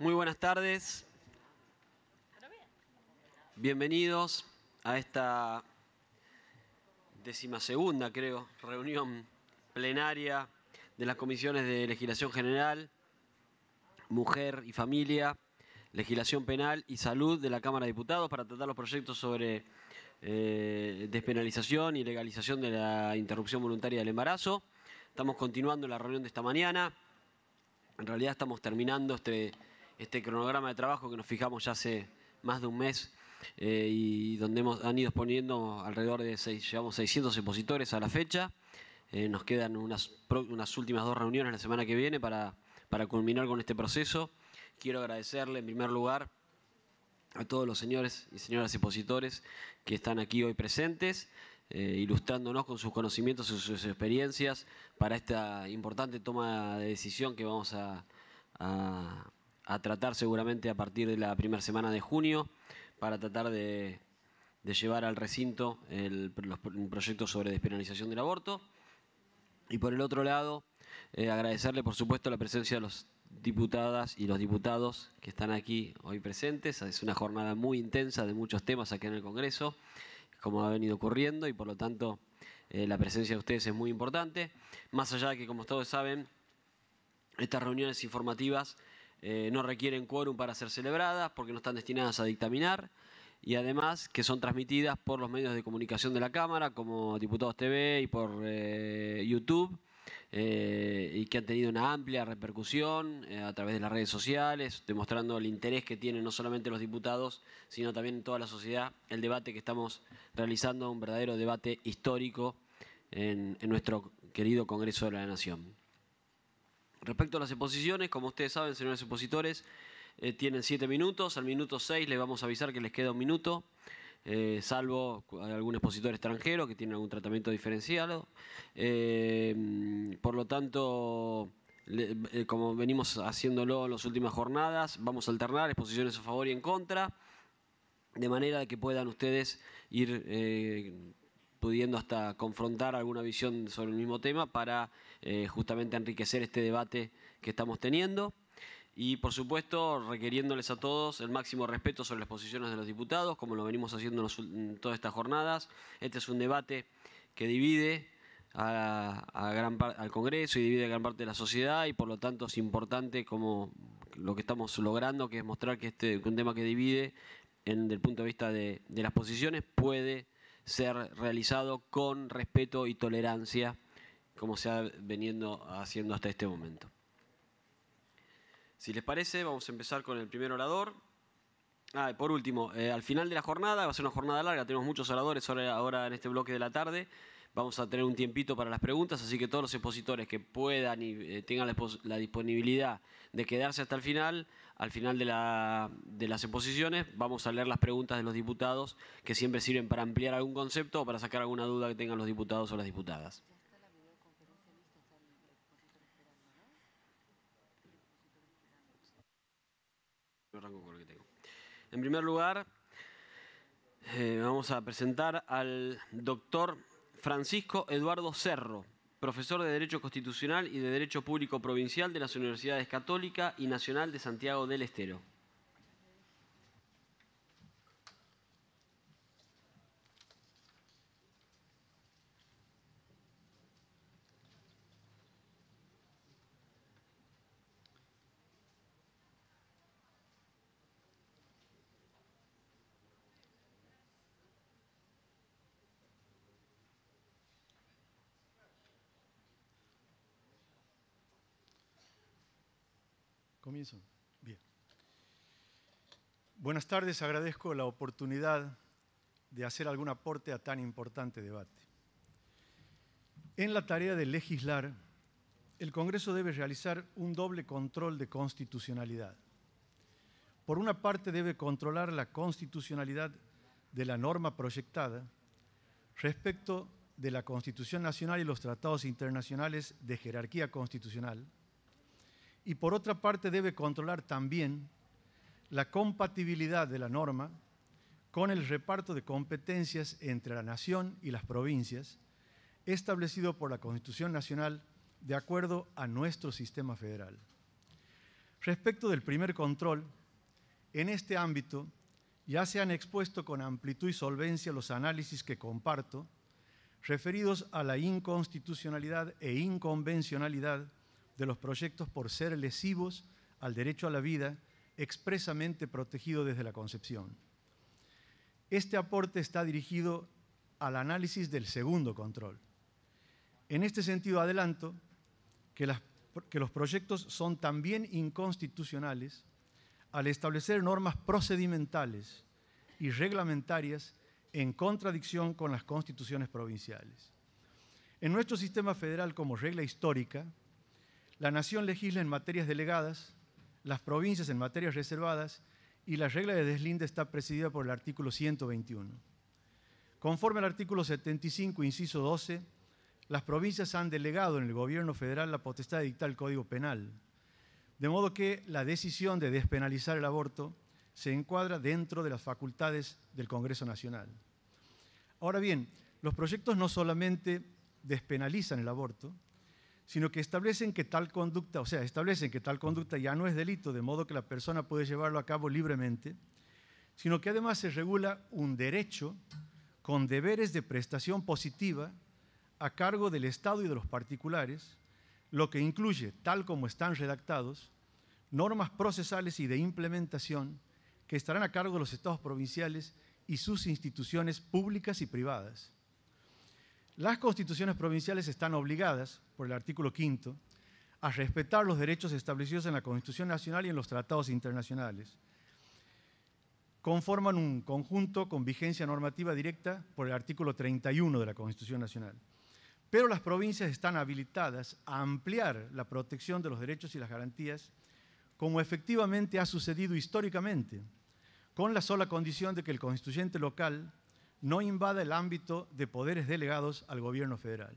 Muy buenas tardes. Bienvenidos a esta segunda, creo, reunión plenaria de las comisiones de legislación general, mujer y familia, legislación penal y salud de la Cámara de Diputados para tratar los proyectos sobre eh, despenalización y legalización de la interrupción voluntaria del embarazo. Estamos continuando la reunión de esta mañana. En realidad estamos terminando este este cronograma de trabajo que nos fijamos ya hace más de un mes eh, y donde hemos, han ido exponiendo alrededor de seis, llevamos 600 expositores a la fecha. Eh, nos quedan unas, unas, últimas dos reuniones la semana que viene para, para culminar con este proceso. Quiero agradecerle en primer lugar a todos los señores y señoras expositores que están aquí hoy presentes, eh, ilustrándonos con sus conocimientos y sus experiencias para esta importante toma de decisión que vamos a a tratar seguramente a partir de la primera semana de junio para tratar de, llevar al recinto el, proyecto sobre despenalización del aborto. Y por el otro lado, eh, agradecerle por supuesto la presencia de los diputadas y los diputados que están aquí hoy presentes. Es una jornada muy intensa de muchos temas aquí en el Congreso, como ha venido ocurriendo, y por lo tanto eh, la presencia de ustedes es muy importante. Más allá de que, como todos saben, estas reuniones informativas eh, no requieren quórum para ser celebradas porque no están destinadas a dictaminar y además que son transmitidas por los medios de comunicación de la Cámara como Diputados TV y por eh, YouTube eh, y que han tenido una amplia repercusión a través de las redes sociales, demostrando el interés que tienen no solamente los diputados, sino también toda la sociedad, el debate que estamos realizando, un verdadero debate histórico en nuestro querido Congreso de la Nación. Respecto a las exposiciones, como ustedes saben, señores expositores, eh, tienen siete minutos. Al minuto seis les vamos a avisar que les queda un minuto, eh, salvo algún expositor extranjero que tiene algún tratamiento diferenciado. Eh, por lo tanto, como venimos haciéndolo en las últimas jornadas, vamos a alternar exposiciones a favor y en contra, de manera que puedan ustedes ir pudiendo hasta confrontar alguna visión sobre el mismo tema para eh, justamente enriquecer este debate que estamos teniendo. Y, por supuesto, requiriéndoles a todos el máximo respeto sobre las posiciones de los diputados, como lo venimos haciendo en todas estas jornadas. Este es un debate que divide a, al Congreso y divide a gran parte de la sociedad y, por lo tanto, es importante como lo que estamos logrando, que es mostrar que este un tema que divide en, desde el punto de vista de, de las posiciones puede ser realizado con respeto y tolerancia como se ha venido haciendo hasta este momento. Si les parece, vamos a empezar con el primer orador. Ah, por último, eh, al final de la jornada, va a ser una jornada larga, tenemos muchos oradores ahora, en este bloque de la tarde, vamos a tener un tiempito para las preguntas, así que todos los expositores que puedan y eh, tengan la, disponibilidad de quedarse hasta el final, al final de, de las exposiciones, vamos a leer las preguntas de los diputados que siempre sirven para ampliar algún concepto o para sacar alguna duda que tengan los diputados o las diputadas. En primer lugar, eh, vamos a presentar al doctor Francisco Eduardo Cerro, profesor de Derecho Constitucional y de Derecho Público Provincial de las Universidades Católica y Nacional de Santiago del Estero. Bien. Buenas tardes, agradezco la oportunidad de hacer algún aporte a tan importante debate. En la tarea de legislar, el Congreso debe realizar un doble control de constitucionalidad. Por una parte, debe controlar la constitucionalidad de la norma proyectada respecto de la Constitución Nacional y los tratados internacionales de jerarquía constitucional, y por otra parte debe controlar también la compatibilidad de la norma con el reparto de competencias entre la nación y las provincias establecido por la Constitución Nacional de acuerdo a nuestro sistema federal. Respecto del primer control, en este ámbito ya se han expuesto con amplitud y solvencia los análisis que comparto referidos a la inconstitucionalidad e inconvencionalidad de los proyectos por ser lesivos al derecho a la vida expresamente protegido desde la concepción. Este aporte está dirigido al análisis del segundo control. En este sentido adelanto que, los proyectos son también inconstitucionales al establecer normas procedimentales y reglamentarias en contradicción con las constituciones provinciales. En nuestro sistema federal, como regla histórica, la nación legisla en materias delegadas, las provincias en materias reservadas y la regla de deslinde está presidida por el artículo 121. Conforme al artículo 75, inciso 12, las provincias han delegado en el gobierno federal la potestad de dictar el Código Penal, de modo que la decisión de despenalizar el aborto se encuadra dentro de las facultades del Congreso Nacional. Ahora bien, los proyectos no solamente despenalizan el aborto, sino que establecen que tal conducta, o sea, establecen que tal conducta ya no es delito, de modo que la persona puede llevarlo a cabo libremente, sino que además se regula un derecho con deberes de prestación positiva a cargo del Estado y de los particulares, lo que incluye, tal como están redactados, normas procesales y de implementación que estarán a cargo de los estados provinciales y sus instituciones públicas y privadas, las constituciones provinciales están obligadas, por el artículo quinto, a respetar los derechos establecidos en la Constitución Nacional y en los tratados internacionales. Conforman un conjunto con vigencia normativa directa por el artículo 31 de la Constitución Nacional. Pero las provincias están habilitadas a ampliar la protección de los derechos y las garantías, como efectivamente ha sucedido históricamente, con la sola condición de que el constituyente local no invada el ámbito de poderes delegados al gobierno federal.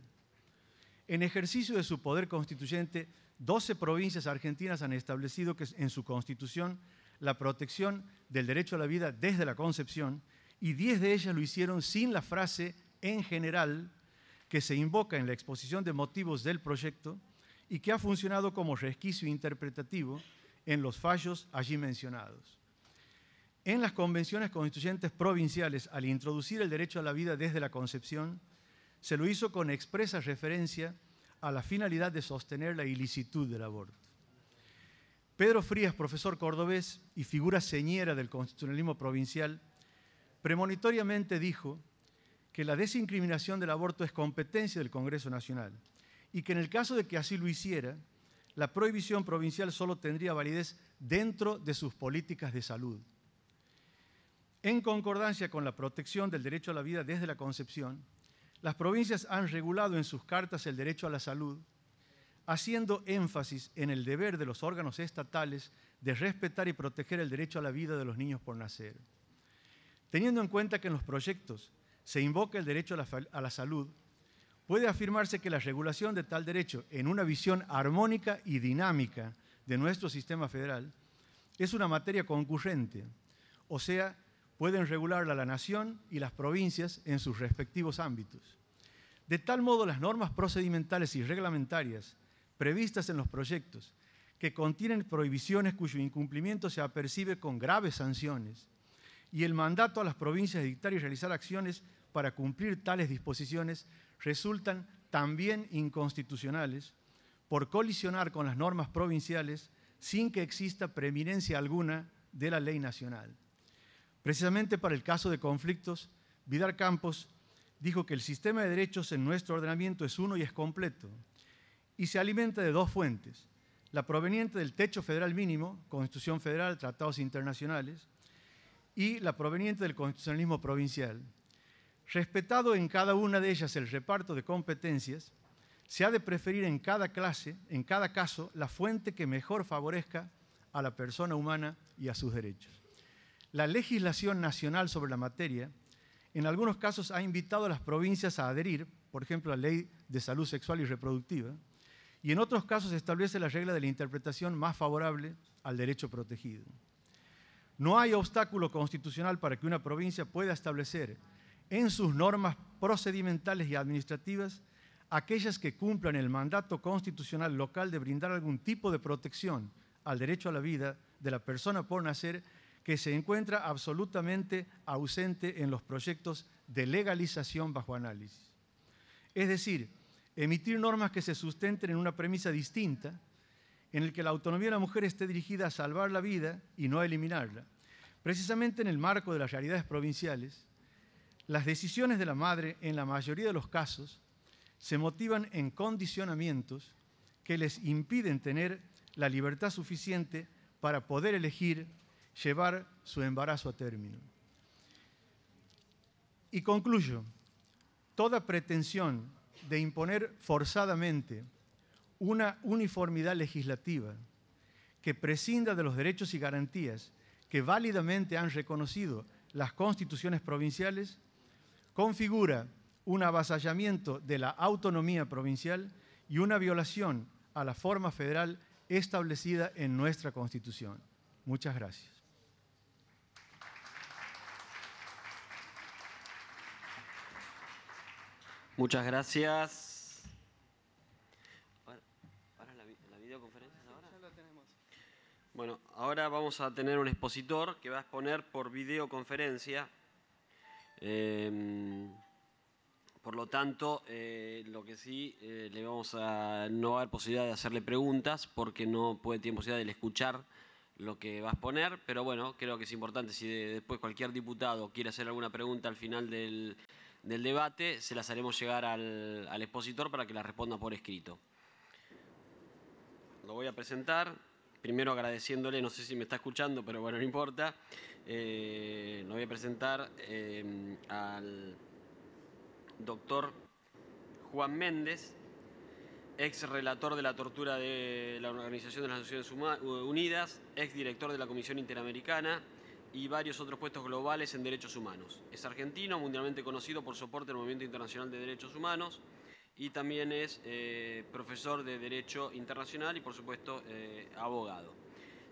En ejercicio de su poder constituyente, 12 provincias argentinas han establecido que en su constitución la protección del derecho a la vida desde la concepción y 10 de ellas lo hicieron sin la frase en general que se invoca en la exposición de motivos del proyecto y que ha funcionado como resquicio interpretativo en los fallos allí mencionados. En las convenciones constituyentes provinciales, al introducir el derecho a la vida desde la concepción, se lo hizo con expresa referencia a la finalidad de sostener la ilicitud del aborto. Pedro Frías, profesor cordobés y figura señera del constitucionalismo provincial, premonitoriamente dijo que la desincriminación del aborto es competencia del Congreso Nacional y que en el caso de que así lo hiciera, la prohibición provincial solo tendría validez dentro de sus políticas de salud. En concordancia con la protección del derecho a la vida desde la concepción, las provincias han regulado en sus cartas el derecho a la salud, haciendo énfasis en el deber de los órganos estatales de respetar y proteger el derecho a la vida de los niños por nacer. Teniendo en cuenta que en los proyectos se invoca el derecho a la, salud, puede afirmarse que la regulación de tal derecho en una visión armónica y dinámica de nuestro sistema federal es una materia concurrente, o sea, pueden regularla la nación y las provincias en sus respectivos ámbitos. De tal modo, las normas procedimentales y reglamentarias previstas en los proyectos, que contienen prohibiciones cuyo incumplimiento se apercibe con graves sanciones, y el mandato a las provincias de dictar y realizar acciones para cumplir tales disposiciones resultan también inconstitucionales por colisionar con las normas provinciales sin que exista preeminencia alguna de la ley nacional. Precisamente para el caso de conflictos, Vidar Campos dijo que el sistema de derechos en nuestro ordenamiento es uno y es completo, y se alimenta de dos fuentes, la proveniente del techo federal mínimo, Constitución Federal, tratados internacionales, y la proveniente del constitucionalismo provincial. Respetado en cada una de ellas el reparto de competencias, se ha de preferir en cada clase, en cada caso, la fuente que mejor favorezca a la persona humana y a sus derechos. La legislación nacional sobre la materia en algunos casos ha invitado a las provincias a adherir, por ejemplo, a la ley de salud sexual y reproductiva, y en otros casos establece la regla de la interpretación más favorable al derecho protegido. No hay obstáculo constitucional para que una provincia pueda establecer en sus normas procedimentales y administrativas aquellas que cumplan el mandato constitucional local de brindar algún tipo de protección al derecho a la vida de la persona por nacer que se encuentra absolutamente ausente en los proyectos de legalización bajo análisis. Es decir, emitir normas que se sustenten en una premisa distinta, en el que la autonomía de la mujer esté dirigida a salvar la vida y no a eliminarla. Precisamente en el marco de las realidades provinciales, las decisiones de la madre, en la mayoría de los casos, se motivan en condicionamientos que les impiden tener la libertad suficiente para poder elegir llevar su embarazo a término. Y concluyo, toda pretensión de imponer forzadamente una uniformidad legislativa que prescinda de los derechos y garantías que válidamente han reconocido las constituciones provinciales, configura un avasallamiento de la autonomía provincial y una violación a la forma federal establecida en nuestra Constitución. Muchas gracias. Muchas gracias. Bueno, ahora vamos a tener un expositor que va a exponer por videoconferencia. Em, por lo tanto, eh, lo que sí, eh, le vamos a no dar posibilidad de hacerle preguntas porque no puede, tiene posibilidad de escuchar lo que va a exponer, pero bueno, creo que es importante si después cualquier diputado quiere hacer alguna pregunta al final del, del debate, se las haremos llegar al, expositor para que la responda por escrito. Lo voy a presentar, primero agradeciéndole, no sé si me está escuchando, pero bueno, no importa, eh, lo voy a presentar eh, al doctor Juan Méndez, ex relator de la tortura de la Organización de las Naciones Unidas, ex director de la Comisión Interamericana, y varios otros puestos globales en derechos humanos. Es argentino, mundialmente conocido por soporte al movimiento internacional de derechos humanos y también es eh, profesor de Derecho Internacional y por supuesto eh, abogado.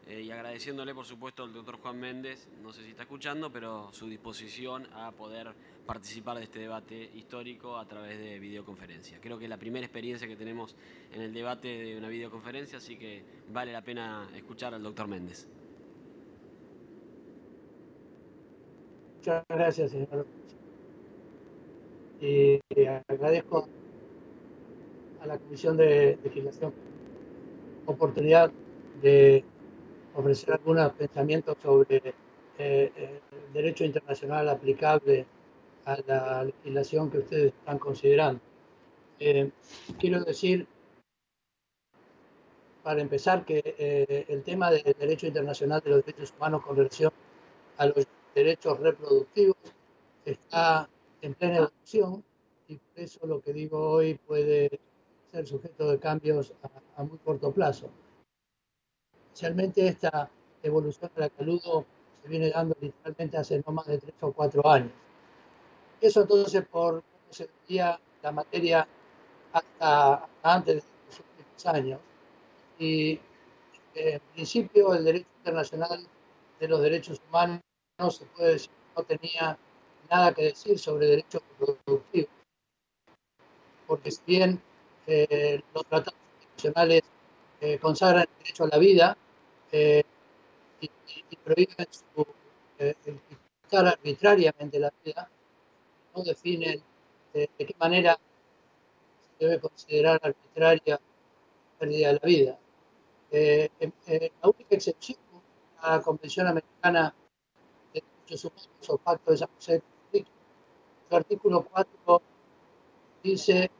Eh, y agradeciéndole por supuesto al doctor Juan Méndez, no sé si está escuchando, pero su disposición a poder participar de este debate histórico a través de videoconferencia. Creo que es la primera experiencia que tenemos en el debate de una videoconferencia, así que vale la pena escuchar al doctor Méndez. Muchas gracias, señor. Y eh, agradezco a la Comisión de Legislación oportunidad de ofrecer algunos pensamientos sobre eh, el derecho internacional aplicable a la legislación que ustedes están considerando. Eh, quiero decir, para empezar, que el tema del derecho internacional de los derechos humanos con relación a los derechos reproductivos, está en plena evolución y por eso lo que digo hoy puede ser sujeto de cambios a, muy corto plazo. Especialmente esta evolución de la caludo se viene dando literalmente hace no más de tres o cuatro años. Eso entonces por cómo se veía la materia hasta, antes de los últimos años. Y eh, en principio el derecho internacional de los derechos humanos no se puede decir, no tenía nada que decir sobre derechos reproductivos, porque si bien eh, los tratados internacionales eh, consagran el derecho a la vida eh, y, prohíben su, el arbitrariamente la vida, no definen de, qué manera se debe considerar arbitraria la pérdida de la vida. la única excepción a la Convención Americana derechos o pacto de San José artículo 4 dice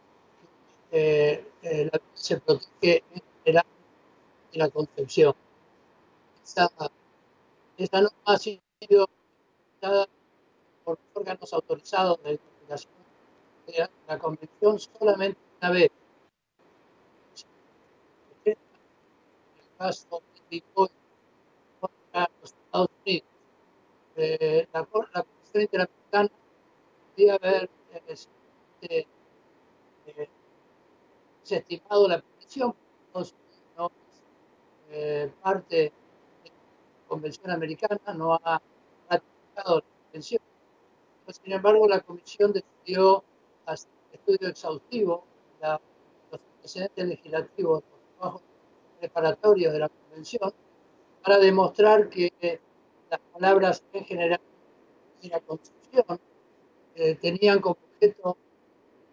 que eh, eh, la se protege en ámbito de la concepción. esta norma ha sido dada por órganos autorizados de la, la Convención solamente una vez. En el caso indicó la, Comisión Interamericana podría haber este, eh, desestimado la petición, porque no es eh, parte de la Convención Americana, no ha ratificado la Convención. sin embargo, la Comisión decidió hacer un estudio exhaustivo de los antecedentes legislativos, los trabajos preparatorios de la Convención, para demostrar que las palabras en general y la construcción eh, tenían como objeto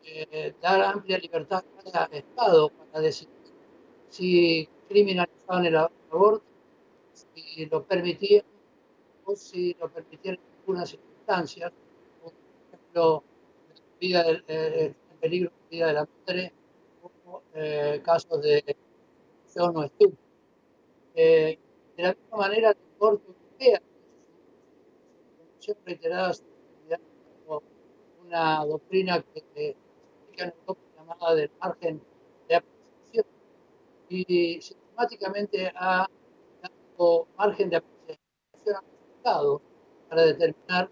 eh, dar amplia libertad a cada Estado para decidir si criminalizaban el aborto, si lo permitían o si lo permitían en algunas circunstancias, por ejemplo, vida el eh, peligro de vida de la madre o casos de o estupro. de la misma manera, el aborto europea. reiteradas como una doctrina que se explica en Europa llamada del margen de apreciación y sistemáticamente ha dado margen de apreciación a los Estado para determinar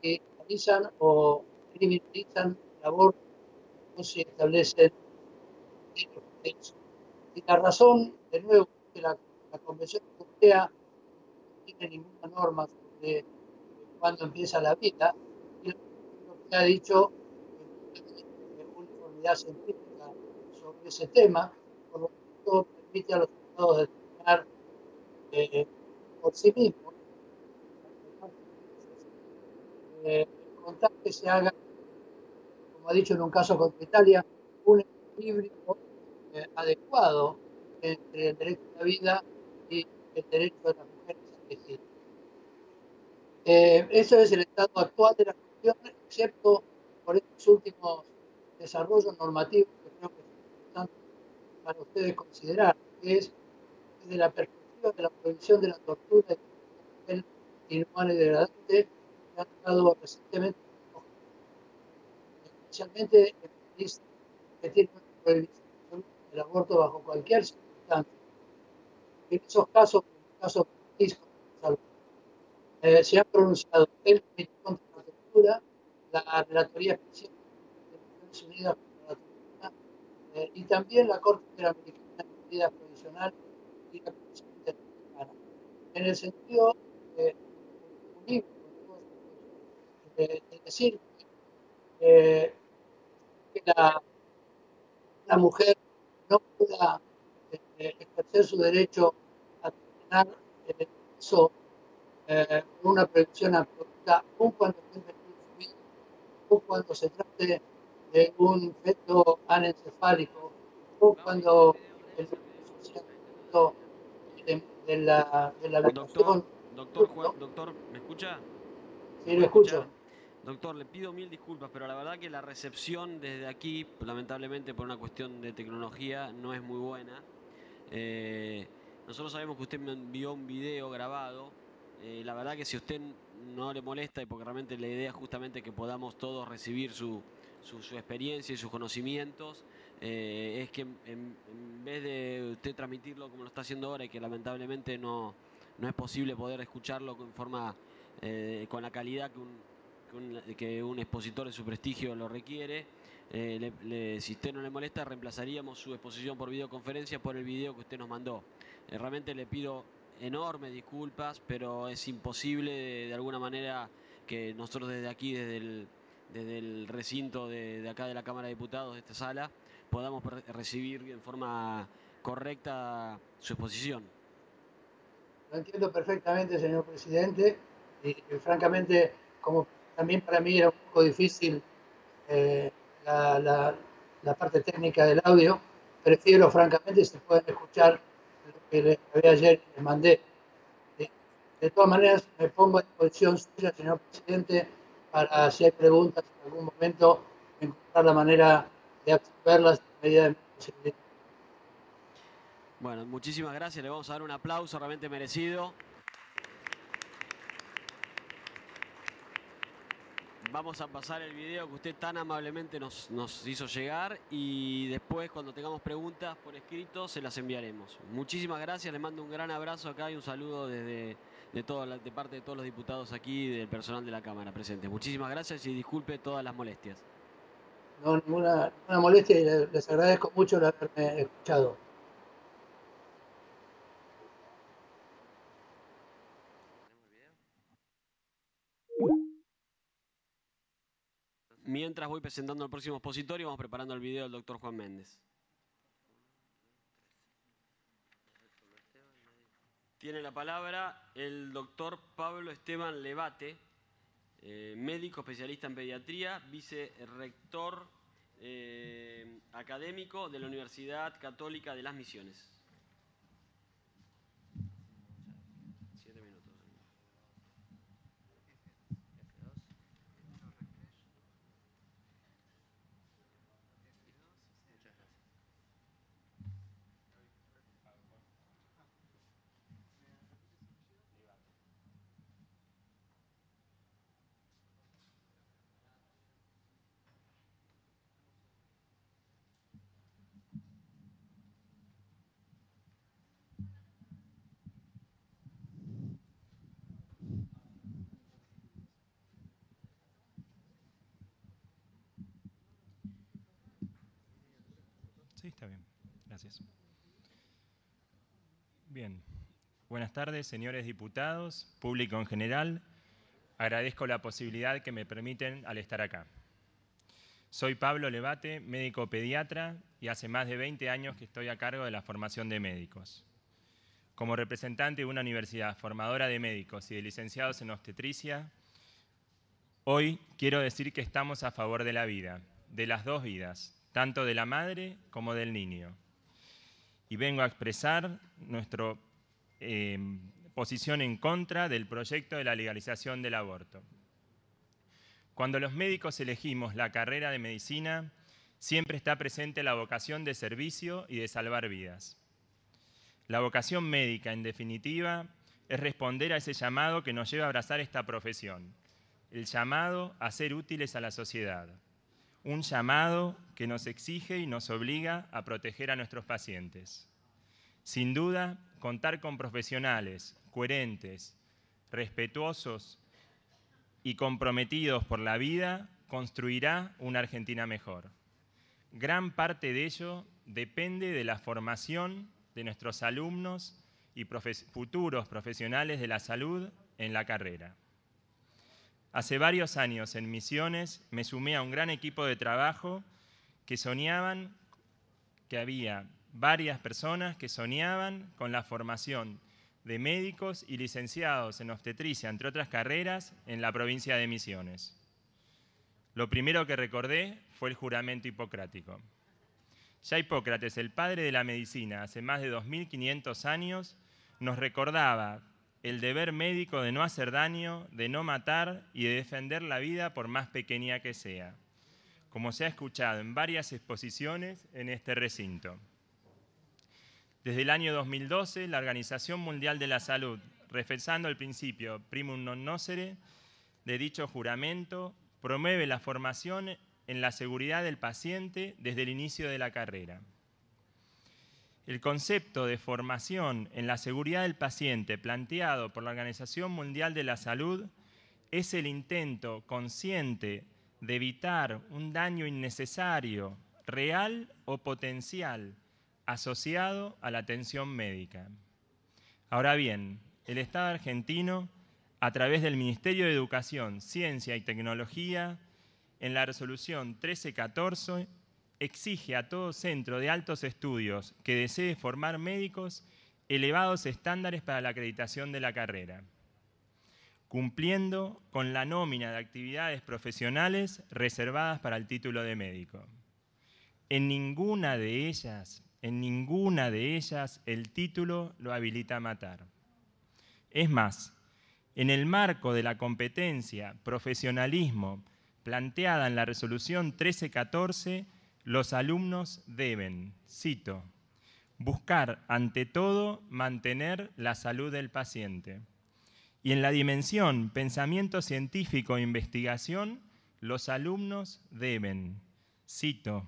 si realizan o criminalizan labor o si establecen y la razón, de nuevo, que la Convención Europea ninguna norma sobre eh, cuándo empieza la vida, y lo que ha dicho eh, unidad científica sobre ese tema, por lo tanto permite a los estados determinar eh, por sí mismos contar que se haga, como ha dicho en un caso contra Italia, un equilibrio adecuado entre el derecho a la vida y el derecho a la vida eh, eso es el estado actual de la cuestión, excepto por estos últimos desarrollos normativos que creo que son importantes para ustedes considerar, que es desde la perspectiva de la prohibición de la tortura y el inhumano y degradante que ha dado recientemente, especialmente en país que tiene una prohibición del aborto bajo cualquier circunstancia. En esos casos, en el caso eh, se ha pronunciado el ley contra la Tortura, la Relatoría Especial de Naciones Unidas contra la Tortura eh, y también la Corte Interamericana de Medidas Provisionales y la Comisión Interamericana. En el sentido de, decir eh, que la, la, mujer no pueda ejercer su derecho a terminar eso eh, una prevención absoluta, cuando o cuando se trate de un feto anencefálico, o cuando el de, la, la doctor, doctor, ¿me escucha? Sí, lo escucho. Doctor, le pido mil disculpas, pero la verdad que la recepción desde aquí, lamentablemente por una cuestión de tecnología, no es muy buena. Eh, nosotros sabemos que usted me envió un video grabado eh, la verdad que si usted no le molesta, y porque realmente la idea es justamente que podamos todos recibir su, su, experiencia y sus conocimientos, eh, es que en, vez de usted transmitirlo como lo está haciendo ahora y que lamentablemente no, no es posible poder escucharlo con forma, eh, con la calidad que un, que un, expositor de su prestigio lo requiere. Eh, le, si usted no le molesta, reemplazaríamos su exposición por videoconferencia por el video que usted nos mandó. realmente le pido enorme disculpas, pero es imposible de, alguna manera que nosotros desde aquí, desde el, recinto de, acá de la Cámara de Diputados, de esta sala, podamos recibir en forma correcta su exposición. Lo entiendo perfectamente, señor presidente, y, eh, francamente, como también para mí era un poco difícil eh, la, parte técnica del audio, prefiero francamente si pueden escuchar que le ayer y le mandé. Eh, de todas maneras, me pongo a disposición suya, señor presidente, para si hay preguntas en algún momento, encontrar la manera de absorberlas en medida de mi posibilidad. Bueno, muchísimas gracias. Le vamos a dar un aplauso realmente merecido. vamos a pasar el video que usted tan amablemente nos, hizo llegar y después cuando tengamos preguntas por escrito se las enviaremos. Muchísimas gracias, le mando un gran abrazo acá y un saludo desde de, toda de parte de todos los diputados aquí y del personal de la Cámara presente. Muchísimas gracias y disculpe todas las molestias. No, ninguna, molestia y les agradezco mucho haberme escuchado. Mientras voy presentando el próximo expositorio, vamos preparando el video del doctor Juan Méndez. Tiene la palabra el doctor Pablo Esteban Levate, eh, médico especialista en pediatría, vicerrector eh, académico de la Universidad Católica de las Misiones. gracias. Bien, buenas tardes, señores diputados, público en general. Agradezco la posibilidad que me permiten al estar acá. Soy Pablo Levate, médico pediatra, y hace más de 20 años que estoy a cargo de la formación de médicos. Como representante de una universidad formadora de médicos y de licenciados en obstetricia, hoy quiero decir que estamos a favor de la vida, de las dos vidas, tanto de la madre como del niño. Y vengo a expresar nuestra eh, posición en contra del proyecto de la legalización del aborto. Cuando los médicos elegimos la carrera de medicina, siempre está presente la vocación de servicio y de salvar vidas. La vocación médica, en definitiva, es responder a ese llamado que nos lleva a abrazar esta profesión, el llamado a ser útiles a la sociedad, un llamado que nos exige y nos obliga a proteger a nuestros pacientes. Sin duda, contar con profesionales coherentes, respetuosos y comprometidos por la vida construirá una Argentina mejor. Gran parte de ello depende de la formación de nuestros alumnos y futuros profesionales de la salud en la carrera. Hace varios años en Misiones me sumé a un gran equipo de trabajo que soñaban, que había varias personas que soñaban con la formación de médicos y licenciados en obstetricia, entre otras carreras, en la provincia de Misiones. Lo primero que recordé fue el juramento hipocrático. Ya Hipócrates, el padre de la medicina, hace más de 2.500 años, nos recordaba el deber médico de no hacer daño, de no matar y de defender la vida por más pequeña que sea como se ha escuchado en varias exposiciones en este recinto. Desde el año 2012, la Organización Mundial de la Salud, reforzando el principio primum non nocere de dicho juramento, promueve la formación en la seguridad del paciente desde el inicio de la carrera. El concepto de formación en la seguridad del paciente planteado por la Organización Mundial de la Salud es el intento consciente de evitar un daño innecesario, real o potencial, asociado a la atención médica. Ahora bien, el Estado argentino, a través del Ministerio de Educación, Ciencia y Tecnología, en la resolución 1314, exige a todo centro de altos estudios que desee formar médicos elevados estándares para la acreditación de la carrera cumpliendo con la nómina de actividades profesionales reservadas para el título de médico. En ninguna de ellas, en ninguna de ellas el título lo habilita a matar. Es más, en el marco de la competencia, profesionalismo, planteada en la resolución 1314, los alumnos deben, cito, buscar ante todo mantener la salud del paciente y en la dimensión pensamiento científico e investigación, los alumnos deben, cito,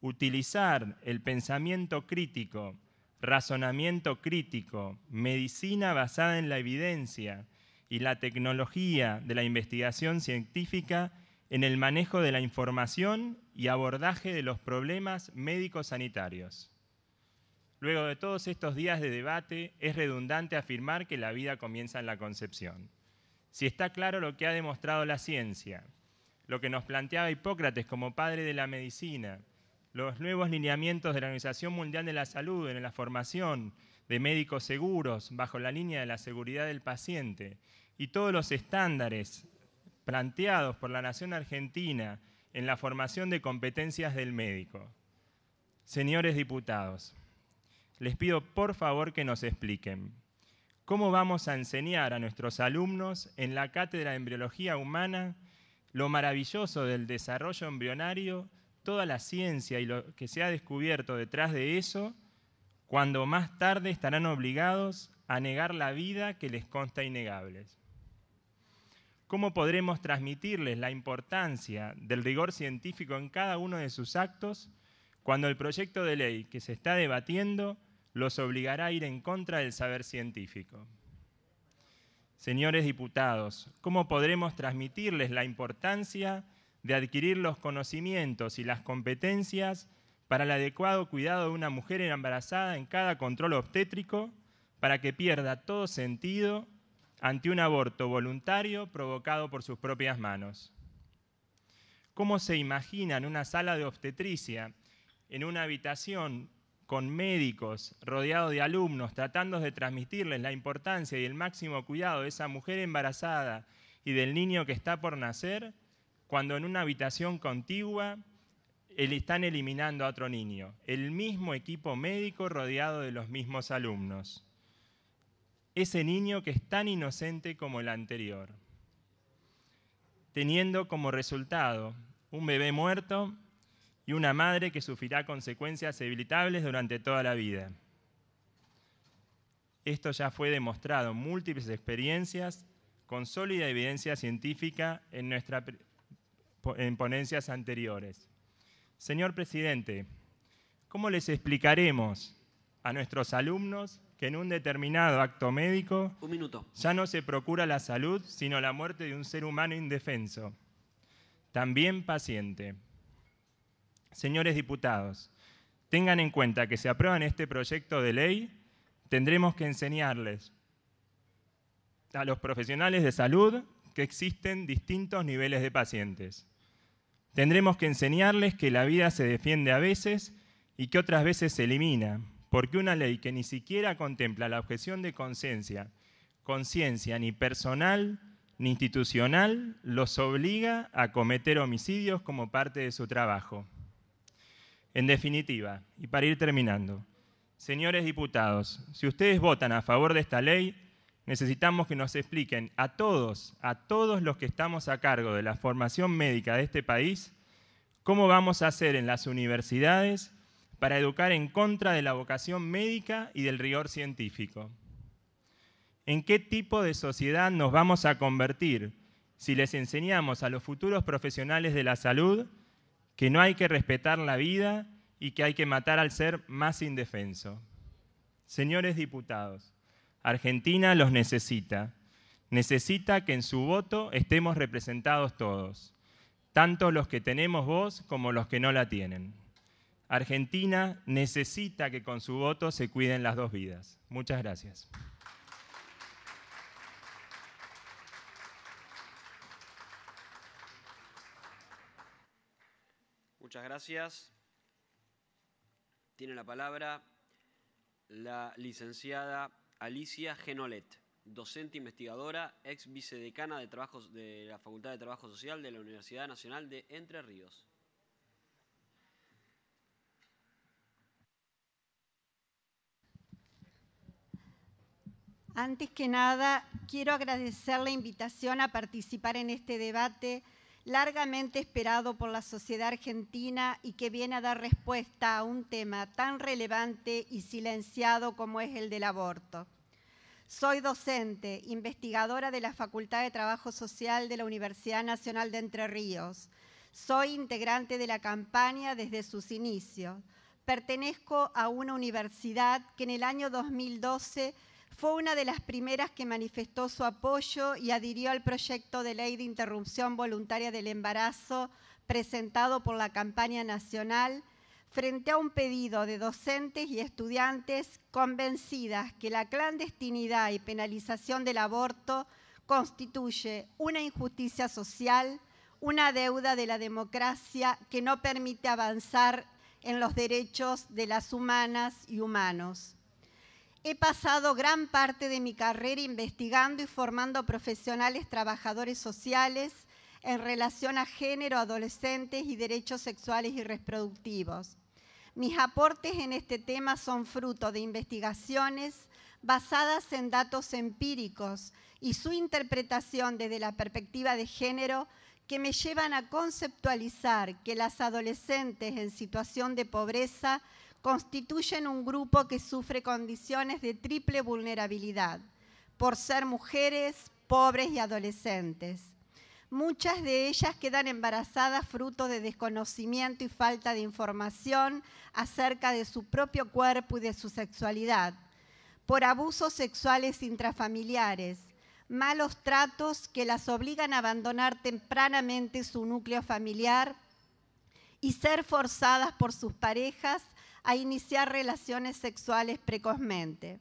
utilizar el pensamiento crítico, razonamiento crítico, medicina basada en la evidencia y la tecnología de la investigación científica en el manejo de la información y abordaje de los problemas médico-sanitarios. Luego de todos estos días de debate, es redundante afirmar que la vida comienza en la concepción. Si está claro lo que ha demostrado la ciencia, lo que nos planteaba Hipócrates como padre de la medicina, los nuevos lineamientos de la Organización Mundial de la Salud en la formación de médicos seguros bajo la línea de la seguridad del paciente y todos los estándares planteados por la Nación Argentina en la formación de competencias del médico. Señores diputados, les pido por favor que nos expliquen cómo vamos a enseñar a nuestros alumnos en la Cátedra de Embriología Humana lo maravilloso del desarrollo embrionario, toda la ciencia y lo que se ha descubierto detrás de eso, cuando más tarde estarán obligados a negar la vida que les consta innegables. ¿Cómo podremos transmitirles la importancia del rigor científico en cada uno de sus actos cuando el proyecto de ley que se está debatiendo los obligará a ir en contra del saber científico. Señores diputados, ¿cómo podremos transmitirles la importancia de adquirir los conocimientos y las competencias para el adecuado cuidado de una mujer embarazada en cada control obstétrico para que pierda todo sentido ante un aborto voluntario provocado por sus propias manos? ¿Cómo se imagina en una sala de obstetricia, en una habitación con médicos, rodeado de alumnos, tratando de transmitirles la importancia y el máximo cuidado de esa mujer embarazada y del niño que está por nacer, cuando en una habitación contigua están eliminando a otro niño, el mismo equipo médico rodeado de los mismos alumnos. Ese niño que es tan inocente como el anterior, teniendo como resultado un bebé muerto y una madre que sufrirá consecuencias debilitables durante toda la vida. Esto ya fue demostrado en múltiples experiencias con sólida evidencia científica en, en ponencias anteriores. Señor presidente, ¿cómo les explicaremos a nuestros alumnos que en un determinado acto médico ya no se procura la salud, sino la muerte de un ser humano indefenso, también paciente? Señores diputados, tengan en cuenta que si aprueban este proyecto de ley, tendremos que enseñarles a los profesionales de salud que existen distintos niveles de pacientes. Tendremos que enseñarles que la vida se defiende a veces y que otras veces se elimina, porque una ley que ni siquiera contempla la objeción de conciencia, conciencia ni personal ni institucional, los obliga a cometer homicidios como parte de su trabajo. En definitiva, y para ir terminando, señores diputados, si ustedes votan a favor de esta ley, necesitamos que nos expliquen a todos, a todos los que estamos a cargo de la formación médica de este país, cómo vamos a hacer en las universidades para educar en contra de la vocación médica y del rigor científico. ¿En qué tipo de sociedad nos vamos a convertir si les enseñamos a los futuros profesionales de la salud que no hay que respetar la vida y que hay que matar al ser más indefenso. Señores diputados, Argentina los necesita. Necesita que en su voto estemos representados todos, tanto los que tenemos voz como los que no la tienen. Argentina necesita que con su voto se cuiden las dos vidas. Muchas gracias. Muchas gracias. Tiene la palabra la licenciada Alicia Genolet, docente investigadora, ex vicedecana de, Trabajos, de la Facultad de Trabajo Social de la Universidad Nacional de Entre Ríos. Antes que nada, quiero agradecer la invitación a participar en este debate largamente esperado por la sociedad argentina y que viene a dar respuesta a un tema tan relevante y silenciado como es el del aborto. Soy docente, investigadora de la Facultad de Trabajo Social de la Universidad Nacional de Entre Ríos. Soy integrante de la campaña desde sus inicios. Pertenezco a una universidad que en el año 2012 fue una de las primeras que manifestó su apoyo y adhirió al proyecto de ley de interrupción voluntaria del embarazo presentado por la campaña nacional frente a un pedido de docentes y estudiantes convencidas que la clandestinidad y penalización del aborto constituye una injusticia social, una deuda de la democracia que no permite avanzar en los derechos de las humanas y humanos he pasado gran parte de mi carrera investigando y formando profesionales trabajadores sociales en relación a género, adolescentes y derechos sexuales y reproductivos. Mis aportes en este tema son fruto de investigaciones basadas en datos empíricos y su interpretación desde la perspectiva de género que me llevan a conceptualizar que las adolescentes en situación de pobreza constituyen un grupo que sufre condiciones de triple vulnerabilidad por ser mujeres, pobres y adolescentes. Muchas de ellas quedan embarazadas fruto de desconocimiento y falta de información acerca de su propio cuerpo y de su sexualidad, por abusos sexuales intrafamiliares, malos tratos que las obligan a abandonar tempranamente su núcleo familiar y ser forzadas por sus parejas a iniciar relaciones sexuales precozmente.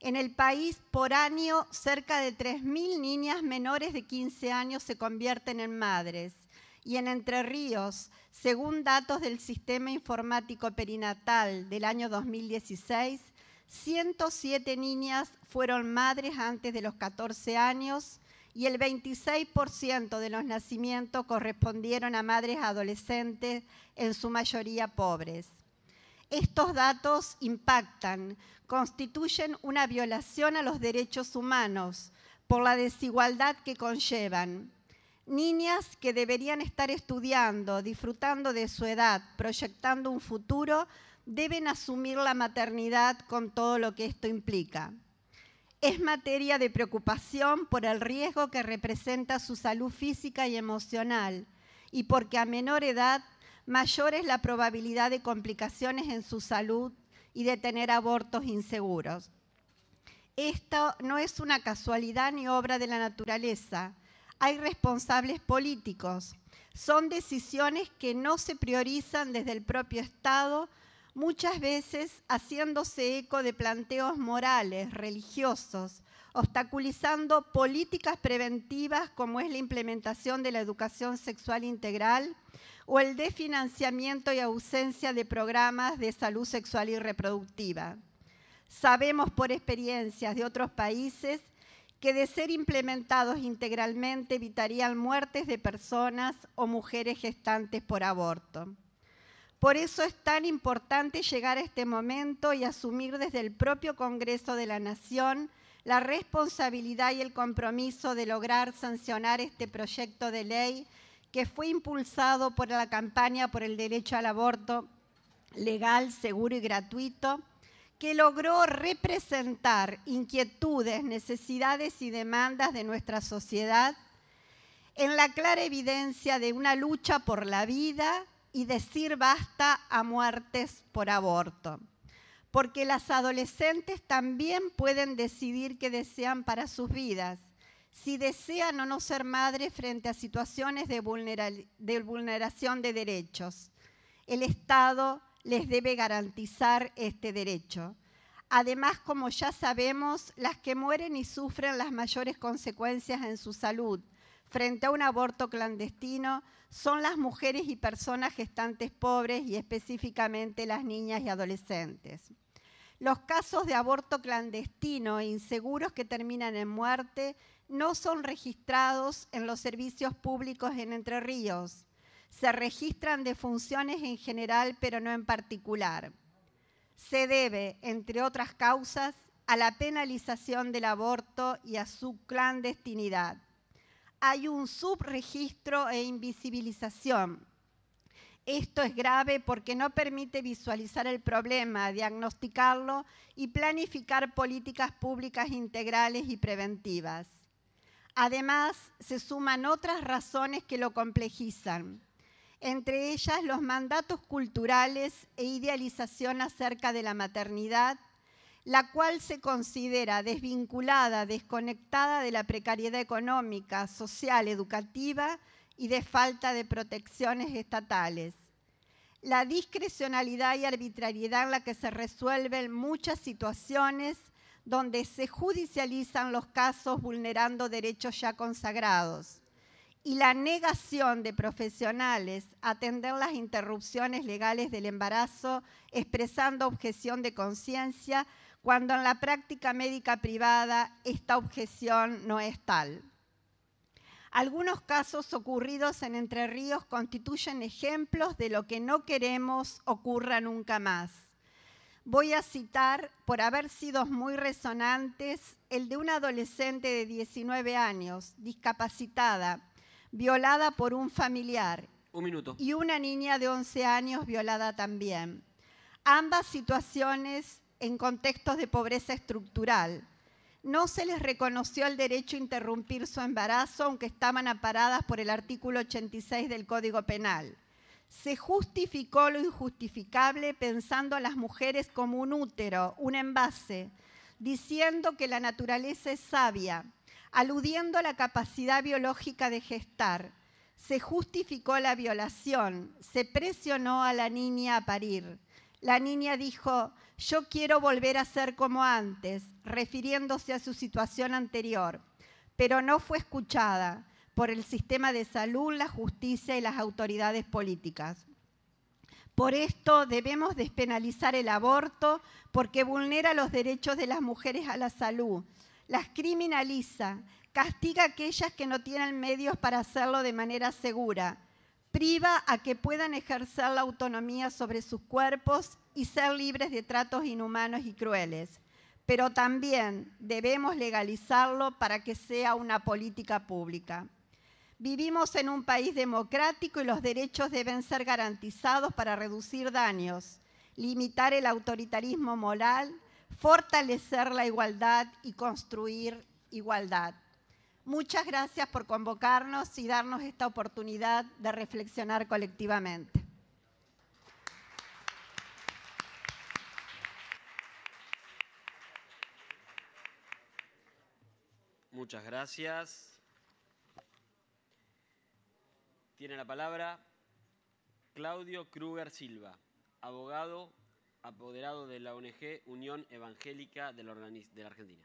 En el país, por año, cerca de 3.000 niñas menores de 15 años se convierten en madres. Y en Entre Ríos, según datos del Sistema Informático Perinatal del año 2016, 107 niñas fueron madres antes de los 14 años y el 26% de los nacimientos correspondieron a madres adolescentes, en su mayoría pobres. Estos datos impactan, constituyen una violación a los derechos humanos por la desigualdad que conllevan. Niñas que deberían estar estudiando, disfrutando de su edad, proyectando un futuro, deben asumir la maternidad con todo lo que esto implica. Es materia de preocupación por el riesgo que representa su salud física y emocional y porque a menor edad mayor es la probabilidad de complicaciones en su salud y de tener abortos inseguros. Esto no es una casualidad ni obra de la naturaleza. Hay responsables políticos. Son decisiones que no se priorizan desde el propio Estado, muchas veces haciéndose eco de planteos morales, religiosos, obstaculizando políticas preventivas como es la implementación de la educación sexual integral o el desfinanciamiento y ausencia de programas de salud sexual y reproductiva. Sabemos por experiencias de otros países que de ser implementados integralmente evitarían muertes de personas o mujeres gestantes por aborto. Por eso es tan importante llegar a este momento y asumir desde el propio Congreso de la Nación la responsabilidad y el compromiso de lograr sancionar este proyecto de ley que fue impulsado por la campaña por el derecho al aborto legal, seguro y gratuito, que logró representar inquietudes, necesidades y demandas de nuestra sociedad en la clara evidencia de una lucha por la vida y decir basta a muertes por aborto. Porque las adolescentes también pueden decidir qué desean para sus vidas si desean o no ser madres frente a situaciones de, vulneración de derechos. El Estado les debe garantizar este derecho. Además, como ya sabemos, las que mueren y sufren las mayores consecuencias en su salud frente a un aborto clandestino son las mujeres y personas gestantes pobres y específicamente las niñas y adolescentes. Los casos de aborto clandestino e inseguros que terminan en muerte no son registrados en los servicios públicos en Entre Ríos. Se registran de funciones en general, pero no en particular. Se debe, entre otras causas, a la penalización del aborto y a su clandestinidad. Hay un subregistro e invisibilización. Esto es grave porque no permite visualizar el problema, diagnosticarlo y planificar políticas públicas integrales y preventivas. Además, se suman otras razones que lo complejizan, entre ellas los mandatos culturales e idealización acerca de la maternidad, la cual se considera desvinculada, desconectada de la precariedad económica, social, educativa y de falta de protecciones estatales. La discrecionalidad y arbitrariedad en la que se resuelven muchas situaciones donde se judicializan los casos vulnerando derechos ya consagrados y la negación de profesionales a atender las interrupciones legales del embarazo expresando objeción de conciencia cuando en la práctica médica privada esta objeción no es tal. Algunos casos ocurridos en Entre Ríos constituyen ejemplos de lo que no queremos ocurra nunca más voy a citar, por haber sido muy resonantes, el de una adolescente de 19 años, discapacitada, violada por un familiar. Y una niña de 11 años violada también. Ambas situaciones en contextos de pobreza estructural. No se les reconoció el derecho a interrumpir su embarazo, aunque estaban aparadas por el artículo 86 del Código Penal. Se justificó lo injustificable pensando a las mujeres como un útero, un envase, diciendo que la naturaleza es sabia, aludiendo a la capacidad biológica de gestar. Se justificó la violación, se presionó a la niña a parir. La niña dijo, yo quiero volver a ser como antes, refiriéndose a su situación anterior, pero no fue escuchada por el sistema de salud, la justicia y las autoridades políticas. Por esto debemos despenalizar el aborto porque vulnera los derechos de las mujeres a la salud, las criminaliza, castiga a aquellas que no tienen medios para hacerlo de manera segura, priva a que puedan ejercer la autonomía sobre sus cuerpos y ser libres de tratos inhumanos y crueles. Pero también debemos legalizarlo para que sea una política pública. Vivimos en un país democrático y los derechos deben ser garantizados para reducir daños, limitar el autoritarismo moral, fortalecer la igualdad y construir igualdad. Muchas gracias por convocarnos y darnos esta oportunidad de reflexionar colectivamente. Muchas gracias. Tiene la palabra Claudio Kruger Silva, abogado apoderado de la ONG Unión Evangélica de la, Argentina.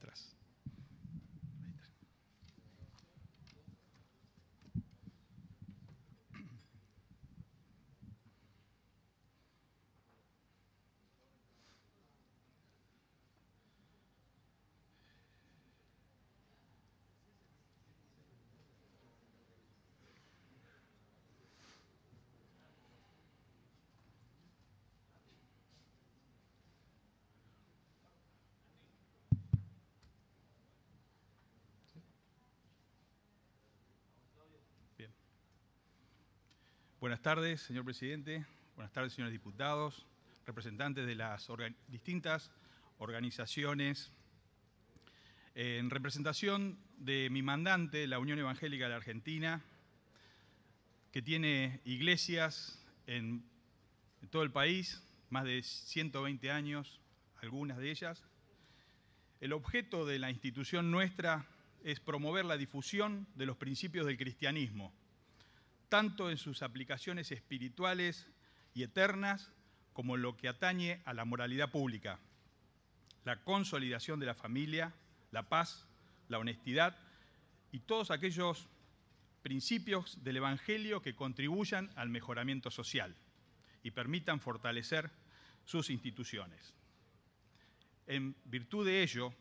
atrás. Buenas tardes, señor presidente. Buenas tardes, señores diputados, representantes de las distintas organizaciones. En representación de mi mandante, la Unión Evangélica de la Argentina, que tiene iglesias en, en todo el país, más de 120 años, algunas de ellas. El objeto de la institución nuestra es promover la difusión de los principios del cristianismo tanto en sus aplicaciones espirituales y eternas como en lo que atañe a la moralidad pública, la consolidación de la familia, la paz, la honestidad y todos aquellos principios del Evangelio que contribuyan al mejoramiento social y permitan fortalecer sus instituciones. En virtud de ello,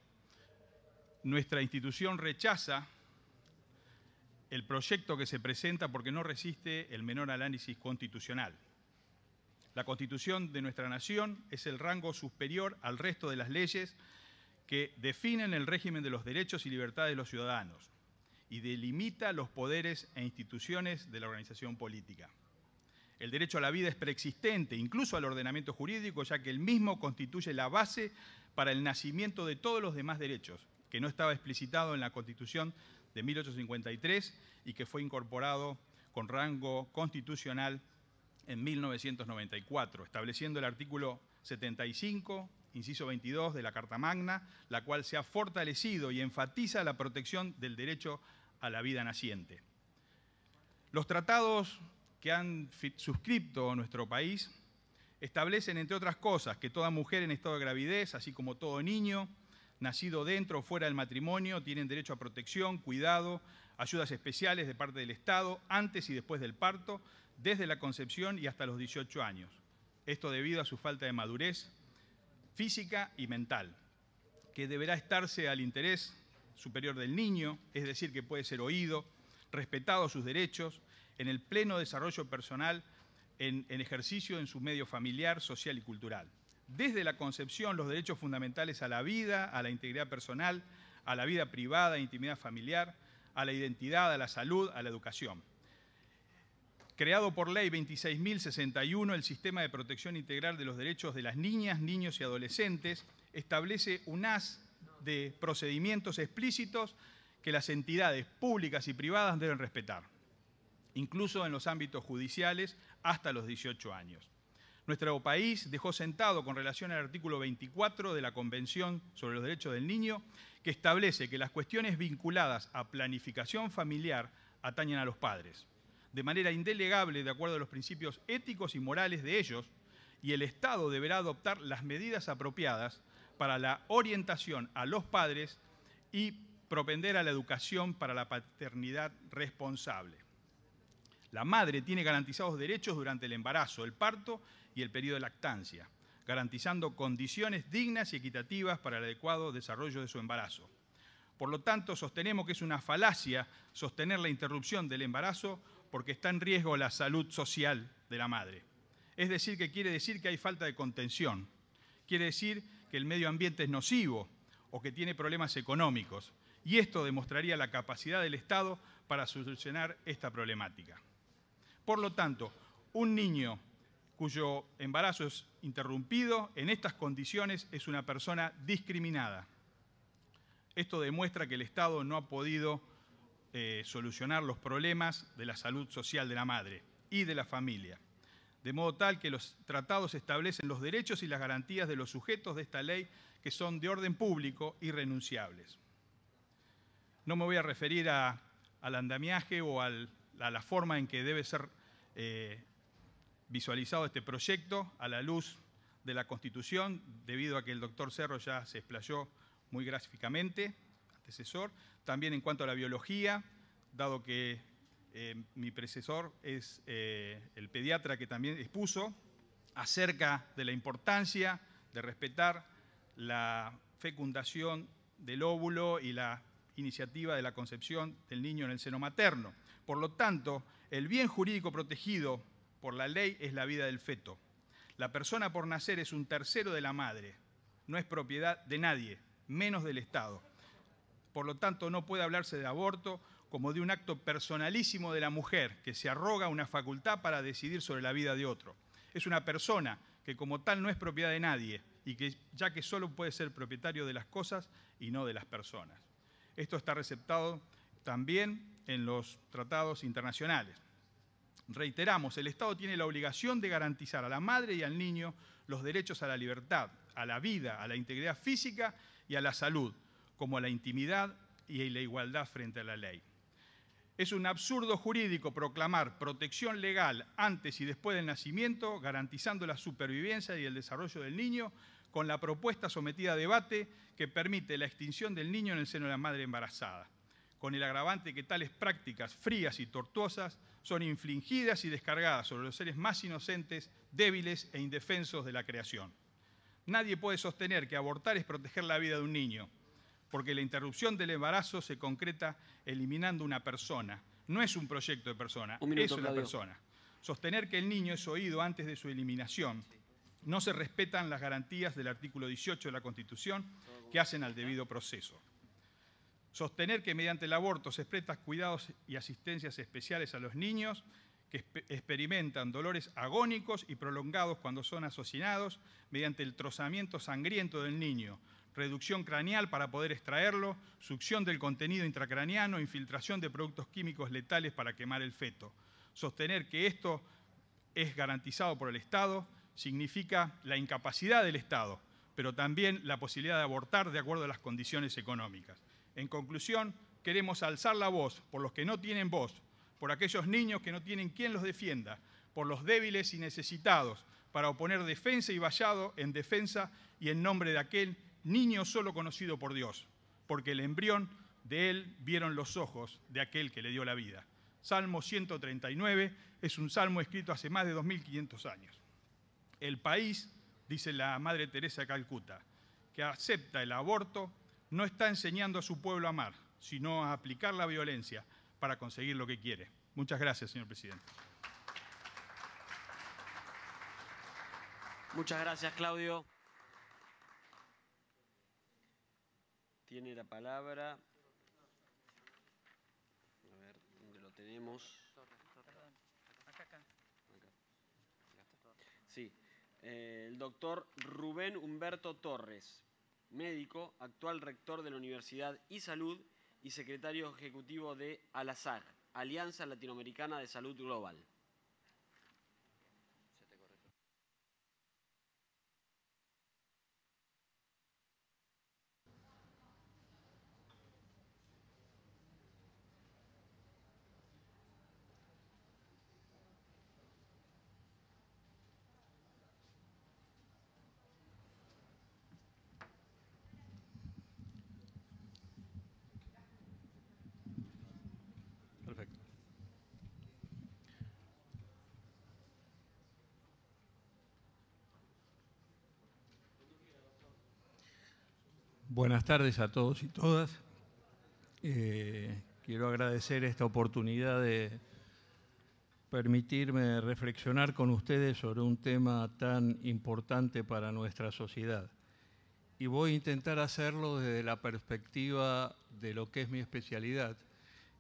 nuestra institución rechaza el proyecto que se presenta porque no resiste el menor análisis constitucional. La Constitución de nuestra nación es el rango superior al resto de las leyes que definen el régimen de los derechos y libertades de los ciudadanos y delimita los poderes e instituciones de la organización política. El derecho a la vida es preexistente, incluso al ordenamiento jurídico, ya que el mismo constituye la base para el nacimiento de todos los demás derechos, que no estaba explicitado en la Constitución de 1853 y que fue incorporado con rango constitucional en 1994, estableciendo el artículo 75, inciso 22 de la Carta Magna, la cual se ha fortalecido y enfatiza la protección del derecho a la vida naciente. Los tratados que han suscripto nuestro país establecen, entre otras cosas, que toda mujer en estado de gravidez, así como todo niño, nacido dentro o fuera del matrimonio, tienen derecho a protección, cuidado, ayudas especiales de parte del Estado, antes y después del parto, desde la concepción y hasta los 18 años. Esto debido a su falta de madurez física y mental, que deberá estarse al interés superior del niño, es decir, que puede ser oído, respetado sus derechos, en el pleno desarrollo personal, en, en ejercicio en su medio familiar, social y cultural desde la concepción los derechos fundamentales a la vida, a la integridad personal, a la vida privada, intimidad familiar, a la identidad, a la salud, a la educación. Creado por ley 26.061, el Sistema de Protección Integral de los Derechos de las Niñas, Niños y Adolescentes establece un haz de procedimientos explícitos que las entidades públicas y privadas deben respetar, incluso en los ámbitos judiciales hasta los 18 años nuestro país dejó sentado con relación al artículo 24 de la Convención sobre los Derechos del Niño, que establece que las cuestiones vinculadas a planificación familiar atañen a los padres, de manera indelegable de acuerdo a los principios éticos y morales de ellos, y el Estado deberá adoptar las medidas apropiadas para la orientación a los padres y propender a la educación para la paternidad responsable. La madre tiene garantizados derechos durante el embarazo, el parto y el periodo de lactancia, garantizando condiciones dignas y equitativas para el adecuado desarrollo de su embarazo. Por lo tanto, sostenemos que es una falacia sostener la interrupción del embarazo porque está en riesgo la salud social de la madre. Es decir, que quiere decir que hay falta de contención, quiere decir que el medio ambiente es nocivo o que tiene problemas económicos, y esto demostraría la capacidad del Estado para solucionar esta problemática. Por lo tanto, un niño cuyo embarazo es interrumpido en estas condiciones es una persona discriminada. Esto demuestra que el Estado no ha podido eh, solucionar los problemas de la salud social de la madre y de la familia, de modo tal que los tratados establecen los derechos y las garantías de los sujetos de esta ley que son de orden público y renunciables. No me voy a referir al andamiaje o a la forma en que debe ser eh, visualizado este proyecto a la luz de la Constitución, debido a que el doctor Cerro ya se explayó muy gráficamente, antecesor. También en cuanto a la biología, dado que eh, mi precesor es eh, el pediatra que también expuso acerca de la importancia de respetar la fecundación del óvulo y la iniciativa de la concepción del niño en el seno materno. Por lo tanto, el bien jurídico protegido por la ley es la vida del feto. La persona por nacer es un tercero de la madre, no es propiedad de nadie, menos del Estado. Por lo tanto, no puede hablarse de aborto como de un acto personalísimo de la mujer que se arroga una facultad para decidir sobre la vida de otro. Es una persona que como tal no es propiedad de nadie y que ya que solo puede ser propietario de las cosas y no de las personas. Esto está receptado también en los tratados internacionales. Reiteramos, el Estado tiene la obligación de garantizar a la madre y al niño los derechos a la libertad, a la vida, a la integridad física y a la salud, como a la intimidad y a la igualdad frente a la ley. Es un absurdo jurídico proclamar protección legal antes y después del nacimiento, garantizando la supervivencia y el desarrollo del niño, con la propuesta sometida a debate que permite la extinción del niño en el seno de la madre embarazada con el agravante que tales prácticas frías y tortuosas son infligidas y descargadas sobre los seres más inocentes, débiles e indefensos de la creación. Nadie puede sostener que abortar es proteger la vida de un niño, porque la interrupción del embarazo se concreta eliminando una persona. No es un proyecto de persona, es una persona. Sostener que el niño es oído antes de su eliminación. No se respetan las garantías del artículo 18 de la Constitución que hacen al debido proceso. Sostener que mediante el aborto se expreta cuidados y asistencias especiales a los niños que experimentan dolores agónicos y prolongados cuando son asesinados mediante el trozamiento sangriento del niño, reducción craneal para poder extraerlo, succión del contenido intracraneano, infiltración de productos químicos letales para quemar el feto. Sostener que esto es garantizado por el Estado significa la incapacidad del Estado, pero también la posibilidad de abortar de acuerdo a las condiciones económicas. En conclusión, queremos alzar la voz por los que no tienen voz, por aquellos niños que no tienen quien los defienda, por los débiles y necesitados, para oponer defensa y vallado en defensa y en nombre de aquel niño solo conocido por Dios, porque el embrión de él vieron los ojos de aquel que le dio la vida. Salmo 139 es un salmo escrito hace más de 2500 años. El país, dice la Madre Teresa de Calcuta, que acepta el aborto no está enseñando a su pueblo a amar, sino a aplicar la violencia para conseguir lo que quiere. Muchas gracias, señor presidente. Muchas gracias, Claudio. Tiene la palabra. A ver, ¿dónde lo tenemos? Sí, eh, el doctor Rubén Humberto Torres médico, actual rector de la Universidad y Salud y secretario ejecutivo de ALASAG, Alianza Latinoamericana de Salud Global. Buenas tardes a todos y todas. Eh, quiero agradecer esta oportunidad de permitirme reflexionar con ustedes sobre un tema tan importante para nuestra sociedad. Y voy a intentar hacerlo desde la perspectiva de lo que es mi especialidad,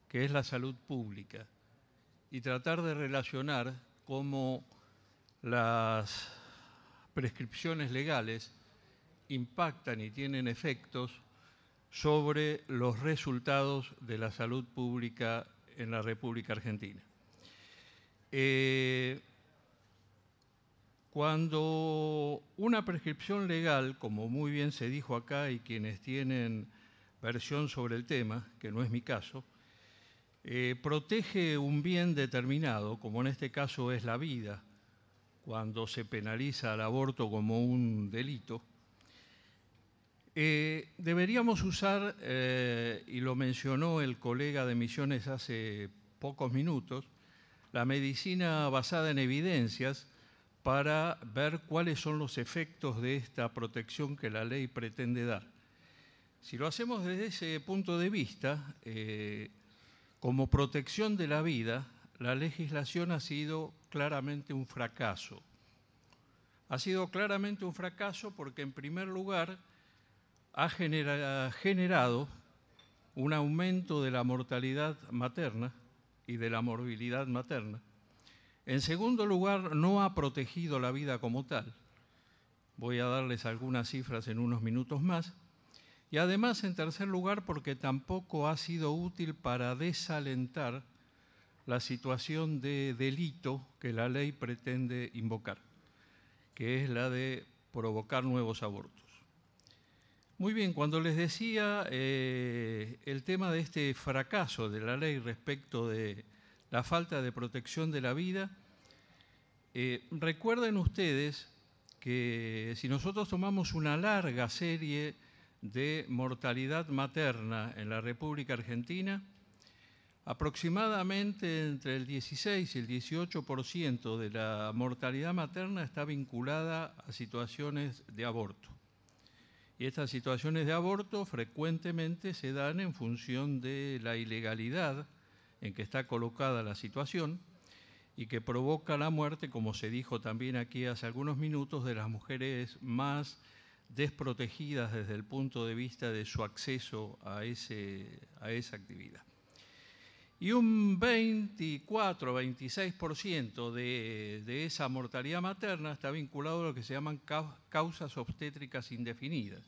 que es la salud pública, y tratar de relacionar cómo las prescripciones legales impactan y tienen efectos sobre los resultados de la salud pública en la República Argentina. Eh, cuando una prescripción legal, como muy bien se dijo acá y quienes tienen versión sobre el tema, que no es mi caso, eh, protege un bien determinado, como en este caso es la vida, cuando se penaliza el aborto como un delito, eh, deberíamos usar, eh, y lo mencionó el colega de Misiones hace pocos minutos, la medicina basada en evidencias para ver cuáles son los efectos de esta protección que la ley pretende dar. Si lo hacemos desde ese punto de vista, eh, como protección de la vida, la legislación ha sido claramente un fracaso. Ha sido claramente un fracaso porque, en primer lugar, ha generado un aumento de la mortalidad materna y de la morbilidad materna. En segundo lugar, no ha protegido la vida como tal. Voy a darles algunas cifras en unos minutos más. Y además, en tercer lugar, porque tampoco ha sido útil para desalentar la situación de delito que la ley pretende invocar, que es la de provocar nuevos abortos. Muy bien, cuando les decía eh, el tema de este fracaso de la ley respecto de la falta de protección de la vida, eh, recuerden ustedes que si nosotros tomamos una larga serie de mortalidad materna en la República Argentina, aproximadamente entre el 16 y el 18% de la mortalidad materna está vinculada a situaciones de aborto. Y estas situaciones de aborto frecuentemente se dan en función de la ilegalidad en que está colocada la situación y que provoca la muerte, como se dijo también aquí hace algunos minutos, de las mujeres más desprotegidas desde el punto de vista de su acceso a, a esa actividad. Y un 24-26% de, de esa mortalidad materna está vinculado a lo que se llaman causas obstétricas indefinidas.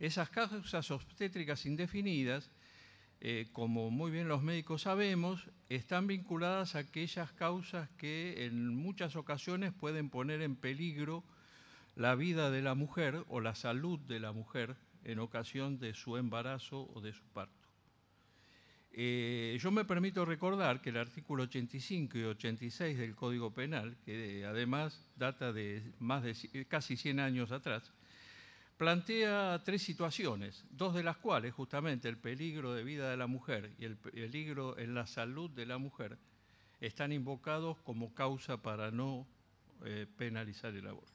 Esas causas obstétricas indefinidas eh, como muy bien los médicos sabemos, están vinculadas a aquellas causas que en muchas ocasiones pueden poner en peligro la vida de la mujer o la salud de la mujer en ocasión de su embarazo o de su parto. Eh, yo me permito recordar que el artículo 85 y 86 del Código Penal, que además data de más de eh, casi 100 años atrás, plantea tres situaciones, dos de las cuales justamente el peligro de vida de la mujer y el peligro en la salud de la mujer están invocados como causa para no eh, penalizar el aborto.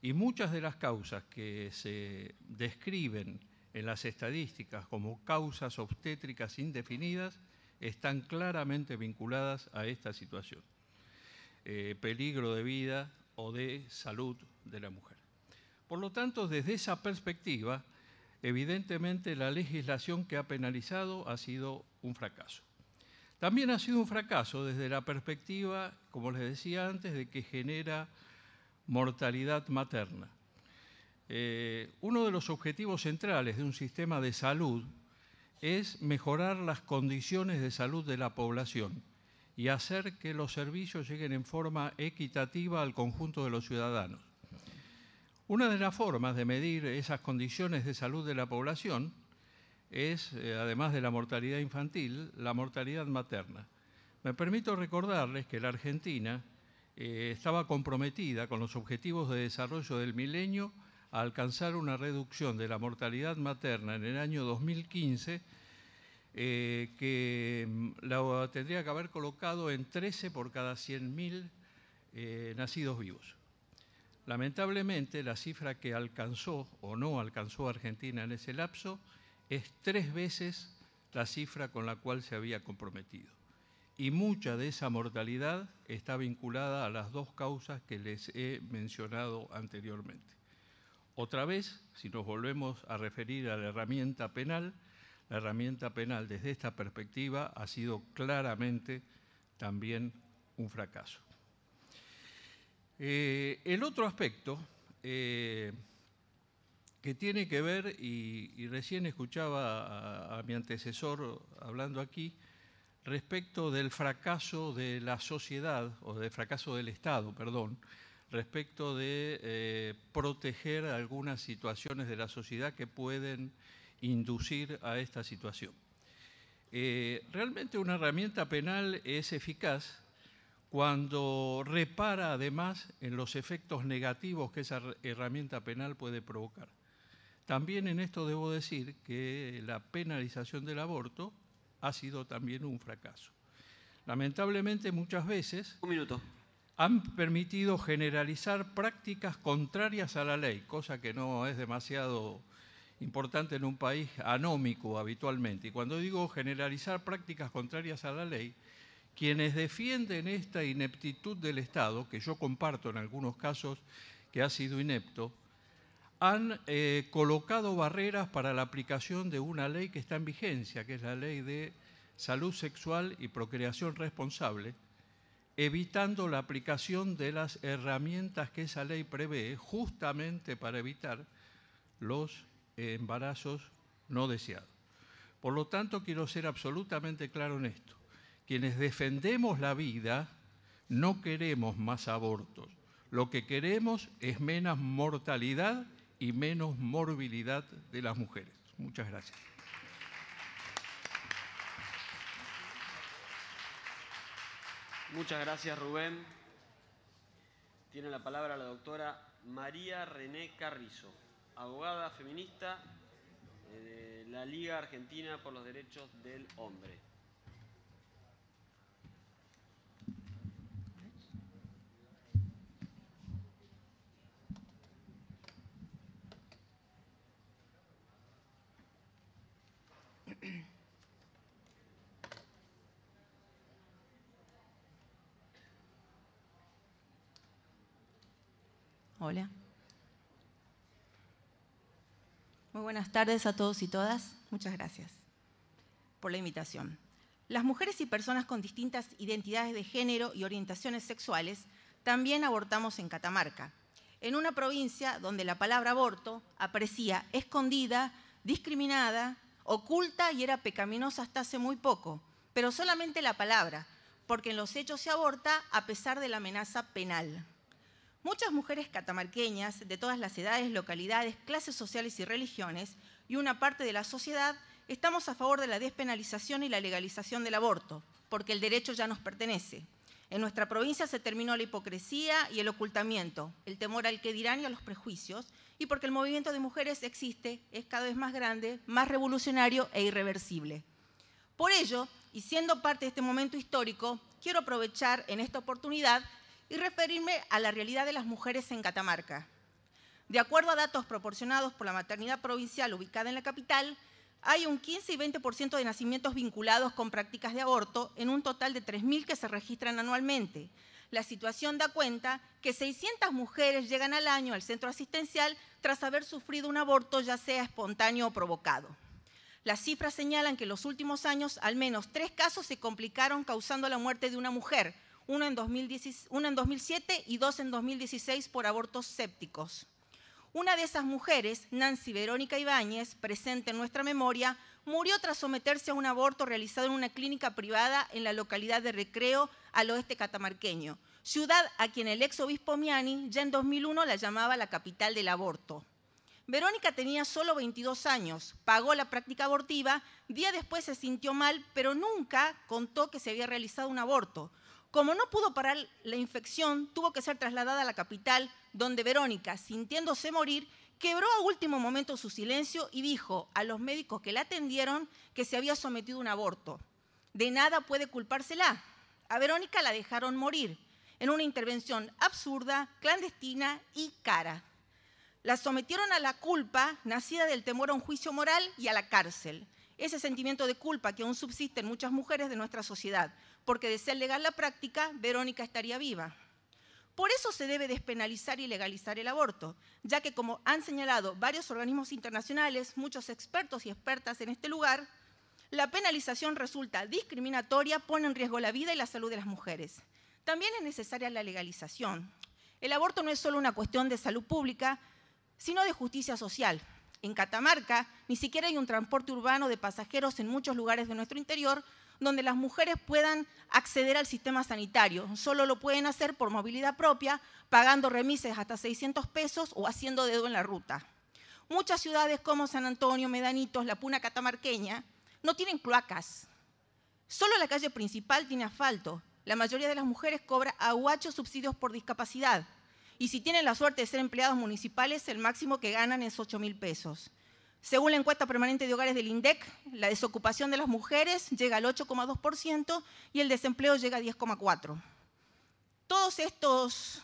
Y muchas de las causas que se describen en las estadísticas como causas obstétricas indefinidas están claramente vinculadas a esta situación. Eh, peligro de vida o de salud de la mujer. Por lo tanto, desde esa perspectiva, evidentemente la legislación que ha penalizado ha sido un fracaso. También ha sido un fracaso desde la perspectiva, como les decía antes, de que genera mortalidad materna. Eh, uno de los objetivos centrales de un sistema de salud es mejorar las condiciones de salud de la población y hacer que los servicios lleguen en forma equitativa al conjunto de los ciudadanos. Una de las formas de medir esas condiciones de salud de la población es, eh, además de la mortalidad infantil, la mortalidad materna. Me permito recordarles que la Argentina eh, estaba comprometida con los objetivos de desarrollo del milenio a alcanzar una reducción de la mortalidad materna en el año 2015 eh, que mm, la tendría que haber colocado en 13 por cada 100.000 eh, nacidos vivos. Lamentablemente, la cifra que alcanzó o no alcanzó Argentina en ese lapso es tres veces la cifra con la cual se había comprometido. Y mucha de esa mortalidad está vinculada a las dos causas que les he mencionado anteriormente. Otra vez, si nos volvemos a referir a la herramienta penal, la herramienta penal desde esta perspectiva ha sido claramente también un fracaso. Eh, el otro aspecto eh, que tiene que ver, y, recién escuchaba a, mi antecesor hablando aquí, respecto del fracaso de la sociedad, o del fracaso del Estado, perdón, respecto de eh, proteger algunas situaciones de la sociedad que pueden inducir a esta situación. Eh, realmente una herramienta penal es eficaz cuando repara además en los efectos negativos que esa herramienta penal puede provocar. También en esto debo decir que la penalización del aborto ha sido también un fracaso. Lamentablemente muchas veces... Un minuto han permitido generalizar prácticas contrarias a la ley, cosa que no es demasiado importante en un país anómico habitualmente. Y cuando digo generalizar prácticas contrarias a la ley, quienes defienden esta ineptitud del Estado, que yo comparto en algunos casos que ha sido inepto, han eh, colocado barreras para la aplicación de una ley que está en vigencia, que es la ley de salud sexual y procreación responsable, evitando la aplicación de las herramientas que esa ley prevé justamente para evitar los embarazos no deseados. Por lo tanto, quiero ser absolutamente claro en esto. Quienes defendemos la vida no queremos más abortos. Lo que queremos es menos mortalidad y menos morbilidad de las mujeres. Muchas gracias. Muchas gracias, Rubén. Tiene la palabra la doctora María René Carrizo, abogada feminista eh, de la Liga Argentina por los Derechos del Hombre. Hola. Muy buenas tardes a todos y todas. Muchas gracias por la invitación. Las mujeres y personas con distintas identidades de género y orientaciones sexuales también abortamos en Catamarca, en una provincia donde la palabra aborto aparecía escondida, discriminada, oculta y era pecaminosa hasta hace muy poco, pero solamente la palabra, porque en los hechos se aborta a pesar de la amenaza penal. Muchas mujeres catamarqueñas de todas las edades, localidades, clases sociales y religiones, y una parte de la sociedad, estamos a favor de la despenalización y la legalización del aborto, porque el derecho ya nos pertenece. En nuestra provincia se terminó la hipocresía y el ocultamiento, el temor al que dirán y a los prejuicios, y porque el movimiento de mujeres existe, es cada vez más grande, más revolucionario e irreversible. Por ello, y siendo parte de este momento histórico, quiero aprovechar en esta oportunidad y referirme a la realidad de las mujeres en Catamarca. De acuerdo a datos proporcionados por la maternidad provincial ubicada en la capital, hay un 15 y 20% de nacimientos vinculados con prácticas de aborto en un total de 3.000 que se registran anualmente. La situación da cuenta que 600 mujeres llegan al año al centro asistencial tras haber sufrido un aborto ya sea espontáneo o provocado. Las cifras señalan que en los últimos años al menos tres casos se complicaron causando la muerte de una mujer, uno en, en 2007 y dos en 2016 por abortos sépticos. Una de esas mujeres, Nancy Verónica Ibáñez, presente en nuestra memoria, murió tras someterse a un aborto realizado en una clínica privada en la localidad de Recreo, al oeste catamarqueño, ciudad a quien el ex obispo Miani ya en 2001 la llamaba la capital del aborto. Verónica tenía solo 22 años, pagó la práctica abortiva, día después se sintió mal, pero nunca contó que se había realizado un aborto. Como no pudo parar la infección, tuvo que ser trasladada a la capital, donde Verónica, sintiéndose morir, quebró a último momento su silencio y dijo a los médicos que la atendieron que se había sometido a un aborto. De nada puede culpársela. A Verónica la dejaron morir en una intervención absurda, clandestina y cara. La sometieron a la culpa nacida del temor a un juicio moral y a la cárcel. Ese sentimiento de culpa que aún subsiste en muchas mujeres de nuestra sociedad porque de ser legal la práctica, Verónica estaría viva. Por eso se debe despenalizar y legalizar el aborto, ya que como han señalado varios organismos internacionales, muchos expertos y expertas en este lugar, la penalización resulta discriminatoria, pone en riesgo la vida y la salud de las mujeres. También es necesaria la legalización. El aborto no es solo una cuestión de salud pública, sino de justicia social. En Catamarca ni siquiera hay un transporte urbano de pasajeros en muchos lugares de nuestro interior donde las mujeres puedan acceder al sistema sanitario. Solo lo pueden hacer por movilidad propia, pagando remises hasta 600 pesos o haciendo dedo en la ruta. Muchas ciudades como San Antonio, Medanitos, La Puna Catamarqueña, no tienen cloacas. Solo la calle principal tiene asfalto. La mayoría de las mujeres cobra aguachos subsidios por discapacidad. Y si tienen la suerte de ser empleados municipales, el máximo que ganan es 8 mil pesos. Según la encuesta permanente de hogares del INDEC, la desocupación de las mujeres llega al 8,2% y el desempleo llega a 10,4%. Todos estos,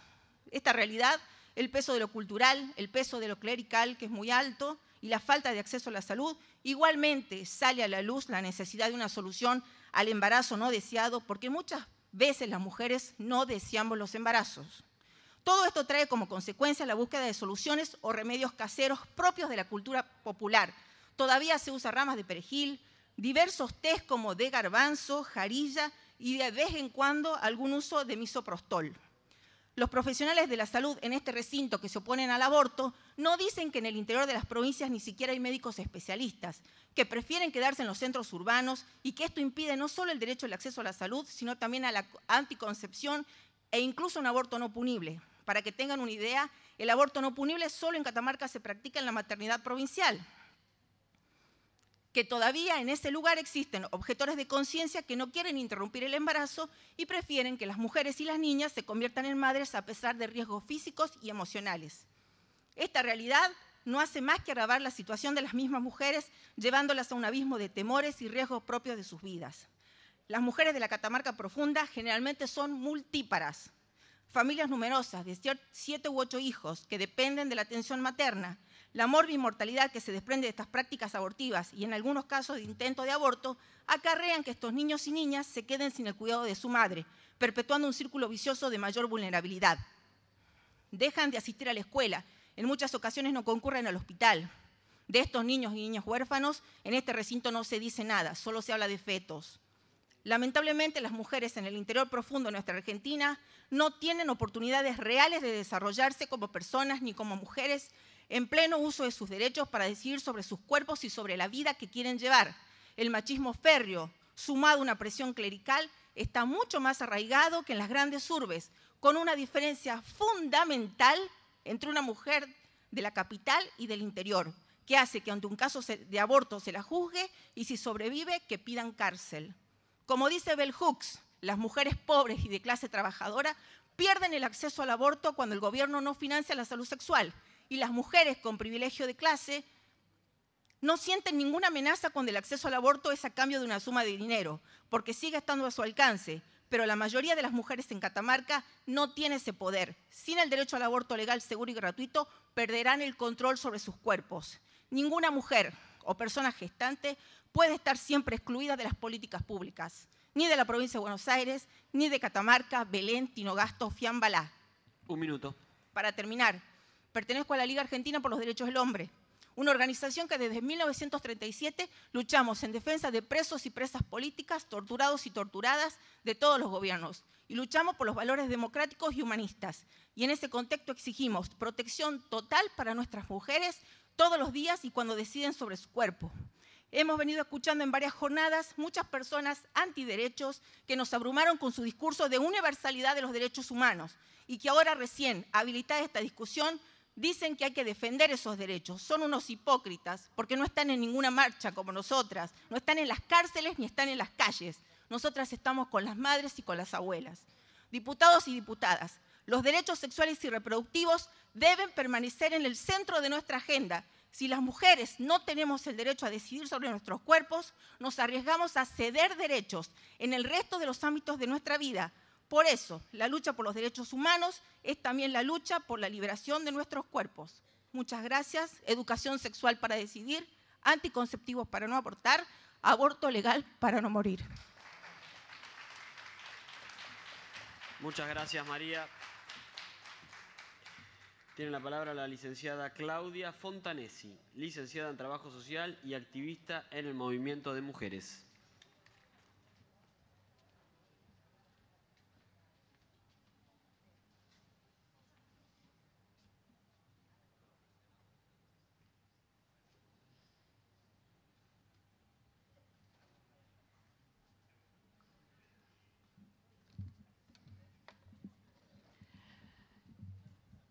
esta realidad, el peso de lo cultural, el peso de lo clerical, que es muy alto, y la falta de acceso a la salud, igualmente sale a la luz la necesidad de una solución al embarazo no deseado, porque muchas veces las mujeres no deseamos los embarazos. Todo esto trae como consecuencia la búsqueda de soluciones o remedios caseros propios de la cultura popular. Todavía se usa ramas de perejil, diversos tés como de garbanzo, jarilla y de vez en cuando algún uso de misoprostol. Los profesionales de la salud en este recinto que se oponen al aborto no dicen que en el interior de las provincias ni siquiera hay médicos especialistas, que prefieren quedarse en los centros urbanos y que esto impide no solo el derecho al acceso a la salud, sino también a la anticoncepción e incluso un aborto no punible. Para que tengan una idea, el aborto no punible solo en Catamarca se practica en la maternidad provincial, que todavía en ese lugar existen objetores de conciencia que no quieren interrumpir el embarazo y prefieren que las mujeres y las niñas se conviertan en madres a pesar de riesgos físicos y emocionales. Esta realidad no hace más que agravar la situación de las mismas mujeres, llevándolas a un abismo de temores y riesgos propios de sus vidas. Las mujeres de la Catamarca profunda generalmente son multíparas, familias numerosas de siete u ocho hijos que dependen de la atención materna, la morbimortalidad que se desprende de estas prácticas abortivas y en algunos casos de intento de aborto, acarrean que estos niños y niñas se queden sin el cuidado de su madre, perpetuando un círculo vicioso de mayor vulnerabilidad. Dejan de asistir a la escuela, en muchas ocasiones no concurren al hospital. De estos niños y niñas huérfanos, en este recinto no se dice nada, solo se habla de fetos. Lamentablemente, las mujeres en el interior profundo de nuestra Argentina no tienen oportunidades reales de desarrollarse como personas ni como mujeres en pleno uso de sus derechos para decidir sobre sus cuerpos y sobre la vida que quieren llevar. El machismo férreo, sumado a una presión clerical, está mucho más arraigado que en las grandes urbes, con una diferencia fundamental entre una mujer de la capital y del interior, que hace que ante un caso de aborto se la juzgue y si sobrevive que pidan cárcel. Como dice Bell Hooks, las mujeres pobres y de clase trabajadora pierden el acceso al aborto cuando el gobierno no financia la salud sexual y las mujeres con privilegio de clase no sienten ninguna amenaza cuando el acceso al aborto es a cambio de una suma de dinero, porque sigue estando a su alcance, pero la mayoría de las mujeres en Catamarca no tiene ese poder. Sin el derecho al aborto legal, seguro y gratuito, perderán el control sobre sus cuerpos. Ninguna mujer, o personas gestantes puede estar siempre excluida de las políticas públicas, ni de la provincia de Buenos Aires, ni de Catamarca, Belén, Tinogasto, Fiambalá. Un minuto. Para terminar, pertenezco a la Liga Argentina por los Derechos del Hombre, una organización que desde 1937 luchamos en defensa de presos y presas políticas, torturados y torturadas de todos los gobiernos, y luchamos por los valores democráticos y humanistas. Y en ese contexto exigimos protección total para nuestras mujeres todos los días y cuando deciden sobre su cuerpo. Hemos venido escuchando en varias jornadas muchas personas antiderechos que nos abrumaron con su discurso de universalidad de los derechos humanos y que ahora recién, habilitada esta discusión, dicen que hay que defender esos derechos. Son unos hipócritas porque no están en ninguna marcha como nosotras, no están en las cárceles ni están en las calles. Nosotras estamos con las madres y con las abuelas. Diputados y diputadas, los derechos sexuales y reproductivos deben permanecer en el centro de nuestra agenda. Si las mujeres no tenemos el derecho a decidir sobre nuestros cuerpos, nos arriesgamos a ceder derechos en el resto de los ámbitos de nuestra vida. Por eso, la lucha por los derechos humanos es también la lucha por la liberación de nuestros cuerpos. Muchas gracias. Educación sexual para decidir, anticonceptivos para no abortar, aborto legal para no morir. Muchas gracias, María. Tiene la palabra la licenciada Claudia Fontanesi, licenciada en Trabajo Social y activista en el movimiento de mujeres.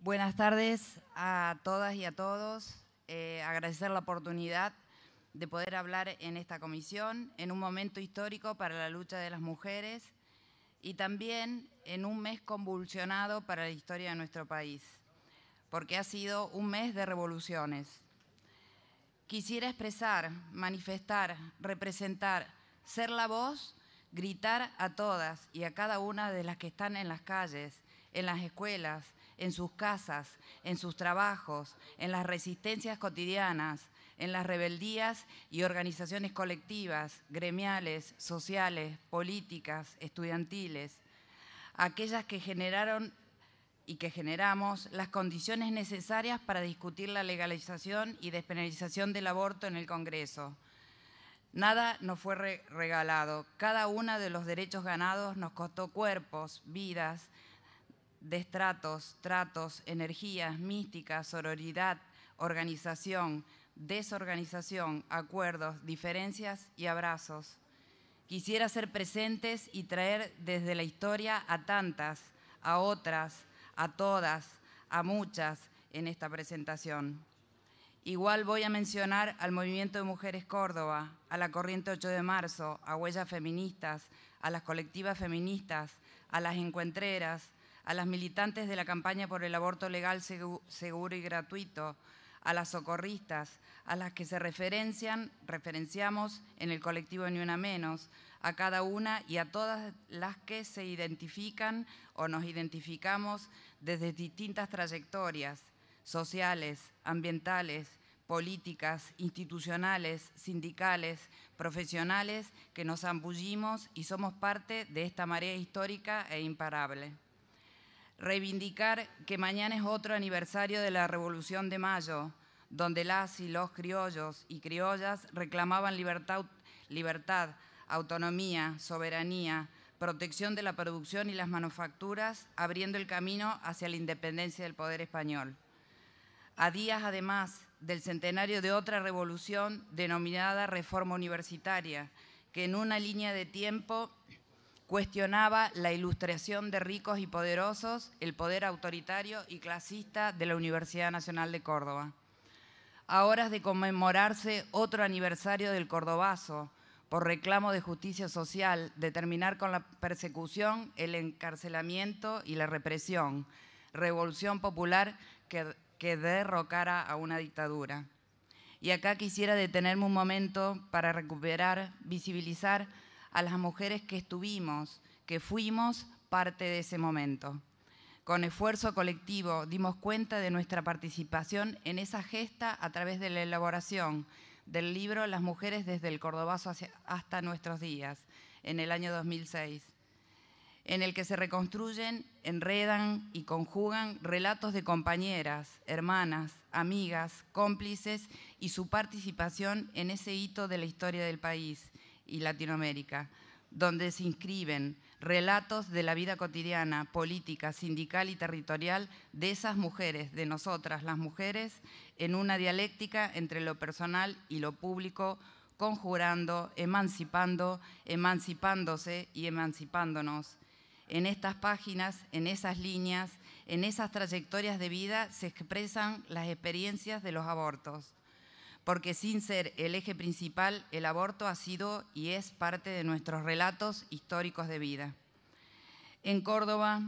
Buenas tardes a todas y a todos. Eh, agradecer la oportunidad de poder hablar en esta comisión en un momento histórico para la lucha de las mujeres y también en un mes convulsionado para la historia de nuestro país, porque ha sido un mes de revoluciones. Quisiera expresar, manifestar, representar, ser la voz, gritar a todas y a cada una de las que están en las calles, en las escuelas, en sus casas, en sus trabajos, en las resistencias cotidianas, en las rebeldías y organizaciones colectivas, gremiales, sociales, políticas, estudiantiles, aquellas que generaron y que generamos las condiciones necesarias para discutir la legalización y despenalización del aborto en el Congreso. Nada nos fue regalado. Cada uno de los derechos ganados nos costó cuerpos, vidas, de tratos, energías, místicas, sororidad, organización, desorganización, acuerdos, diferencias y abrazos. Quisiera ser presentes y traer desde la historia a tantas, a otras, a todas, a muchas en esta presentación. Igual voy a mencionar al Movimiento de Mujeres Córdoba, a la Corriente 8 de Marzo, a Huellas Feministas, a las colectivas feministas, a las encuentreras, a las militantes de la campaña por el aborto legal, seguro y gratuito, a las socorristas, a las que se referencian, referenciamos en el colectivo Ni Una Menos, a cada una y a todas las que se identifican o nos identificamos desde distintas trayectorias sociales, ambientales, políticas, institucionales, sindicales, profesionales, que nos ambullimos y somos parte de esta marea histórica e imparable reivindicar que mañana es otro aniversario de la Revolución de Mayo, donde las y los criollos y criollas reclamaban libertad, autonomía, soberanía, protección de la producción y las manufacturas, abriendo el camino hacia la independencia del poder español. A días, además, del centenario de otra revolución denominada Reforma Universitaria, que en una línea de tiempo cuestionaba la ilustración de ricos y poderosos, el poder autoritario y clasista de la Universidad Nacional de Córdoba. A horas de conmemorarse otro aniversario del Cordobazo, por reclamo de justicia social, de terminar con la persecución, el encarcelamiento y la represión, revolución popular que derrocara a una dictadura. Y acá quisiera detenerme un momento para recuperar, visibilizar a las mujeres que estuvimos, que fuimos parte de ese momento. Con esfuerzo colectivo dimos cuenta de nuestra participación en esa gesta a través de la elaboración del libro Las mujeres desde el Cordobazo hasta nuestros días, en el año 2006 en el que se reconstruyen, enredan y conjugan relatos de compañeras, hermanas, amigas, cómplices y su participación en ese hito de la historia del país, y Latinoamérica, donde se inscriben relatos de la vida cotidiana, política, sindical y territorial de esas mujeres, de nosotras las mujeres, en una dialéctica entre lo personal y lo público, conjurando, emancipando, emancipándose y emancipándonos. En estas páginas, en esas líneas, en esas trayectorias de vida se expresan las experiencias de los abortos, porque sin ser el eje principal, el aborto ha sido y es parte de nuestros relatos históricos de vida. En Córdoba,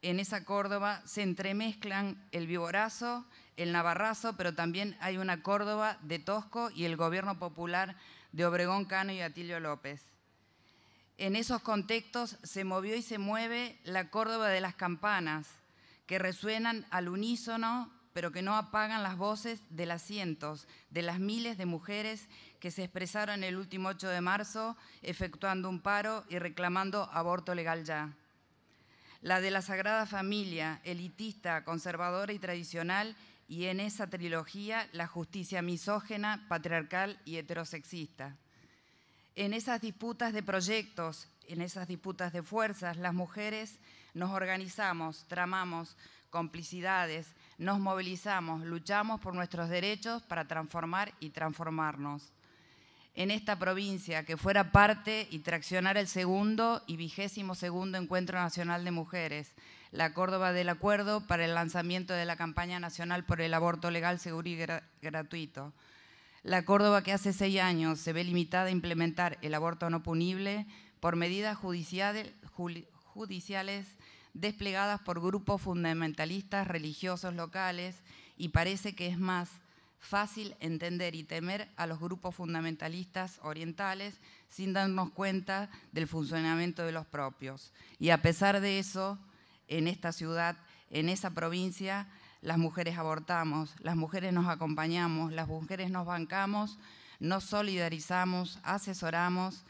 en esa Córdoba, se entremezclan el viborazo, el navarrazo, pero también hay una Córdoba de Tosco y el gobierno popular de Obregón Cano y Atilio López. En esos contextos se movió y se mueve la Córdoba de las campanas, que resuenan al unísono pero que no apagan las voces de las cientos, de las miles de mujeres que se expresaron el último 8 de marzo efectuando un paro y reclamando aborto legal ya. La de la Sagrada Familia, elitista, conservadora y tradicional, y en esa trilogía la justicia misógena, patriarcal y heterosexista. En esas disputas de proyectos, en esas disputas de fuerzas, las mujeres nos organizamos, tramamos complicidades, nos movilizamos, luchamos por nuestros derechos para transformar y transformarnos. En esta provincia, que fuera parte y traccionar el segundo y vigésimo segundo Encuentro Nacional de Mujeres, la Córdoba del Acuerdo para el lanzamiento de la campaña nacional por el aborto legal, seguro y gratuito. La Córdoba que hace seis años se ve limitada a implementar el aborto no punible por medidas judiciales desplegadas por grupos fundamentalistas religiosos locales y parece que es más fácil entender y temer a los grupos fundamentalistas orientales sin darnos cuenta del funcionamiento de los propios. Y a pesar de eso, en esta ciudad, en esa provincia, las mujeres abortamos, las mujeres nos acompañamos, las mujeres nos bancamos, nos solidarizamos, asesoramos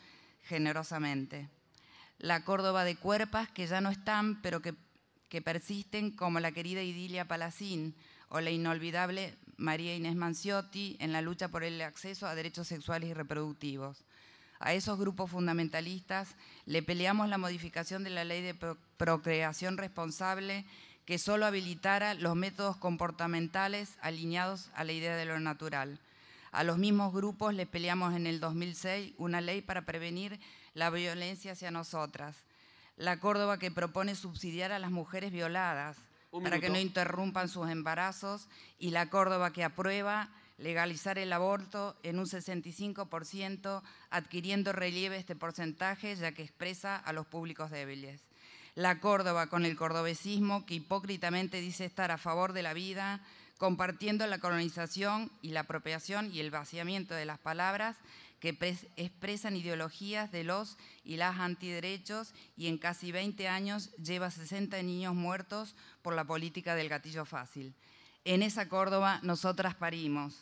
generosamente la Córdoba de cuerpas que ya no están, pero que, persisten como la querida Idilia Palacín o la inolvidable María Inés Manciotti en la lucha por el acceso a derechos sexuales y reproductivos. A esos grupos fundamentalistas le peleamos la modificación de la ley de procreación responsable que solo habilitara los métodos comportamentales alineados a la idea de lo natural. A los mismos grupos les peleamos en el 2006 una ley para prevenir la violencia hacia nosotras. La Córdoba que propone subsidiar a las mujeres violadas para que no interrumpan sus embarazos y la Córdoba que aprueba legalizar el aborto en un 65%, adquiriendo relieve este porcentaje ya que expresa a los públicos débiles. La Córdoba con el cordobesismo que hipócritamente dice estar a favor de la vida, compartiendo la colonización y la apropiación y el vaciamiento de las palabras que expresan ideologías de los y las antiderechos y en casi 20 años lleva 60 niños muertos por la política del gatillo fácil. En esa Córdoba nosotras parimos.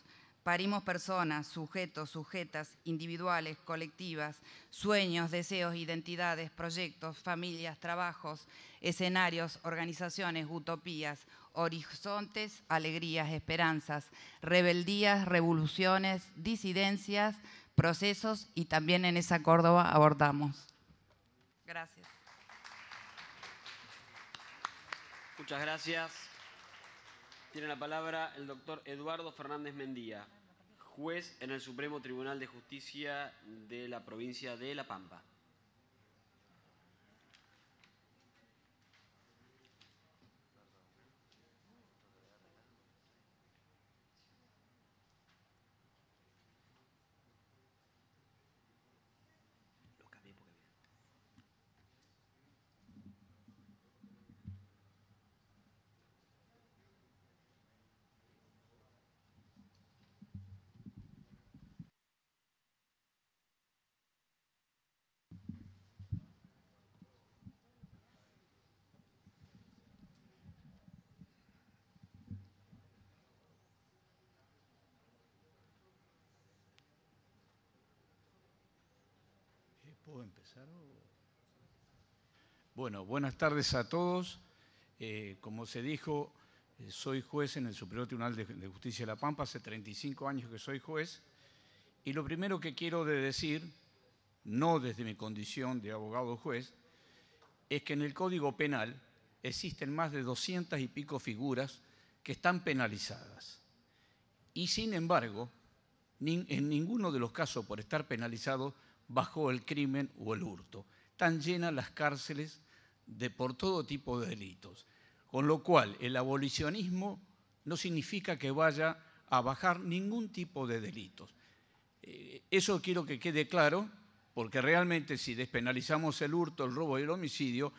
Parimos personas, sujetos, sujetas, individuales, colectivas, sueños, deseos, identidades, proyectos, familias, trabajos, escenarios, organizaciones, utopías, horizontes, alegrías, esperanzas, rebeldías, revoluciones, disidencias, procesos y también en esa Córdoba abordamos. Gracias. Muchas gracias. Tiene la palabra el doctor Eduardo Fernández Mendía, juez en el Supremo Tribunal de Justicia de la provincia de La Pampa. ¿Puedo empezar? Bueno, buenas tardes a todos. Eh, como se dijo, eh, soy juez en el Superior Tribunal de, Justicia de La Pampa, hace 35 años que soy juez. Y lo primero que quiero de decir, no desde mi condición de abogado juez, es que en el Código Penal existen más de 200 y pico figuras que están penalizadas. Y sin embargo, en ninguno de los casos por estar penalizado bajo el crimen o el hurto. Están llenas las cárceles de, por todo tipo de delitos. Con lo cual, el abolicionismo no significa que vaya a bajar ningún tipo de delitos. Eh, eso quiero que quede claro, porque realmente si despenalizamos el hurto, el robo y el homicidio,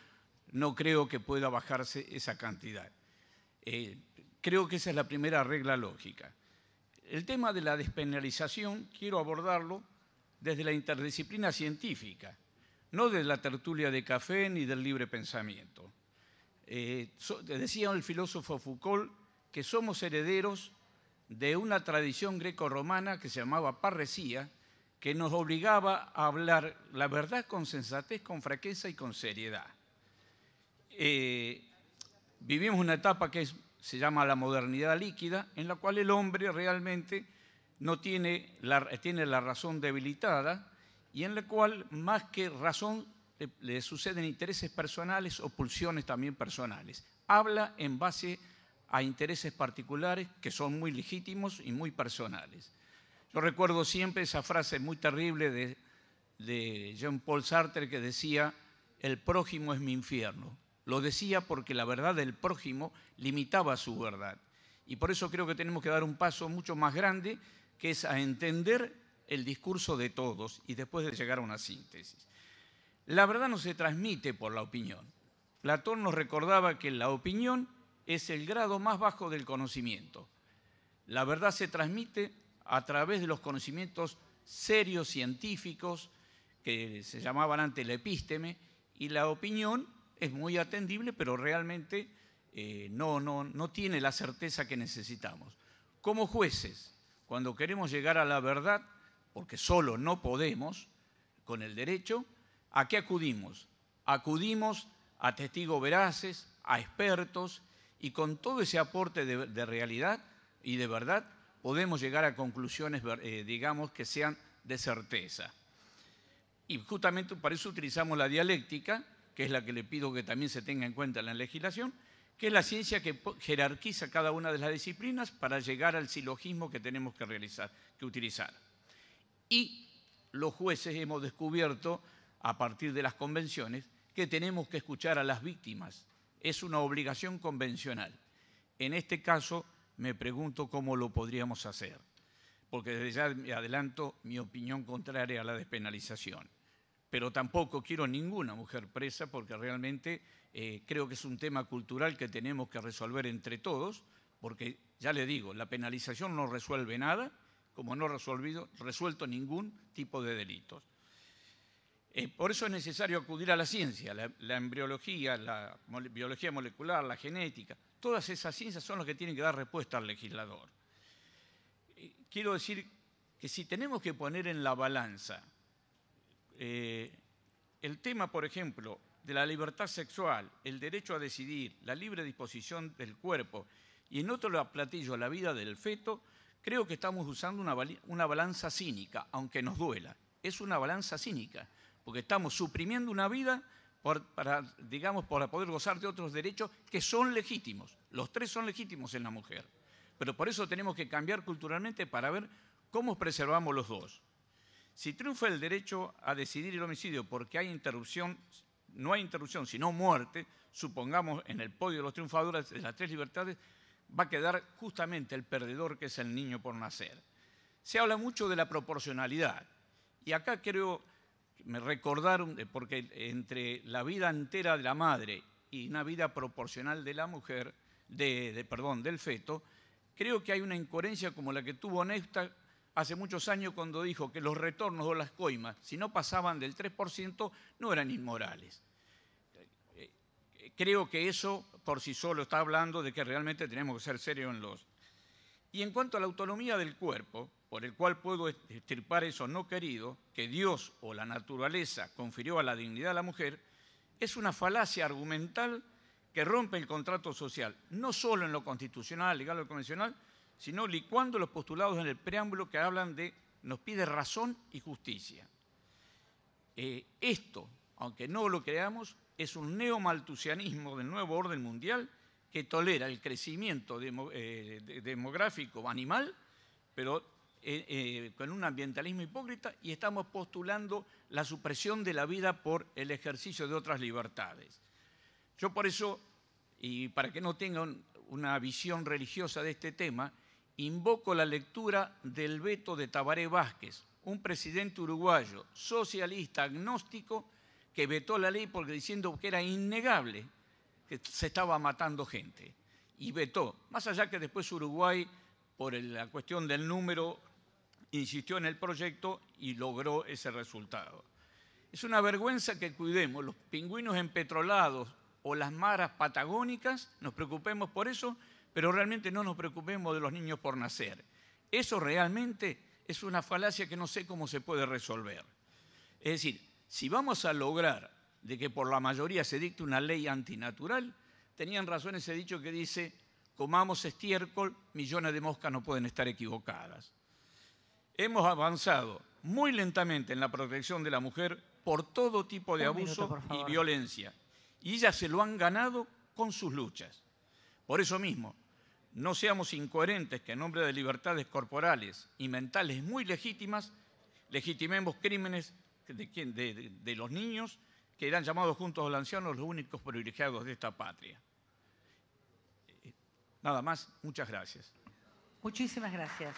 no creo que pueda bajarse esa cantidad. Eh, creo que esa es la primera regla lógica. El tema de la despenalización quiero abordarlo desde la interdisciplina científica, no desde la tertulia de café ni del libre pensamiento. Eh, decía el filósofo Foucault que somos herederos de una tradición greco-romana que se llamaba parresía, que nos obligaba a hablar la verdad con sensatez, con franqueza y con seriedad. Eh, vivimos una etapa que se llama la modernidad líquida, en la cual el hombre realmente no tiene la, razón debilitada y en la cual más que razón le, suceden intereses personales o pulsiones también personales. Habla en base a intereses particulares que son muy legítimos y muy personales. Yo recuerdo siempre esa frase muy terrible de, de Jean-Paul Sartre que decía, el prójimo es mi infierno. Lo decía porque la verdad del prójimo limitaba su verdad. Y por eso creo que tenemos que dar un paso mucho más grande que es a entender el discurso de todos y después de llegar a una síntesis. La verdad no se transmite por la opinión. Platón nos recordaba que la opinión es el grado más bajo del conocimiento. La verdad se transmite a través de los conocimientos serios científicos, que se llamaban antes la epísteme, y la opinión es muy atendible, pero realmente eh, no, no, no tiene la certeza que necesitamos. Como jueces, cuando queremos llegar a la verdad, porque solo no podemos con el derecho, ¿a qué acudimos? Acudimos a testigos veraces, a expertos, y con todo ese aporte de, realidad y de verdad podemos llegar a conclusiones, eh, digamos, que sean de certeza. Y justamente para eso utilizamos la dialéctica, que es la que le pido que también se tenga en cuenta en la legislación, que es la ciencia que jerarquiza cada una de las disciplinas para llegar al silogismo que tenemos que, realizar, que utilizar. Y los jueces hemos descubierto, a partir de las convenciones, que tenemos que escuchar a las víctimas. Es una obligación convencional. En este caso, me pregunto cómo lo podríamos hacer, porque desde ya me adelanto mi opinión contraria a la despenalización. Pero tampoco quiero ninguna mujer presa porque realmente eh, creo que es un tema cultural que tenemos que resolver entre todos, porque ya le digo, la penalización no resuelve nada, como no ha resolvido, resuelto ningún tipo de delitos. Eh, por eso es necesario acudir a la ciencia, la, embriología, la biología molecular, la genética. Todas esas ciencias son las que tienen que dar respuesta al legislador. Eh, quiero decir que si tenemos que poner en la balanza el tema, por ejemplo, de la libertad sexual, el derecho a decidir, la libre disposición del cuerpo y en otro platillo la vida del feto, creo que estamos usando una, balanza cínica, aunque nos duela. Es una balanza cínica, porque estamos suprimiendo una vida para, digamos, para poder gozar de otros derechos que son legítimos. Los tres son legítimos en la mujer. Pero por eso tenemos que cambiar culturalmente para ver cómo preservamos los dos. Si triunfa el derecho a decidir el homicidio porque hay interrupción no hay interrupción, sino muerte, supongamos en el podio de los triunfadores de las tres libertades, va a quedar justamente el perdedor que es el niño por nacer. Se habla mucho de la proporcionalidad y acá creo me recordaron, porque entre la vida entera de la madre y una vida proporcional de la mujer, de, perdón, del feto, creo que hay una incoherencia como la que tuvo Néstor hace muchos años cuando dijo que los retornos o las coimas, si no pasaban del 3%, no eran inmorales. Eh, eh, creo que eso por sí solo está hablando de que realmente tenemos que ser serios en los... Y en cuanto a la autonomía del cuerpo, por el cual puedo extirpar eso no querido, que Dios o la naturaleza confirió a la dignidad de la mujer, es una falacia argumental que rompe el contrato social, no solo en lo constitucional, legal o convencional, sino licuando los postulados en el preámbulo que hablan de nos pide razón y justicia. Eh, esto, aunque no lo creamos, es un neomaltusianismo del nuevo orden mundial que tolera el crecimiento eh, demográfico animal, pero eh, con un ambientalismo hipócrita, y estamos postulando la supresión de la vida por el ejercicio de otras libertades. Yo por eso, y para que no tengan una visión religiosa de este tema, invoco la lectura del veto de Tabaré Vázquez, un presidente uruguayo, socialista, agnóstico, que vetó la ley porque diciendo que era innegable que se estaba matando gente. Y vetó, más allá que después Uruguay, por la cuestión del número, insistió en el proyecto y logró ese resultado. Es una vergüenza que cuidemos los pingüinos empetrolados o las maras patagónicas, nos preocupemos por eso pero realmente no nos preocupemos de los niños por nacer. Eso realmente es una falacia que no sé cómo se puede resolver. Es decir, si vamos a lograr de que por la mayoría se dicte una ley antinatural, tenían razón ese dicho que dice, comamos estiércol, millones de moscas no pueden estar equivocadas. Hemos avanzado muy lentamente en la protección de la mujer por todo tipo de abuso y violencia. Y ellas se lo han ganado con sus luchas. Por eso mismo, no seamos incoherentes que en nombre de libertades corporales y mentales muy legítimas, legitimemos crímenes de, de los niños que eran llamados juntos a los ancianos los únicos privilegiados de esta patria. Nada más, muchas gracias. Muchísimas gracias.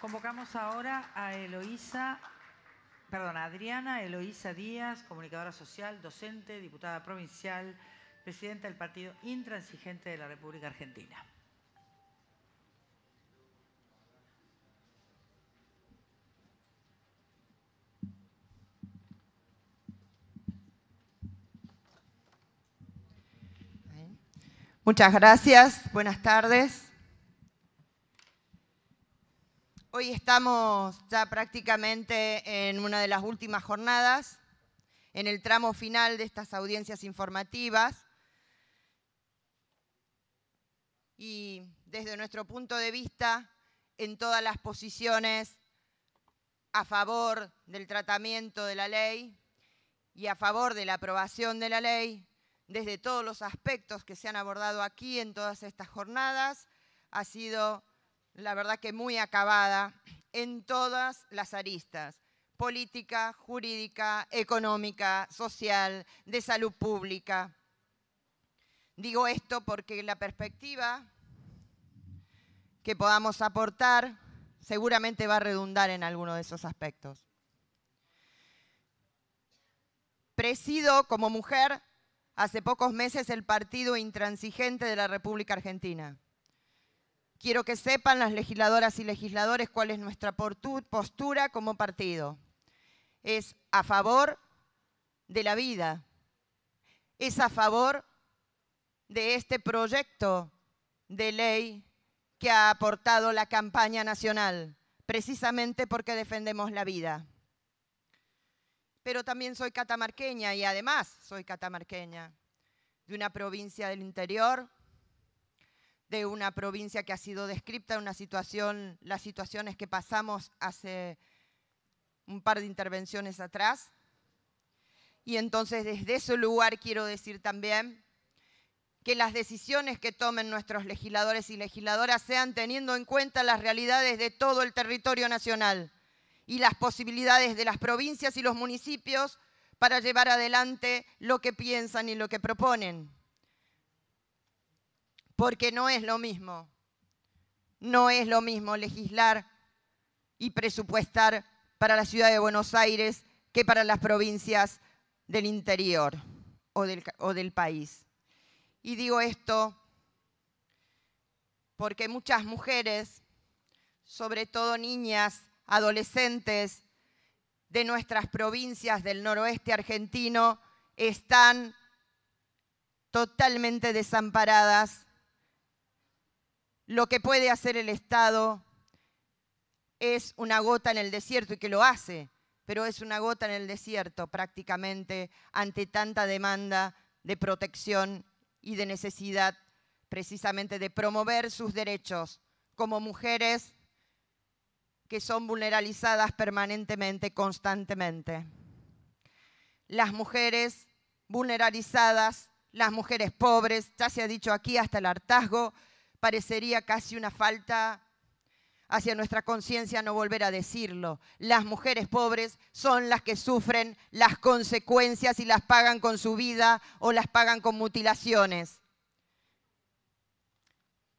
Convocamos ahora a Eloísa, perdón, a Adriana Eloísa Díaz, comunicadora social, docente, diputada provincial presidenta del Partido Intransigente de la República Argentina. Muchas gracias, buenas tardes. Hoy estamos ya prácticamente en una de las últimas jornadas, en el tramo final de estas audiencias informativas. y desde nuestro punto de vista en todas las posiciones a favor del tratamiento de la ley y a favor de la aprobación de la ley, desde todos los aspectos que se han abordado aquí en todas estas jornadas, ha sido la verdad que muy acabada en todas las aristas, política, jurídica, económica, social, de salud pública. Digo esto porque la perspectiva que podamos aportar seguramente va a redundar en alguno de esos aspectos. Presido como mujer hace pocos meses el Partido Intransigente de la República Argentina. Quiero que sepan las legisladoras y legisladores cuál es nuestra postura como partido. Es a favor de la vida, es a favor de este proyecto de ley que ha aportado la campaña nacional, precisamente porque defendemos la vida. Pero también soy catamarqueña y además soy catamarqueña de una provincia del interior, de una provincia que ha sido descripta una situación, las situaciones que pasamos hace un par de intervenciones atrás. Y entonces desde ese lugar quiero decir también que las decisiones que tomen nuestros legisladores y legisladoras sean teniendo en cuenta las realidades de todo el territorio nacional y las posibilidades de las provincias y los municipios para llevar adelante lo que piensan y lo que proponen. Porque no es lo mismo, no es lo mismo legislar y presupuestar para la ciudad de Buenos Aires que para las provincias del interior o del, o del país. Y digo esto porque muchas mujeres, sobre todo niñas, adolescentes de nuestras provincias del noroeste argentino, están totalmente desamparadas. Lo que puede hacer el Estado es una gota en el desierto y que lo hace, pero es una gota en el desierto prácticamente ante tanta demanda de protección y de necesidad precisamente de promover sus derechos como mujeres que son vulneralizadas permanentemente, constantemente. Las mujeres vulneralizadas, las mujeres pobres, ya se ha dicho aquí hasta el hartazgo, parecería casi una falta hacia nuestra conciencia no volver a decirlo. Las mujeres pobres son las que sufren las consecuencias y las pagan con su vida o las pagan con mutilaciones.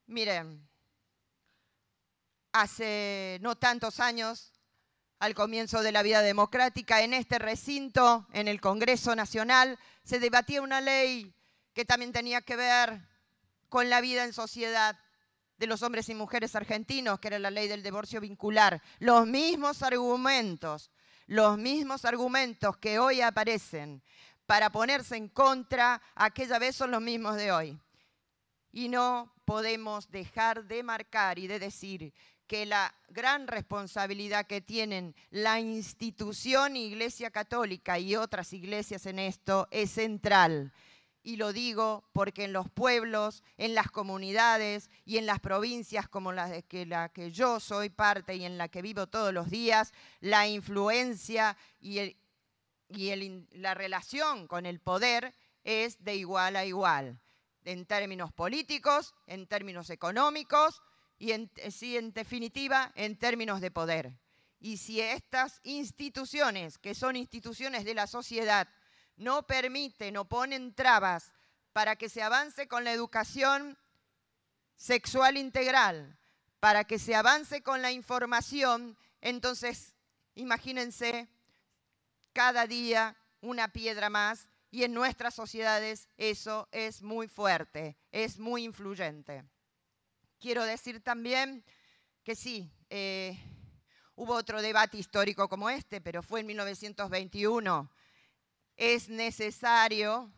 Miren, hace no tantos años, al comienzo de la vida democrática, en este recinto, en el Congreso Nacional, se debatía una ley que también tenía que ver con la vida en sociedad de los hombres y mujeres argentinos, que era la ley del divorcio vincular. Los mismos argumentos, los mismos argumentos que hoy aparecen para ponerse en contra aquella vez son los mismos de hoy. Y no podemos dejar de marcar y de decir que la gran responsabilidad que tienen la institución Iglesia Católica y otras iglesias en esto es central y lo digo porque en los pueblos, en las comunidades y en las provincias como la, de que, la que yo soy parte y en la que vivo todos los días, la influencia y, la relación con el poder es de igual a igual, en términos políticos, en términos económicos y en, eh, en definitiva en términos de poder. Y si estas instituciones, que son instituciones de la sociedad, no permiten no ponen trabas para que se avance con la educación sexual integral, para que se avance con la información, entonces imagínense cada día una piedra más y en nuestras sociedades eso es muy fuerte, es muy influyente. Quiero decir también que sí, eh, hubo otro debate histórico como este, pero fue en 1921 es necesario.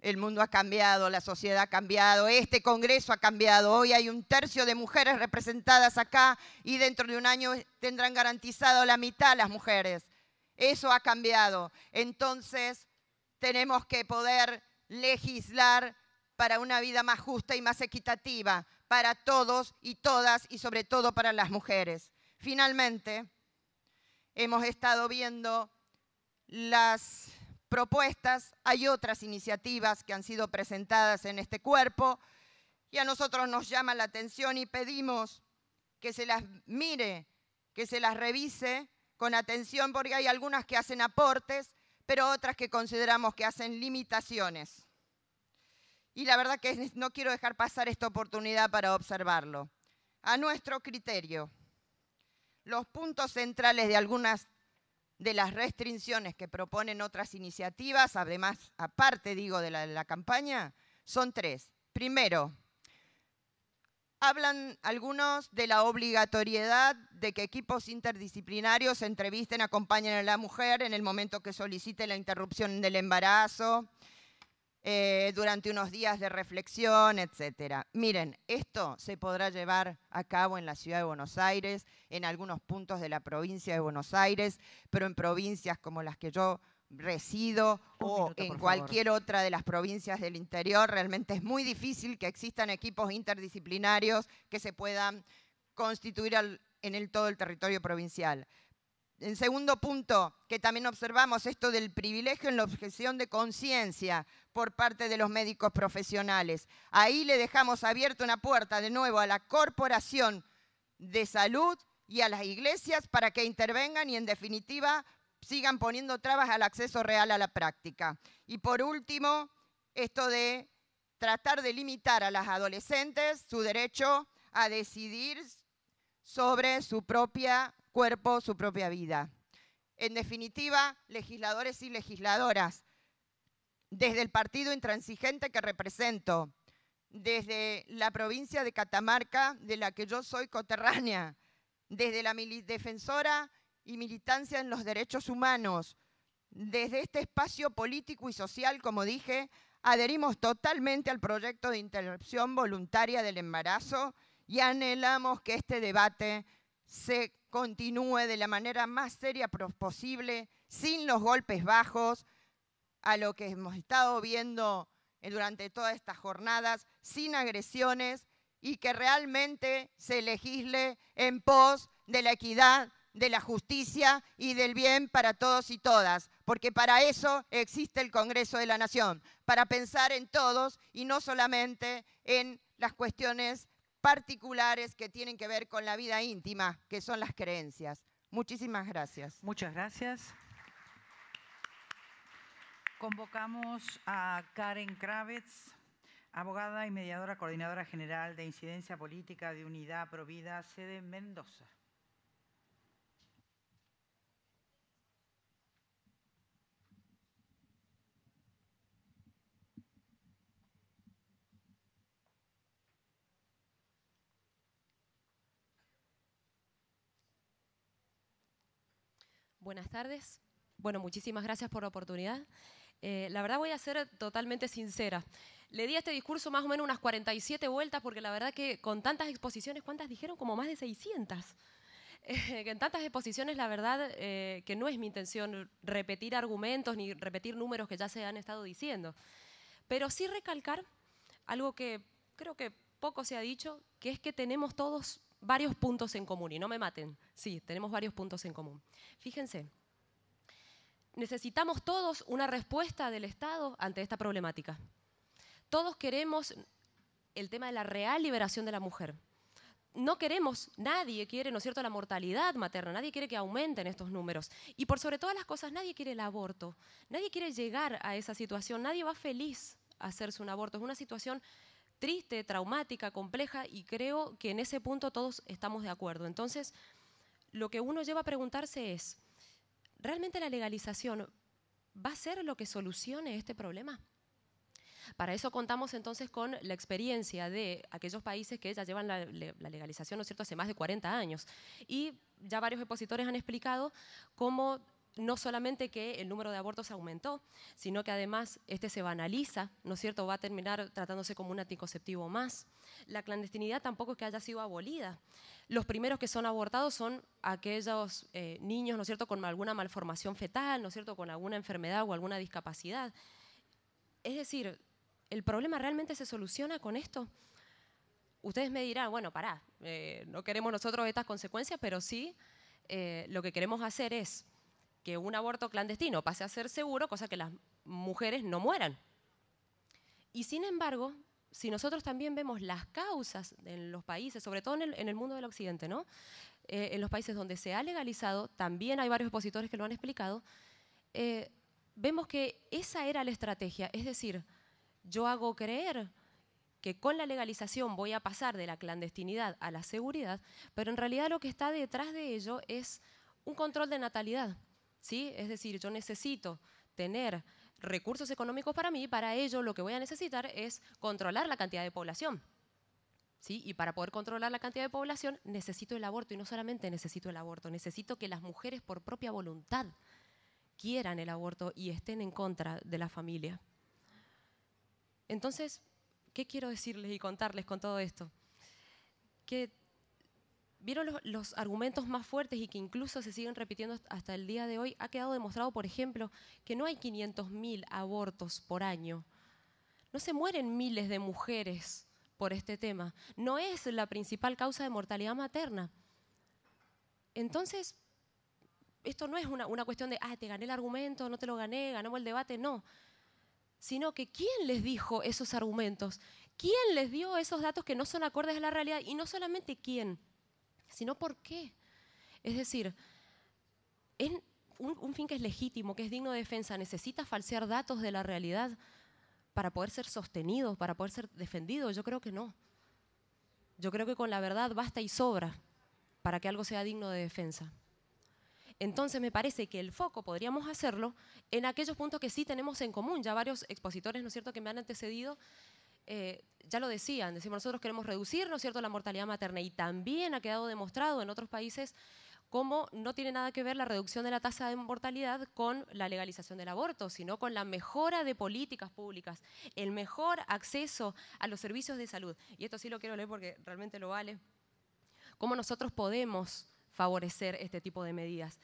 El mundo ha cambiado, la sociedad ha cambiado, este Congreso ha cambiado. Hoy hay un tercio de mujeres representadas acá y dentro de un año tendrán garantizado la mitad las mujeres. Eso ha cambiado. Entonces tenemos que poder legislar para una vida más justa y más equitativa para todos y todas y sobre todo para las mujeres. Finalmente, hemos estado viendo las propuestas, hay otras iniciativas que han sido presentadas en este cuerpo y a nosotros nos llama la atención y pedimos que se las mire, que se las revise con atención porque hay algunas que hacen aportes, pero otras que consideramos que hacen limitaciones. Y la verdad que no quiero dejar pasar esta oportunidad para observarlo. A nuestro criterio, los puntos centrales de algunas de las restricciones que proponen otras iniciativas, además, aparte digo de la, campaña, son tres. Primero, hablan algunos de la obligatoriedad de que equipos interdisciplinarios entrevisten, acompañen a la mujer en el momento que solicite la interrupción del embarazo, eh, durante unos días de reflexión, etc. Miren, esto se podrá llevar a cabo en la ciudad de Buenos Aires, en algunos puntos de la provincia de Buenos Aires, pero en provincias como las que yo resido o en cualquier otra de las provincias del interior, realmente es muy difícil que existan equipos interdisciplinarios que se puedan constituir en el, todo el territorio provincial. En segundo punto, que también observamos esto del privilegio en la objeción de conciencia, por parte de los médicos profesionales. Ahí le dejamos abierta una puerta de nuevo a la Corporación de Salud y a las iglesias para que intervengan y en definitiva sigan poniendo trabas al acceso real a la práctica. Y por último, esto de tratar de limitar a las adolescentes su derecho a decidir sobre su propio cuerpo, su propia vida. En definitiva, legisladores y legisladoras, desde el partido intransigente que represento, desde la provincia de Catamarca, de la que yo soy coterránea, desde la defensora y militancia en los derechos humanos, desde este espacio político y social, como dije, adherimos totalmente al proyecto de interrupción voluntaria del embarazo y anhelamos que este debate se continúe de la manera más seria posible, sin los golpes bajos, a lo que hemos estado viendo durante todas estas jornadas, sin agresiones y que realmente se legisle en pos de la equidad, de la justicia y del bien para todos y todas, porque para eso existe el Congreso de la Nación, para pensar en todos y no solamente en las cuestiones particulares que tienen que ver con la vida íntima, que son las creencias. Muchísimas gracias. Muchas gracias. Convocamos a Karen Kravitz, abogada y mediadora coordinadora general de incidencia política de Unidad Provida, sede en Mendoza. Buenas tardes. Bueno, muchísimas gracias por la oportunidad. Eh, la verdad voy a ser totalmente sincera. Le di a este discurso más o menos unas 47 vueltas porque la verdad que con tantas exposiciones, ¿cuántas dijeron? Como más de 600. Eh, en tantas exposiciones, la verdad eh, que no es mi intención repetir argumentos ni repetir números que ya se han estado diciendo, pero sí recalcar algo que creo que poco se ha dicho, que es que tenemos todos varios puntos en común, y no me maten, sí, tenemos varios puntos en común. Fíjense, necesitamos todos una respuesta del Estado ante esta problemática. Todos queremos el tema de la real liberación de la mujer. No queremos, nadie quiere, ¿no es cierto?, la mortalidad materna, nadie quiere que aumenten estos números. Y por sobre todas las cosas, nadie quiere el aborto, nadie quiere llegar a esa situación, nadie va feliz a hacerse un aborto. Es una situación triste, traumática, compleja y creo que en ese punto todos estamos de acuerdo. Entonces, lo que uno lleva a preguntarse es, ¿realmente la legalización va a ser lo que solucione este problema? Para eso contamos entonces con la experiencia de aquellos países que ya llevan la, legalización, ¿no es cierto?, hace más de 40 años. Y ya varios expositores han explicado cómo no solamente que el número de abortos aumentó, sino que además este se banaliza, ¿no es cierto? Va a terminar tratándose como un anticonceptivo más. La clandestinidad tampoco es que haya sido abolida. Los primeros que son abortados son aquellos eh, niños, ¿no es cierto?, con alguna malformación fetal, ¿no es cierto?, con alguna enfermedad o alguna discapacidad. Es decir, ¿el problema realmente se soluciona con esto? Ustedes me dirán, bueno, pará, eh, no queremos nosotros estas consecuencias, pero sí eh, lo que queremos hacer es que un aborto clandestino pase a ser seguro, cosa que las mujeres no mueran. Y sin embargo, si nosotros también vemos las causas en los países, sobre todo en el, mundo del occidente, ¿no? Eh, en los países donde se ha legalizado, también hay varios expositores que lo han explicado, eh, vemos que esa era la estrategia, es decir, yo hago creer que con la legalización voy a pasar de la clandestinidad a la seguridad, pero en realidad lo que está detrás de ello es un control de natalidad. ¿sí? Es decir, yo necesito tener recursos económicos para mí, para ello lo que voy a necesitar es controlar la cantidad de población. ¿Sí? Y para poder controlar la cantidad de población necesito el aborto y no solamente necesito el aborto, necesito que las mujeres por propia voluntad quieran el aborto y estén en contra de la familia. Entonces, ¿qué quiero decirles y contarles con todo esto? Que vieron los, argumentos más fuertes y que incluso se siguen repitiendo hasta el día de hoy, ha quedado demostrado, por ejemplo, que no hay 500.000 abortos por año. No se mueren miles de mujeres por este tema. No es la principal causa de mortalidad materna. Entonces, esto no es una, una cuestión de, ah, te gané el argumento, no te lo gané, ganamos el debate, no. Sino que quién les dijo esos argumentos, quién les dio esos datos que no son acordes a la realidad y no solamente quién, sino por qué. Es decir, es un, fin que es legítimo, que es digno de defensa, necesita falsear datos de la realidad para poder ser sostenido, para poder ser defendido. Yo creo que no. Yo creo que con la verdad basta y sobra para que algo sea digno de defensa. Entonces me parece que el foco podríamos hacerlo en aquellos puntos que sí tenemos en común. Ya varios expositores, ¿no es cierto?, que me han antecedido eh, ya lo decían, decimos nosotros queremos reducir, cierto?, la mortalidad materna y también ha quedado demostrado en otros países cómo no tiene nada que ver la reducción de la tasa de mortalidad con la legalización del aborto, sino con la mejora de políticas públicas, el mejor acceso a los servicios de salud. Y esto sí lo quiero leer porque realmente lo vale. Cómo nosotros podemos favorecer este tipo de medidas.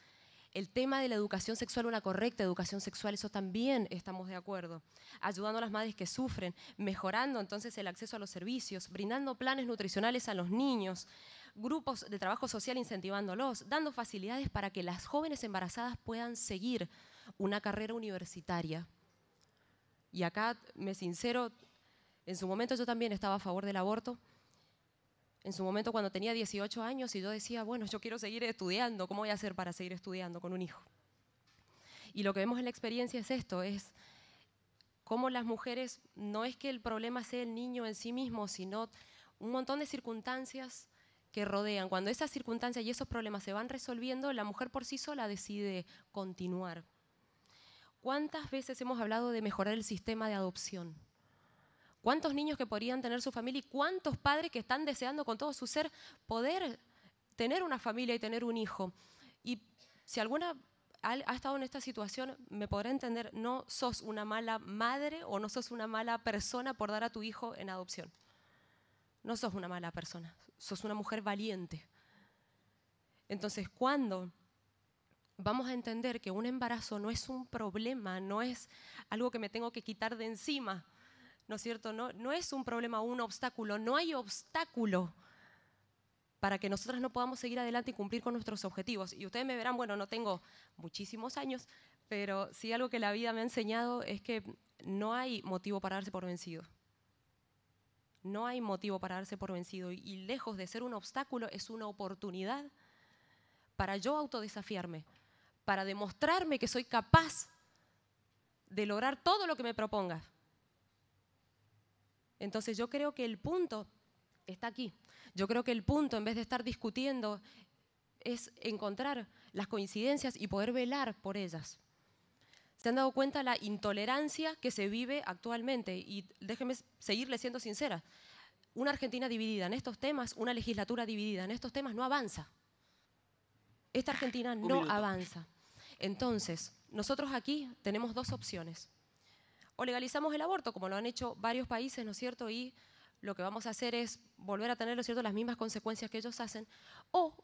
El tema de la educación sexual, una correcta educación sexual, eso también estamos de acuerdo. Ayudando a las madres que sufren, mejorando entonces el acceso a los servicios, brindando planes nutricionales a los niños, grupos de trabajo social incentivándolos, dando facilidades para que las jóvenes embarazadas puedan seguir una carrera universitaria. Y acá, me sincero, en su momento yo también estaba a favor del aborto, en su momento cuando tenía 18 años y yo decía, bueno, yo quiero seguir estudiando, ¿cómo voy a hacer para seguir estudiando con un hijo? Y lo que vemos en la experiencia es esto, es cómo las mujeres, no es que el problema sea el niño en sí mismo, sino un montón de circunstancias que rodean. Cuando esas circunstancias y esos problemas se van resolviendo, la mujer por sí sola decide continuar. ¿Cuántas veces hemos hablado de mejorar el sistema de adopción? cuántos niños que podrían tener su familia y cuántos padres que están deseando con todo su ser poder tener una familia y tener un hijo. Y si alguna ha estado en esta situación, me podrá entender, no sos una mala madre o no sos una mala persona por dar a tu hijo en adopción. No sos una mala persona, sos una mujer valiente. Entonces, ¿cuándo vamos a entender que un embarazo no es un problema, no es algo que me tengo que quitar de encima, ¿no es cierto? No, no es un problema o un obstáculo, no hay obstáculo para que nosotras no podamos seguir adelante y cumplir con nuestros objetivos. Y ustedes me verán, bueno, no tengo muchísimos años, pero sí algo que la vida me ha enseñado es que no hay motivo para darse por vencido. No hay motivo para darse por vencido. Y lejos de ser un obstáculo, es una oportunidad para yo autodesafiarme, para demostrarme que soy capaz de lograr todo lo que me proponga. Entonces yo creo que el punto está aquí. Yo creo que el punto, en vez de estar discutiendo, es encontrar las coincidencias y poder velar por ellas. Se han dado cuenta la intolerancia que se vive actualmente y déjenme seguirle siendo sincera. Una Argentina dividida en estos temas, una legislatura dividida en estos temas no avanza. Esta Argentina no avanza. Entonces, nosotros aquí tenemos dos opciones o legalizamos el aborto, como lo han hecho varios países, ¿no es cierto? Y lo que vamos a hacer es volver a tener, ¿no es cierto?, las mismas consecuencias que ellos hacen, o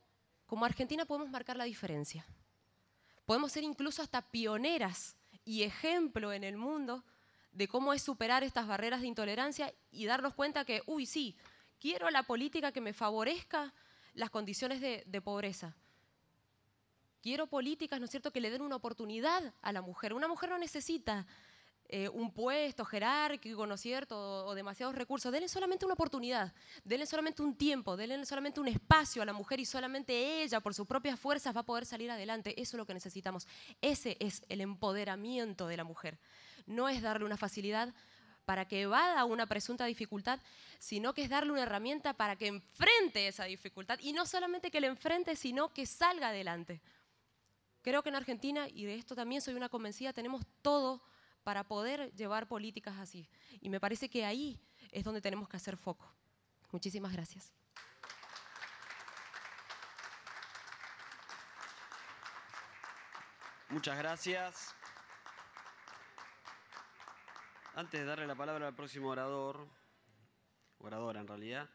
como Argentina podemos marcar la diferencia. Podemos ser incluso hasta pioneras y ejemplo en el mundo de cómo es superar estas barreras de intolerancia y darnos cuenta que, uy, sí, quiero la política que me favorezca las condiciones de, de pobreza. Quiero políticas, ¿no es cierto?, que le den una oportunidad a la mujer. Una mujer no necesita eh, un puesto jerárquico, ¿no es cierto?, o, demasiados recursos. Denle solamente una oportunidad, denle solamente un tiempo, denle solamente un espacio a la mujer y solamente ella, por sus propias fuerzas, va a poder salir adelante. Eso es lo que necesitamos. Ese es el empoderamiento de la mujer. No es darle una facilidad para que evada una presunta dificultad, sino que es darle una herramienta para que enfrente esa dificultad y no solamente que la enfrente, sino que salga adelante. Creo que en Argentina, y de esto también soy una convencida, tenemos todo para poder llevar políticas así. Y me parece que ahí es donde tenemos que hacer foco. Muchísimas gracias. Muchas gracias. Antes de darle la palabra al próximo orador, oradora en realidad,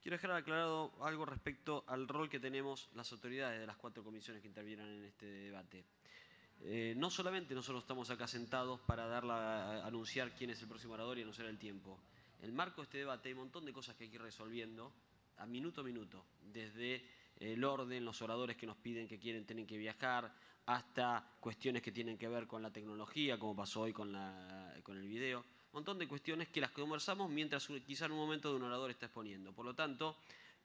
quiero dejar aclarado algo respecto al rol que tenemos las autoridades de las cuatro comisiones que intervienen en este debate. Eh, no solamente nosotros estamos acá sentados para dar anunciar quién es el próximo orador y anunciar el tiempo. En el marco de este debate hay un montón de cosas que hay que ir resolviendo a minuto a minuto, desde el orden, los oradores que nos piden que quieren, tienen que viajar, hasta cuestiones que tienen que ver con la tecnología, como pasó hoy con, la, con el video. Un montón de cuestiones que las conversamos mientras quizás en un momento de un orador está exponiendo. Por lo tanto,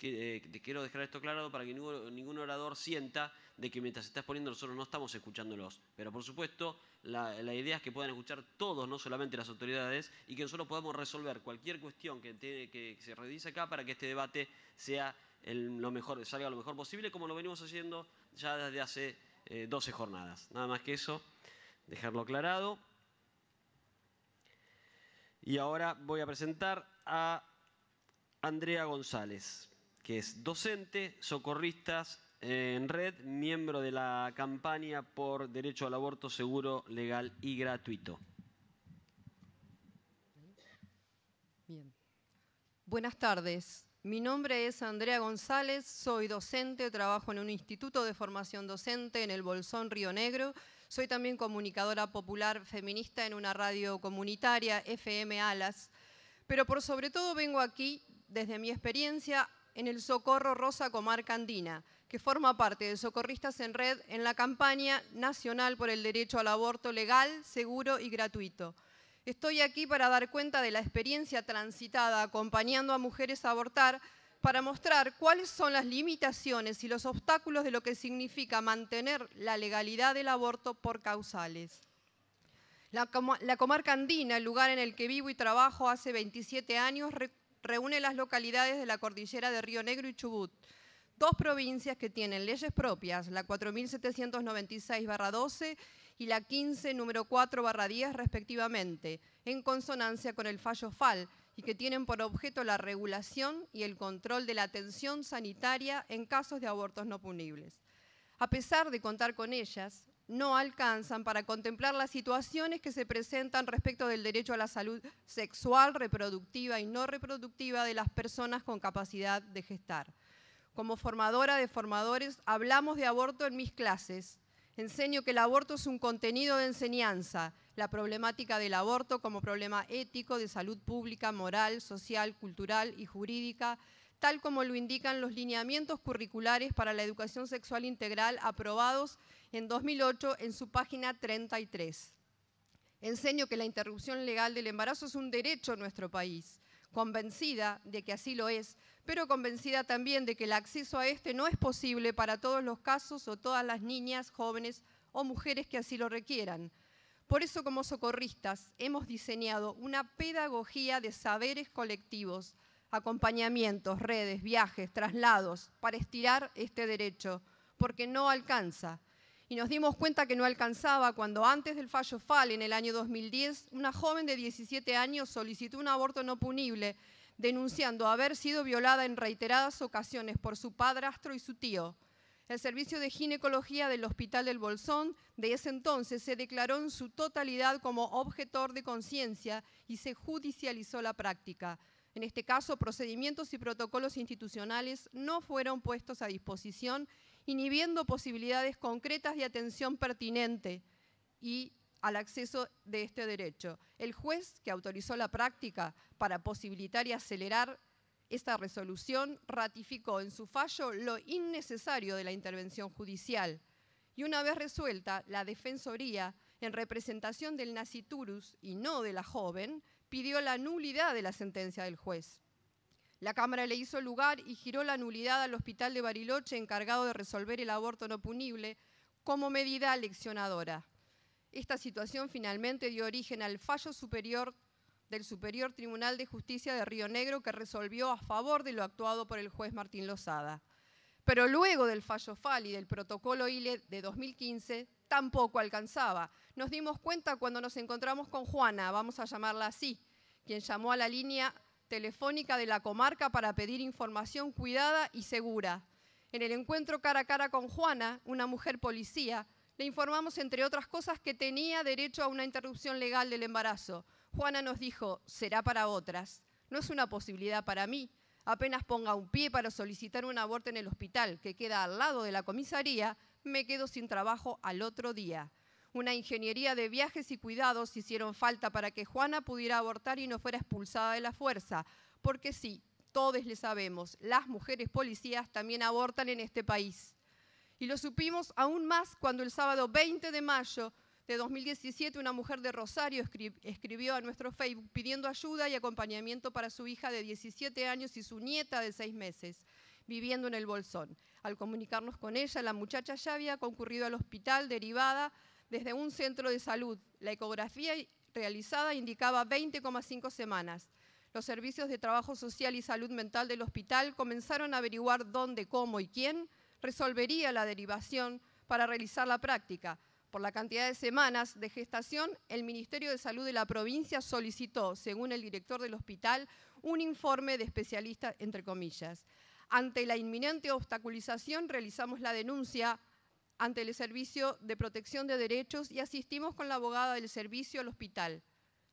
eh, quiero dejar esto claro para que ningún, orador sienta de que mientras se está exponiendo nosotros no estamos escuchándolos. Pero por supuesto, la, idea es que puedan escuchar todos, no solamente las autoridades, y que nosotros podamos resolver cualquier cuestión que, se redice acá para que este debate sea lo mejor, salga lo mejor posible, como lo venimos haciendo ya desde hace 12 eh, jornadas. Nada más que eso, dejarlo aclarado. Y ahora voy a presentar a Andrea González que es docente, socorristas en red, miembro de la campaña por derecho al aborto seguro, legal y gratuito. Bien. Buenas tardes. Mi nombre es Andrea González, soy docente, trabajo en un instituto de formación docente en el Bolsón Río Negro. Soy también comunicadora popular feminista en una radio comunitaria, FM Alas. Pero por sobre todo vengo aquí desde mi experiencia en el Socorro Rosa Comarca Andina, que forma parte de Socorristas en Red en la campaña nacional por el derecho al aborto legal, seguro y gratuito. Estoy aquí para dar cuenta de la experiencia transitada acompañando a mujeres a abortar para mostrar cuáles son las limitaciones y los obstáculos de lo que significa mantener la legalidad del aborto por causales. La, comarca andina, el lugar en el que vivo y trabajo hace 27 años, reúne las localidades de la cordillera de Río Negro y Chubut, dos provincias que tienen leyes propias, la 4796-12 y la 15 número 4-10 respectivamente, en consonancia con el fallo FAL y que tienen por objeto la regulación y el control de la atención sanitaria en casos de abortos no punibles. A pesar de contar con ellas, no alcanzan para contemplar las situaciones que se presentan respecto del derecho a la salud sexual, reproductiva y no reproductiva de las personas con capacidad de gestar. Como formadora de formadores, hablamos de aborto en mis clases. Enseño que el aborto es un contenido de enseñanza, la problemática del aborto como problema ético, de salud pública, moral, social, cultural y jurídica, tal como lo indican los lineamientos curriculares para la educación sexual integral aprobados en 2008 en su página 33. Enseño que la interrupción legal del embarazo es un derecho en nuestro país, convencida de que así lo es, pero convencida también de que el acceso a este no es posible para todos los casos o todas las niñas, jóvenes o mujeres que así lo requieran. Por eso como socorristas hemos diseñado una pedagogía de saberes colectivos acompañamientos, redes, viajes, traslados, para estirar este derecho, porque no alcanza. Y nos dimos cuenta que no alcanzaba cuando antes del fallo FAL en el año 2010, una joven de 17 años solicitó un aborto no punible, denunciando haber sido violada en reiteradas ocasiones por su padrastro y su tío. El servicio de ginecología del Hospital del Bolsón de ese entonces se declaró en su totalidad como objetor de conciencia y se judicializó la práctica. En este caso, procedimientos y protocolos institucionales no fueron puestos a disposición, inhibiendo posibilidades concretas de atención pertinente y al acceso de este derecho. El juez que autorizó la práctica para posibilitar y acelerar esta resolución ratificó en su fallo lo innecesario de la intervención judicial. Y una vez resuelta, la Defensoría, en representación del naciturus y no de la joven, pidió la nulidad de la sentencia del juez. La Cámara le hizo lugar y giró la nulidad al Hospital de Bariloche encargado de resolver el aborto no punible como medida leccionadora. Esta situación finalmente dio origen al fallo superior del Superior Tribunal de Justicia de Río Negro que resolvió a favor de lo actuado por el juez Martín Lozada. Pero luego del fallo FAL y del protocolo ILE de 2015, tampoco alcanzaba, nos dimos cuenta cuando nos encontramos con Juana, vamos a llamarla así, quien llamó a la línea telefónica de la comarca para pedir información cuidada y segura. En el encuentro cara a cara con Juana, una mujer policía, le informamos, entre otras cosas, que tenía derecho a una interrupción legal del embarazo. Juana nos dijo, será para otras. No es una posibilidad para mí. Apenas ponga un pie para solicitar un aborto en el hospital, que queda al lado de la comisaría, me quedo sin trabajo al otro día una ingeniería de viajes y cuidados hicieron falta para que Juana pudiera abortar y no fuera expulsada de la fuerza. Porque sí, todos le sabemos, las mujeres policías también abortan en este país. Y lo supimos aún más cuando el sábado 20 de mayo de 2017 una mujer de Rosario escribió a nuestro Facebook pidiendo ayuda y acompañamiento para su hija de 17 años y su nieta de 6 meses viviendo en el Bolsón. Al comunicarnos con ella, la muchacha ya había concurrido al hospital derivada desde un centro de salud. La ecografía realizada indicaba 20,5 semanas. Los servicios de trabajo social y salud mental del hospital comenzaron a averiguar dónde, cómo y quién resolvería la derivación para realizar la práctica. Por la cantidad de semanas de gestación, el Ministerio de Salud de la provincia solicitó, según el director del hospital, un informe de especialistas, entre comillas. Ante la inminente obstaculización, realizamos la denuncia ante el Servicio de Protección de Derechos y asistimos con la abogada del servicio al hospital.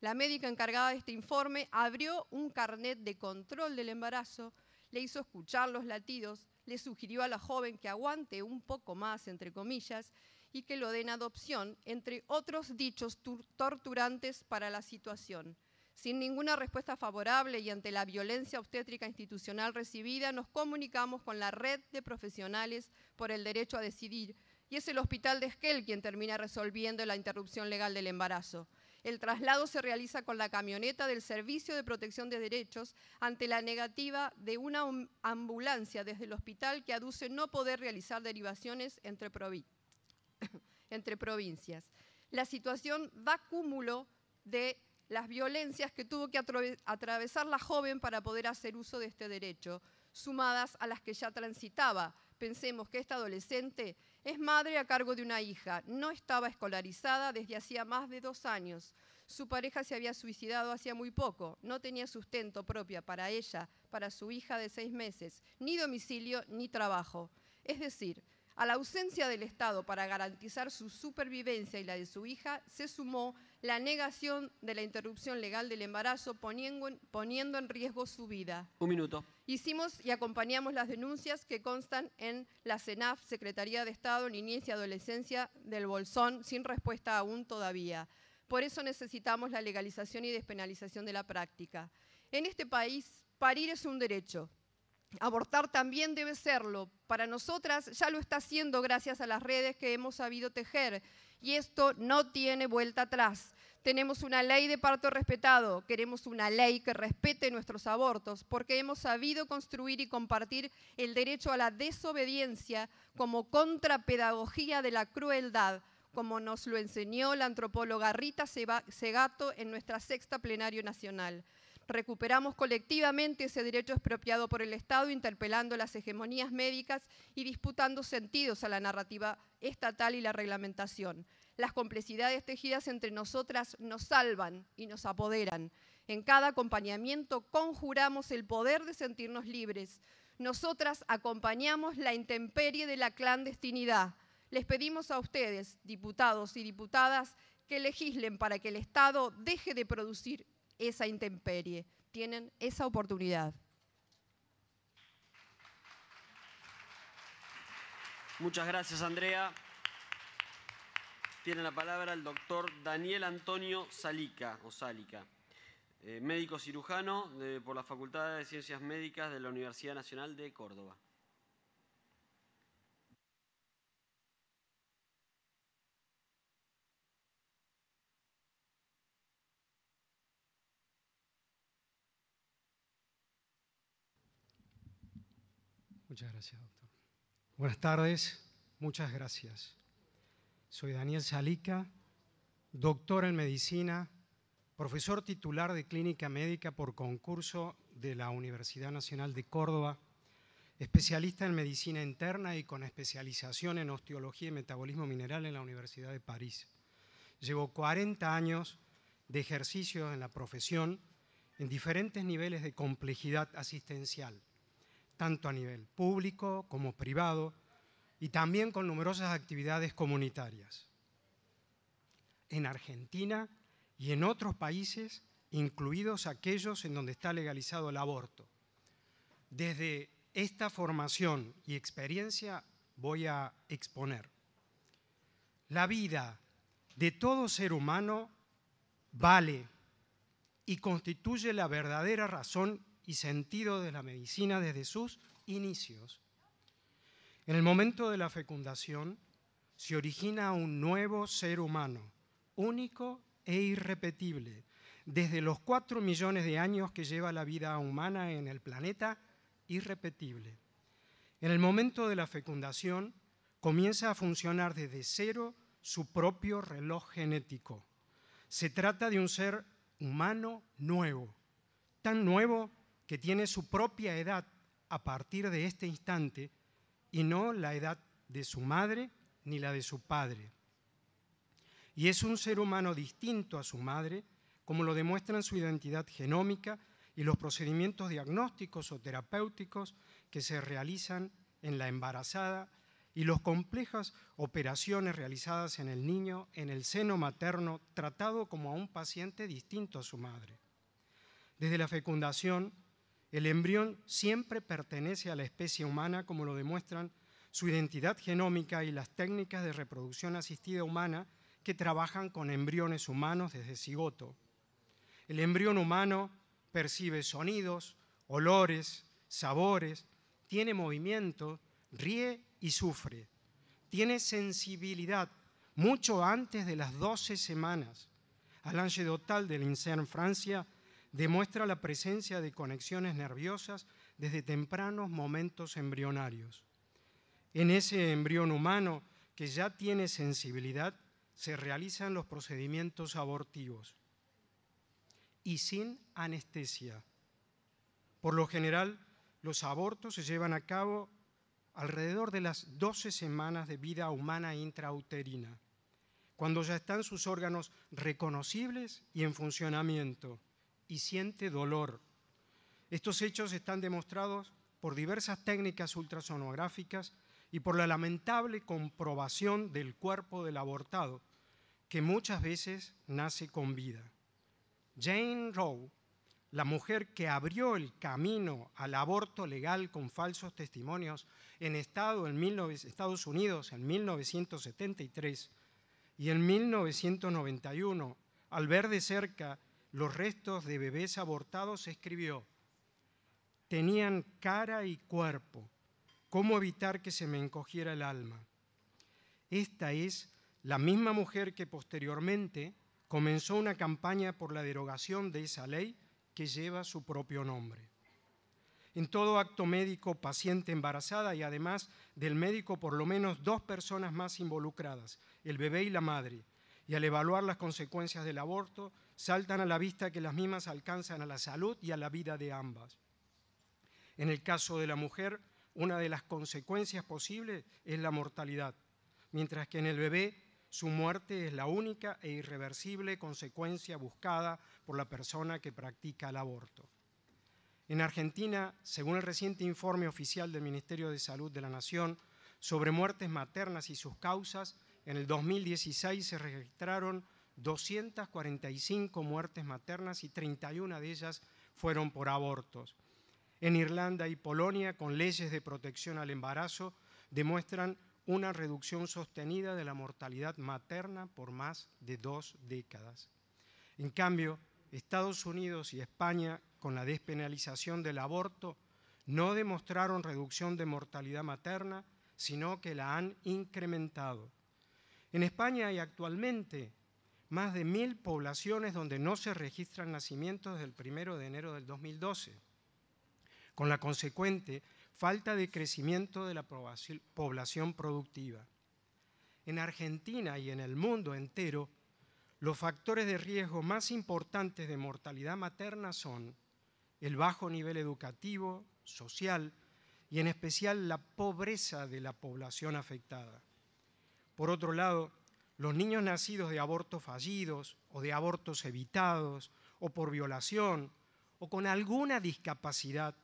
La médica encargada de este informe abrió un carnet de control del embarazo, le hizo escuchar los latidos, le sugirió a la joven que aguante un poco más, entre comillas, y que lo den adopción, entre otros dichos torturantes para la situación. Sin ninguna respuesta favorable y ante la violencia obstétrica institucional recibida, nos comunicamos con la Red de Profesionales por el Derecho a Decidir, y es el hospital de Esquel quien termina resolviendo la interrupción legal del embarazo. El traslado se realiza con la camioneta del Servicio de Protección de Derechos ante la negativa de una ambulancia desde el hospital que aduce no poder realizar derivaciones entre, provincias. La situación da cúmulo de las violencias que tuvo que atravesar la joven para poder hacer uso de este derecho, sumadas a las que ya transitaba. Pensemos que esta adolescente es madre a cargo de una hija. No estaba escolarizada desde hacía más de dos años. Su pareja se había suicidado hacía muy poco. No tenía sustento propio para ella, para su hija de seis meses, ni domicilio ni trabajo. Es decir, a la ausencia del Estado para garantizar su supervivencia y la de su hija, se sumó la negación de la interrupción legal del embarazo poniendo en, poniendo en riesgo su vida. Un minuto. Hicimos y acompañamos las denuncias que constan en la CENAF, Secretaría de Estado, Niñez y Adolescencia del Bolsón, sin respuesta aún todavía. Por eso necesitamos la legalización y despenalización de la práctica. En este país, parir es un derecho, Abortar también debe serlo. Para nosotras ya lo está haciendo gracias a las redes que hemos sabido tejer y esto no tiene vuelta atrás. Tenemos una ley de parto respetado, queremos una ley que respete nuestros abortos, porque hemos sabido construir y compartir el derecho a la desobediencia como contrapedagogía de la crueldad, como nos lo enseñó la antropóloga Rita Segato en nuestra sexta plenario nacional. Recuperamos colectivamente ese derecho expropiado por el Estado, interpelando las hegemonías médicas y disputando sentidos a la narrativa estatal y la reglamentación. Las complejidades tejidas entre nosotras nos salvan y nos apoderan. En cada acompañamiento conjuramos el poder de sentirnos libres. Nosotras acompañamos la intemperie de la clandestinidad. Les pedimos a ustedes, diputados y diputadas, que legislen para que el Estado deje de producir esa intemperie, tienen esa oportunidad. Muchas gracias, Andrea. Tiene la palabra el doctor Daniel Antonio Salica, o eh, médico cirujano por la Facultad de Ciencias Médicas de la Universidad Nacional de Córdoba. Muchas gracias, doctor. Buenas tardes, muchas gracias. Soy Daniel Salica, doctor en medicina, profesor titular de clínica médica por concurso de la Universidad Nacional de Córdoba, especialista en medicina interna y con especialización en osteología y metabolismo mineral en la Universidad de París. Llevo 40 años de ejercicio en la profesión en diferentes niveles de complejidad asistencial tanto a nivel público como privado, y también con numerosas actividades comunitarias. En Argentina y en otros países, incluidos aquellos en donde está legalizado el aborto. Desde esta formación y experiencia voy a exponer. La vida de todo ser humano vale y constituye la verdadera razón y sentido de la medicina desde sus inicios. En el momento de la fecundación se origina un nuevo ser humano, único e irrepetible, desde los cuatro millones de años que lleva la vida humana en el planeta, irrepetible. En el momento de la fecundación comienza a funcionar desde cero su propio reloj genético. Se trata de un ser humano nuevo, tan nuevo que tiene su propia edad a partir de este instante y no la edad de su madre ni la de su padre. Y es un ser humano distinto a su madre, como lo demuestran su identidad genómica y los procedimientos diagnósticos o terapéuticos que se realizan en la embarazada y las complejas operaciones realizadas en el niño en el seno materno tratado como a un paciente distinto a su madre. Desde la fecundación, el embrión siempre pertenece a la especie humana, como lo demuestran su identidad genómica y las técnicas de reproducción asistida humana que trabajan con embriones humanos desde cigoto. El embrión humano percibe sonidos, olores, sabores, tiene movimiento, ríe y sufre. Tiene sensibilidad mucho antes de las 12 semanas. Alain Gedotal del INSERM Francia demuestra la presencia de conexiones nerviosas desde tempranos momentos embrionarios. En ese embrión humano que ya tiene sensibilidad, se realizan los procedimientos abortivos y sin anestesia. Por lo general, los abortos se llevan a cabo alrededor de las 12 semanas de vida humana intrauterina, cuando ya están sus órganos reconocibles y en funcionamiento y siente dolor. Estos hechos están demostrados por diversas técnicas ultrasonográficas y por la lamentable comprobación del cuerpo del abortado, que muchas veces nace con vida. Jane Roe, la mujer que abrió el camino al aborto legal con falsos testimonios en Estados Unidos en 1973 y en 1991, al ver de cerca los restos de bebés abortados, escribió, tenían cara y cuerpo, ¿cómo evitar que se me encogiera el alma? Esta es la misma mujer que posteriormente comenzó una campaña por la derogación de esa ley que lleva su propio nombre. En todo acto médico, paciente embarazada y además del médico, por lo menos dos personas más involucradas, el bebé y la madre, y al evaluar las consecuencias del aborto, saltan a la vista que las mismas alcanzan a la salud y a la vida de ambas. En el caso de la mujer, una de las consecuencias posibles es la mortalidad, mientras que en el bebé su muerte es la única e irreversible consecuencia buscada por la persona que practica el aborto. En Argentina, según el reciente informe oficial del Ministerio de Salud de la Nación sobre muertes maternas y sus causas, en el 2016 se registraron 245 muertes maternas y 31 de ellas fueron por abortos. En Irlanda y Polonia, con leyes de protección al embarazo, demuestran una reducción sostenida de la mortalidad materna por más de dos décadas. En cambio, Estados Unidos y España, con la despenalización del aborto, no demostraron reducción de mortalidad materna, sino que la han incrementado. En España y actualmente más de mil poblaciones donde no se registran nacimientos desde el primero de enero del 2012, con la consecuente falta de crecimiento de la población productiva. En Argentina y en el mundo entero, los factores de riesgo más importantes de mortalidad materna son el bajo nivel educativo, social y en especial la pobreza de la población afectada. Por otro lado, los niños nacidos de abortos fallidos o de abortos evitados o por violación o con alguna discapacidad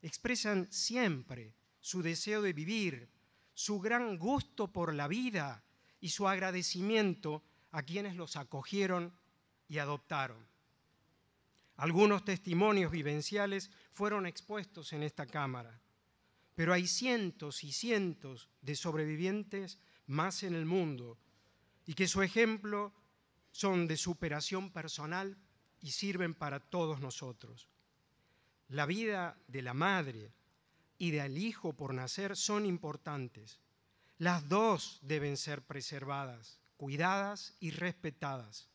expresan siempre su deseo de vivir, su gran gusto por la vida y su agradecimiento a quienes los acogieron y adoptaron. Algunos testimonios vivenciales fueron expuestos en esta Cámara, pero hay cientos y cientos de sobrevivientes más en el mundo y que su ejemplo son de superación personal y sirven para todos nosotros. La vida de la madre y del hijo por nacer son importantes. Las dos deben ser preservadas, cuidadas y respetadas.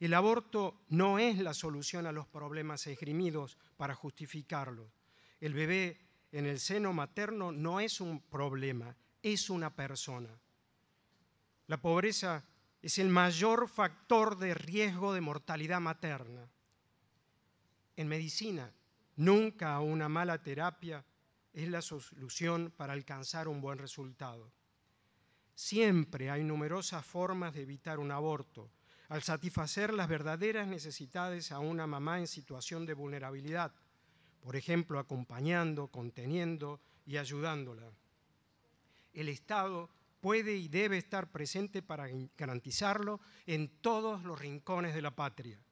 El aborto no es la solución a los problemas esgrimidos para justificarlo. El bebé en el seno materno no es un problema, es una persona. La pobreza es el mayor factor de riesgo de mortalidad materna. En medicina, nunca una mala terapia es la solución para alcanzar un buen resultado. Siempre hay numerosas formas de evitar un aborto, al satisfacer las verdaderas necesidades a una mamá en situación de vulnerabilidad, por ejemplo, acompañando, conteniendo y ayudándola. El Estado puede y debe estar presente para garantizarlo en todos los rincones de la patria.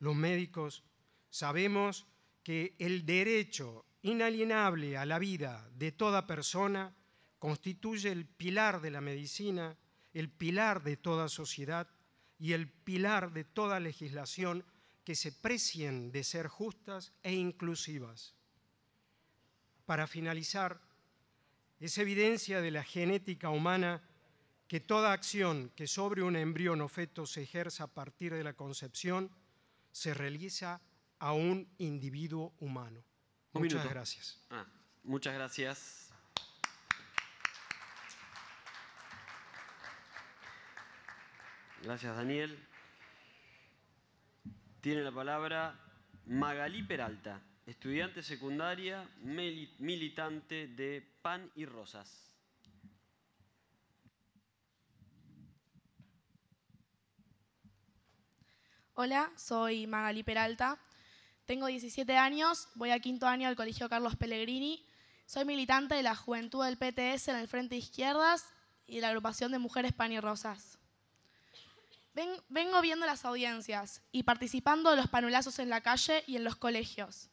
Los médicos sabemos que el derecho inalienable a la vida de toda persona constituye el pilar de la medicina, el pilar de toda sociedad y el pilar de toda legislación que se precien de ser justas e inclusivas. Para finalizar, es evidencia de la genética humana que toda acción que sobre un embrión o feto se ejerza a partir de la concepción se realiza a un individuo humano. muchas gracias. Ah, muchas gracias. Gracias, Daniel. Tiene la palabra Magalí Peralta estudiante secundaria, militante de Pan y Rosas. Hola, soy Magali Peralta, tengo 17 años, voy a quinto año al Colegio Carlos Pellegrini, soy militante de la Juventud del PTS en el Frente de Izquierdas y de la agrupación de Mujeres Pan y Rosas. Vengo viendo las audiencias y participando de los panulazos en la calle y en los colegios.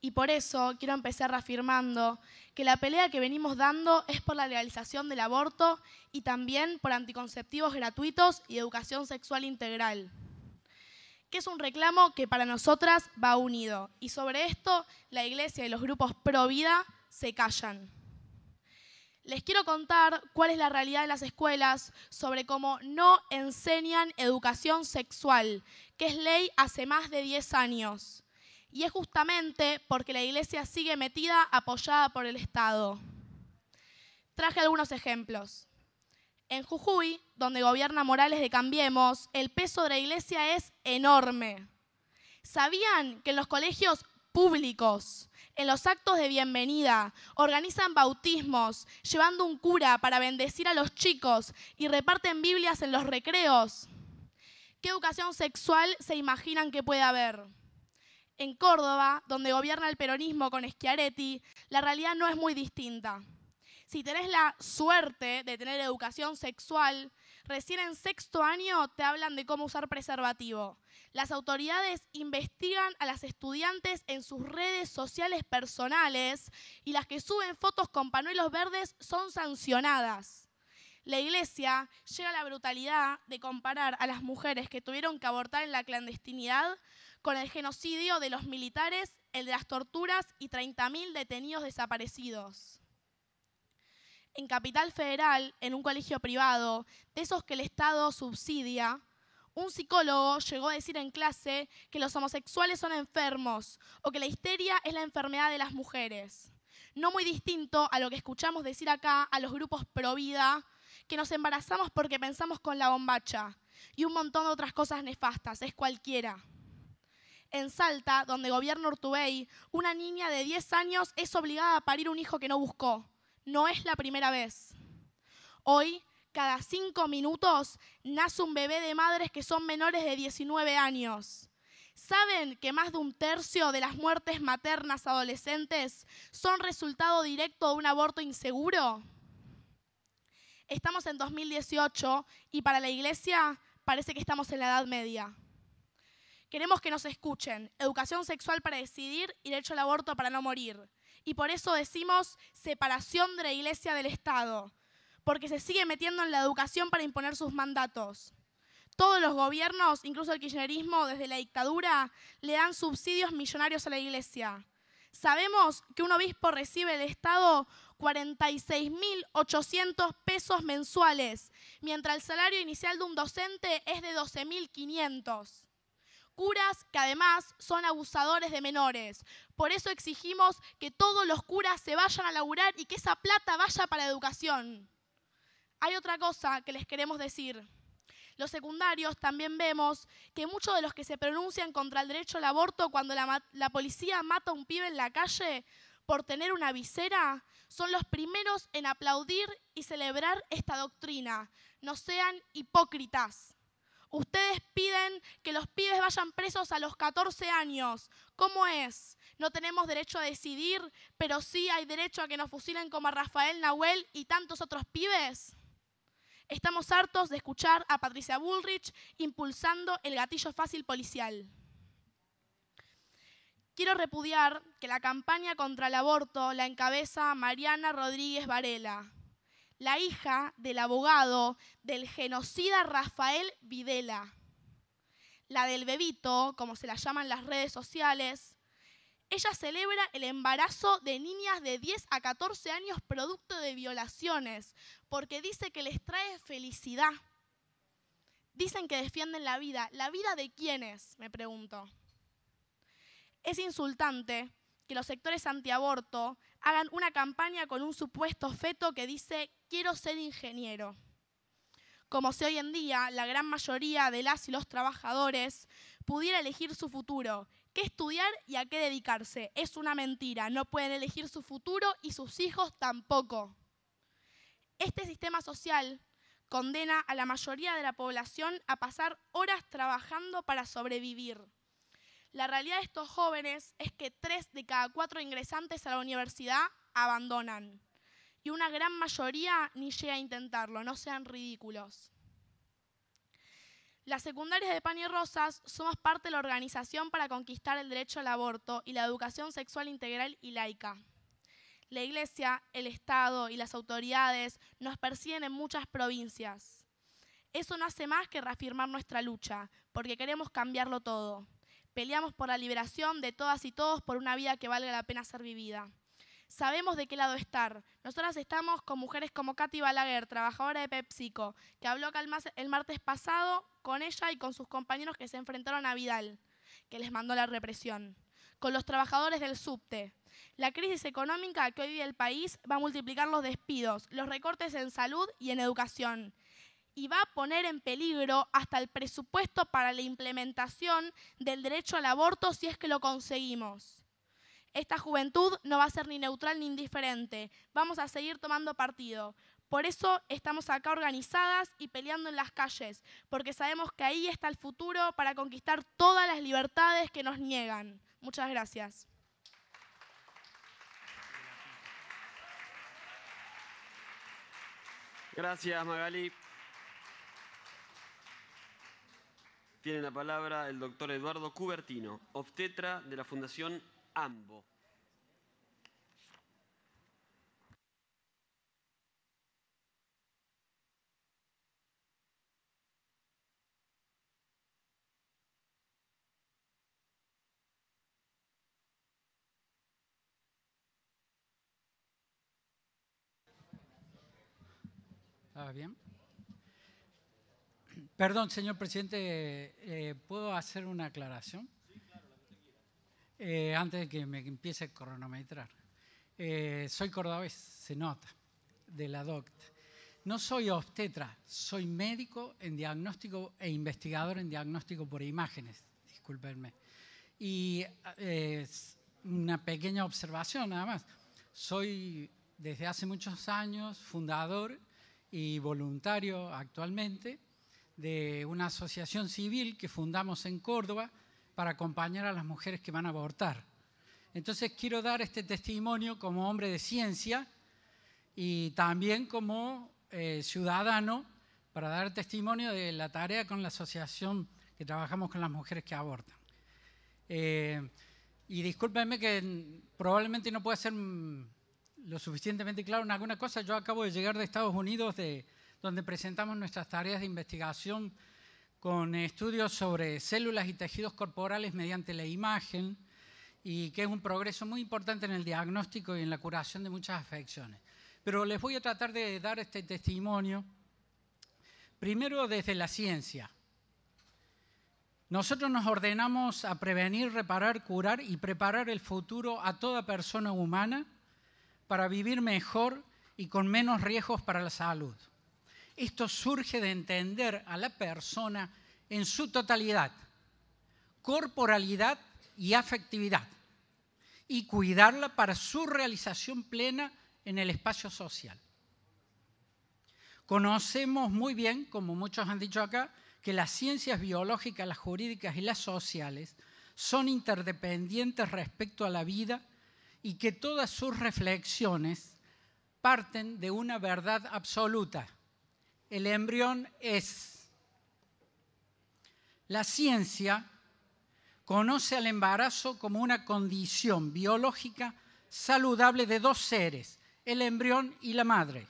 Y por eso quiero empezar reafirmando que la pelea que venimos dando es por la legalización del aborto y también por anticonceptivos gratuitos y educación sexual integral, que es un reclamo que para nosotras va unido. Y sobre esto la Iglesia y los grupos pro vida se callan. Les quiero contar cuál es la realidad de las escuelas sobre cómo no enseñan educación sexual, que es ley hace más de 10 años y es justamente porque la iglesia sigue metida, apoyada por el Estado. Traje algunos ejemplos. En Jujuy, donde gobierna Morales de Cambiemos, el peso de la iglesia es enorme. ¿Sabían que en los colegios públicos, en los actos de bienvenida, organizan bautismos, llevando un cura para bendecir a los chicos y reparten Biblias en los recreos? ¿Qué educación sexual se imaginan que puede haber? en Córdoba, donde gobierna el peronismo con Schiaretti, la realidad no es muy distinta. Si tenés la suerte de tener educación sexual, recién en sexto año te hablan de cómo usar preservativo. Las autoridades investigan a las estudiantes en sus redes sociales personales y las que suben fotos con panuelos verdes son sancionadas. La iglesia llega a la brutalidad de comparar a las mujeres que tuvieron que abortar en la clandestinidad con el genocidio de los militares, el de las torturas y 30.000 detenidos desaparecidos. En Capital Federal, en un colegio privado, de esos que el Estado subsidia, un psicólogo llegó a decir en clase que los homosexuales son enfermos o que la histeria es la enfermedad de las mujeres. No muy distinto a lo que escuchamos decir acá a los grupos pro vida, que nos embarazamos porque pensamos con la bombacha y un montón de otras cosas nefastas, es cualquiera. En Salta, donde gobierna Urtubey, una niña de 10 años es obligada a parir un hijo que no buscó. No es la primera vez. Hoy, cada cinco minutos, nace un bebé de madres que son menores de 19 años. ¿Saben que más de un tercio de las muertes maternas adolescentes son resultado directo de un aborto inseguro? Estamos en 2018 y para la Iglesia parece que estamos en la Edad Media. Queremos que nos escuchen. Educación sexual para decidir y derecho al aborto para no morir. Y por eso decimos separación de la iglesia del Estado, porque se sigue metiendo en la educación para imponer sus mandatos. Todos los gobiernos, incluso el kirchnerismo desde la dictadura, le dan subsidios millonarios a la iglesia. Sabemos que un obispo recibe del Estado 46.800 pesos mensuales, mientras el salario inicial de un docente es de 12.500 curas que además son abusadores de menores. Por eso exigimos que todos los curas se vayan a laburar y que esa plata vaya para educación. Hay otra cosa que les queremos decir. Los secundarios también vemos que muchos de los que se pronuncian contra el derecho al aborto cuando la, la policía mata a un pibe en la calle por tener una visera son los primeros en aplaudir y celebrar esta doctrina. No sean hipócritas. Ustedes piden que los pibes vayan presos a los 14 años. ¿Cómo es? No tenemos derecho a decidir, pero sí hay derecho a que nos fusilen como a Rafael Nahuel y tantos otros pibes. Estamos hartos de escuchar a Patricia Bullrich impulsando el gatillo fácil policial. Quiero repudiar que la campaña contra el aborto la encabeza Mariana Rodríguez Varela, la hija del abogado del genocida Rafael Videla, la del bebito, como se la llaman las redes sociales. Ella celebra el embarazo de niñas de 10 a 14 años producto de violaciones, porque dice que les trae felicidad. Dicen que defienden la vida. ¿La vida de quiénes? Me pregunto. Es insultante que los sectores antiaborto hagan una campaña con un supuesto feto que dice, quiero ser ingeniero. Como si hoy en día la gran mayoría de las y los trabajadores pudiera elegir su futuro, qué estudiar y a qué dedicarse. Es una mentira, no pueden elegir su futuro y sus hijos tampoco. Este sistema social condena a la mayoría de la población a pasar horas trabajando para sobrevivir. La realidad de estos jóvenes es que tres de cada cuatro ingresantes a la universidad abandonan. Y una gran mayoría ni llega a intentarlo, no sean ridículos. Las secundarias de Pan y Rosas somos parte de la organización para conquistar el derecho al aborto y la educación sexual integral y laica. La Iglesia, el Estado y las autoridades nos persiguen en muchas provincias. Eso no hace más que reafirmar nuestra lucha, porque queremos cambiarlo todo. Peleamos por la liberación de todas y todos por una vida que valga la pena ser vivida. Sabemos de qué lado estar. Nosotras estamos con mujeres como Katy Balaguer, trabajadora de PepsiCo, que habló el martes pasado con ella y con sus compañeros que se enfrentaron a Vidal, que les mandó la represión. Con los trabajadores del subte. La crisis económica que hoy vive el país va a multiplicar los despidos, los recortes en salud y en educación y va a poner en peligro hasta el presupuesto para la implementación del derecho al aborto si es que lo conseguimos. Esta juventud no va a ser ni neutral ni indiferente. Vamos a seguir tomando partido. Por eso estamos acá organizadas y peleando en las calles, porque sabemos que ahí está el futuro para conquistar todas las libertades que nos niegan. Muchas gracias. Gracias, Magali. Tiene la palabra el doctor Eduardo Cubertino, obstetra de la Fundación AMBO. bien? Perdón, señor presidente, eh, ¿puedo hacer una aclaración? Sí, claro, que eh, antes de que me empiece a cronometrar. Eh, soy cordobés, se nota, de la docta. No soy obstetra, soy médico en diagnóstico e investigador en diagnóstico por imágenes, discúlpenme. Y una pequeña observación nada más. Soy desde hace muchos años fundador y voluntario actualmente de una asociación civil que fundamos en Córdoba para acompañar a las mujeres que van a abortar. Entonces quiero dar este testimonio como hombre de ciencia y también como eh, ciudadano para dar testimonio de la tarea con la asociación que trabajamos con las mujeres que abortan. Eh, y discúlpenme que probablemente no pueda ser mm, lo suficientemente claro en alguna cosa. Yo acabo de llegar de Estados Unidos de, donde presentamos nuestras tareas de investigación con estudios sobre células y tejidos corporales mediante la imagen y que es un progreso muy importante en el diagnóstico y en la curación de muchas afecciones. Pero les voy a tratar de dar este testimonio primero desde la ciencia. Nosotros nos ordenamos a prevenir, reparar, curar y preparar el futuro a toda persona humana para vivir mejor y con menos riesgos para la salud. Esto surge de entender a la persona en su totalidad, corporalidad y afectividad, y cuidarla para su realización plena en el espacio social. Conocemos muy bien, como muchos han dicho acá, que las ciencias biológicas, las jurídicas y las sociales son interdependientes respecto a la vida y que todas sus reflexiones parten de una verdad absoluta, el embrión es. La ciencia conoce al embarazo como una condición biológica saludable de dos seres, el embrión y la madre,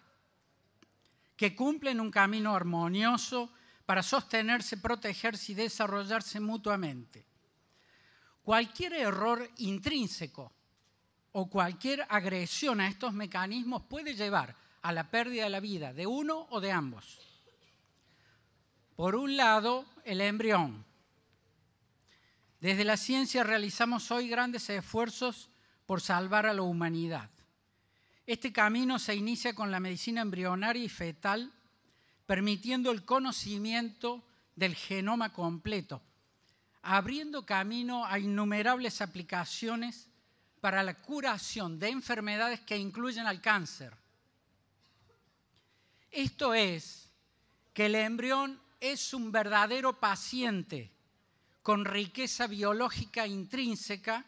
que cumplen un camino armonioso para sostenerse, protegerse y desarrollarse mutuamente. Cualquier error intrínseco o cualquier agresión a estos mecanismos puede llevar a la pérdida de la vida de uno o de ambos. Por un lado, el embrión. Desde la ciencia realizamos hoy grandes esfuerzos por salvar a la humanidad. Este camino se inicia con la medicina embrionaria y fetal, permitiendo el conocimiento del genoma completo, abriendo camino a innumerables aplicaciones para la curación de enfermedades que incluyen al cáncer, esto es que el embrión es un verdadero paciente con riqueza biológica intrínseca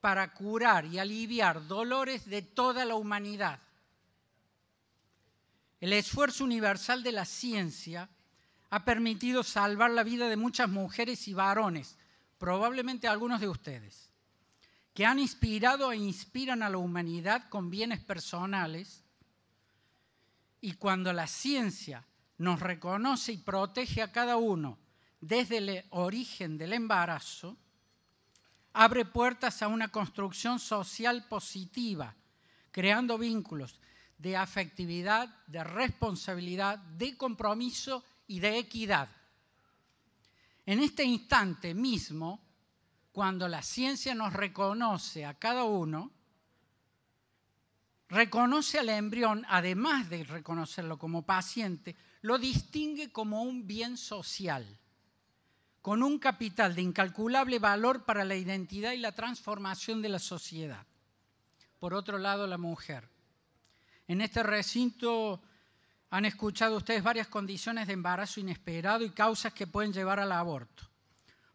para curar y aliviar dolores de toda la humanidad. El esfuerzo universal de la ciencia ha permitido salvar la vida de muchas mujeres y varones, probablemente algunos de ustedes, que han inspirado e inspiran a la humanidad con bienes personales y cuando la ciencia nos reconoce y protege a cada uno desde el origen del embarazo, abre puertas a una construcción social positiva, creando vínculos de afectividad, de responsabilidad, de compromiso y de equidad. En este instante mismo, cuando la ciencia nos reconoce a cada uno, reconoce al embrión, además de reconocerlo como paciente, lo distingue como un bien social, con un capital de incalculable valor para la identidad y la transformación de la sociedad. Por otro lado, la mujer. En este recinto han escuchado ustedes varias condiciones de embarazo inesperado y causas que pueden llevar al aborto.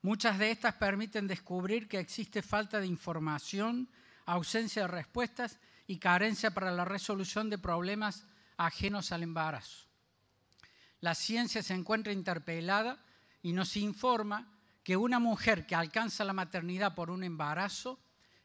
Muchas de estas permiten descubrir que existe falta de información, ausencia de respuestas y carencia para la resolución de problemas ajenos al embarazo. La ciencia se encuentra interpelada y nos informa que una mujer que alcanza la maternidad por un embarazo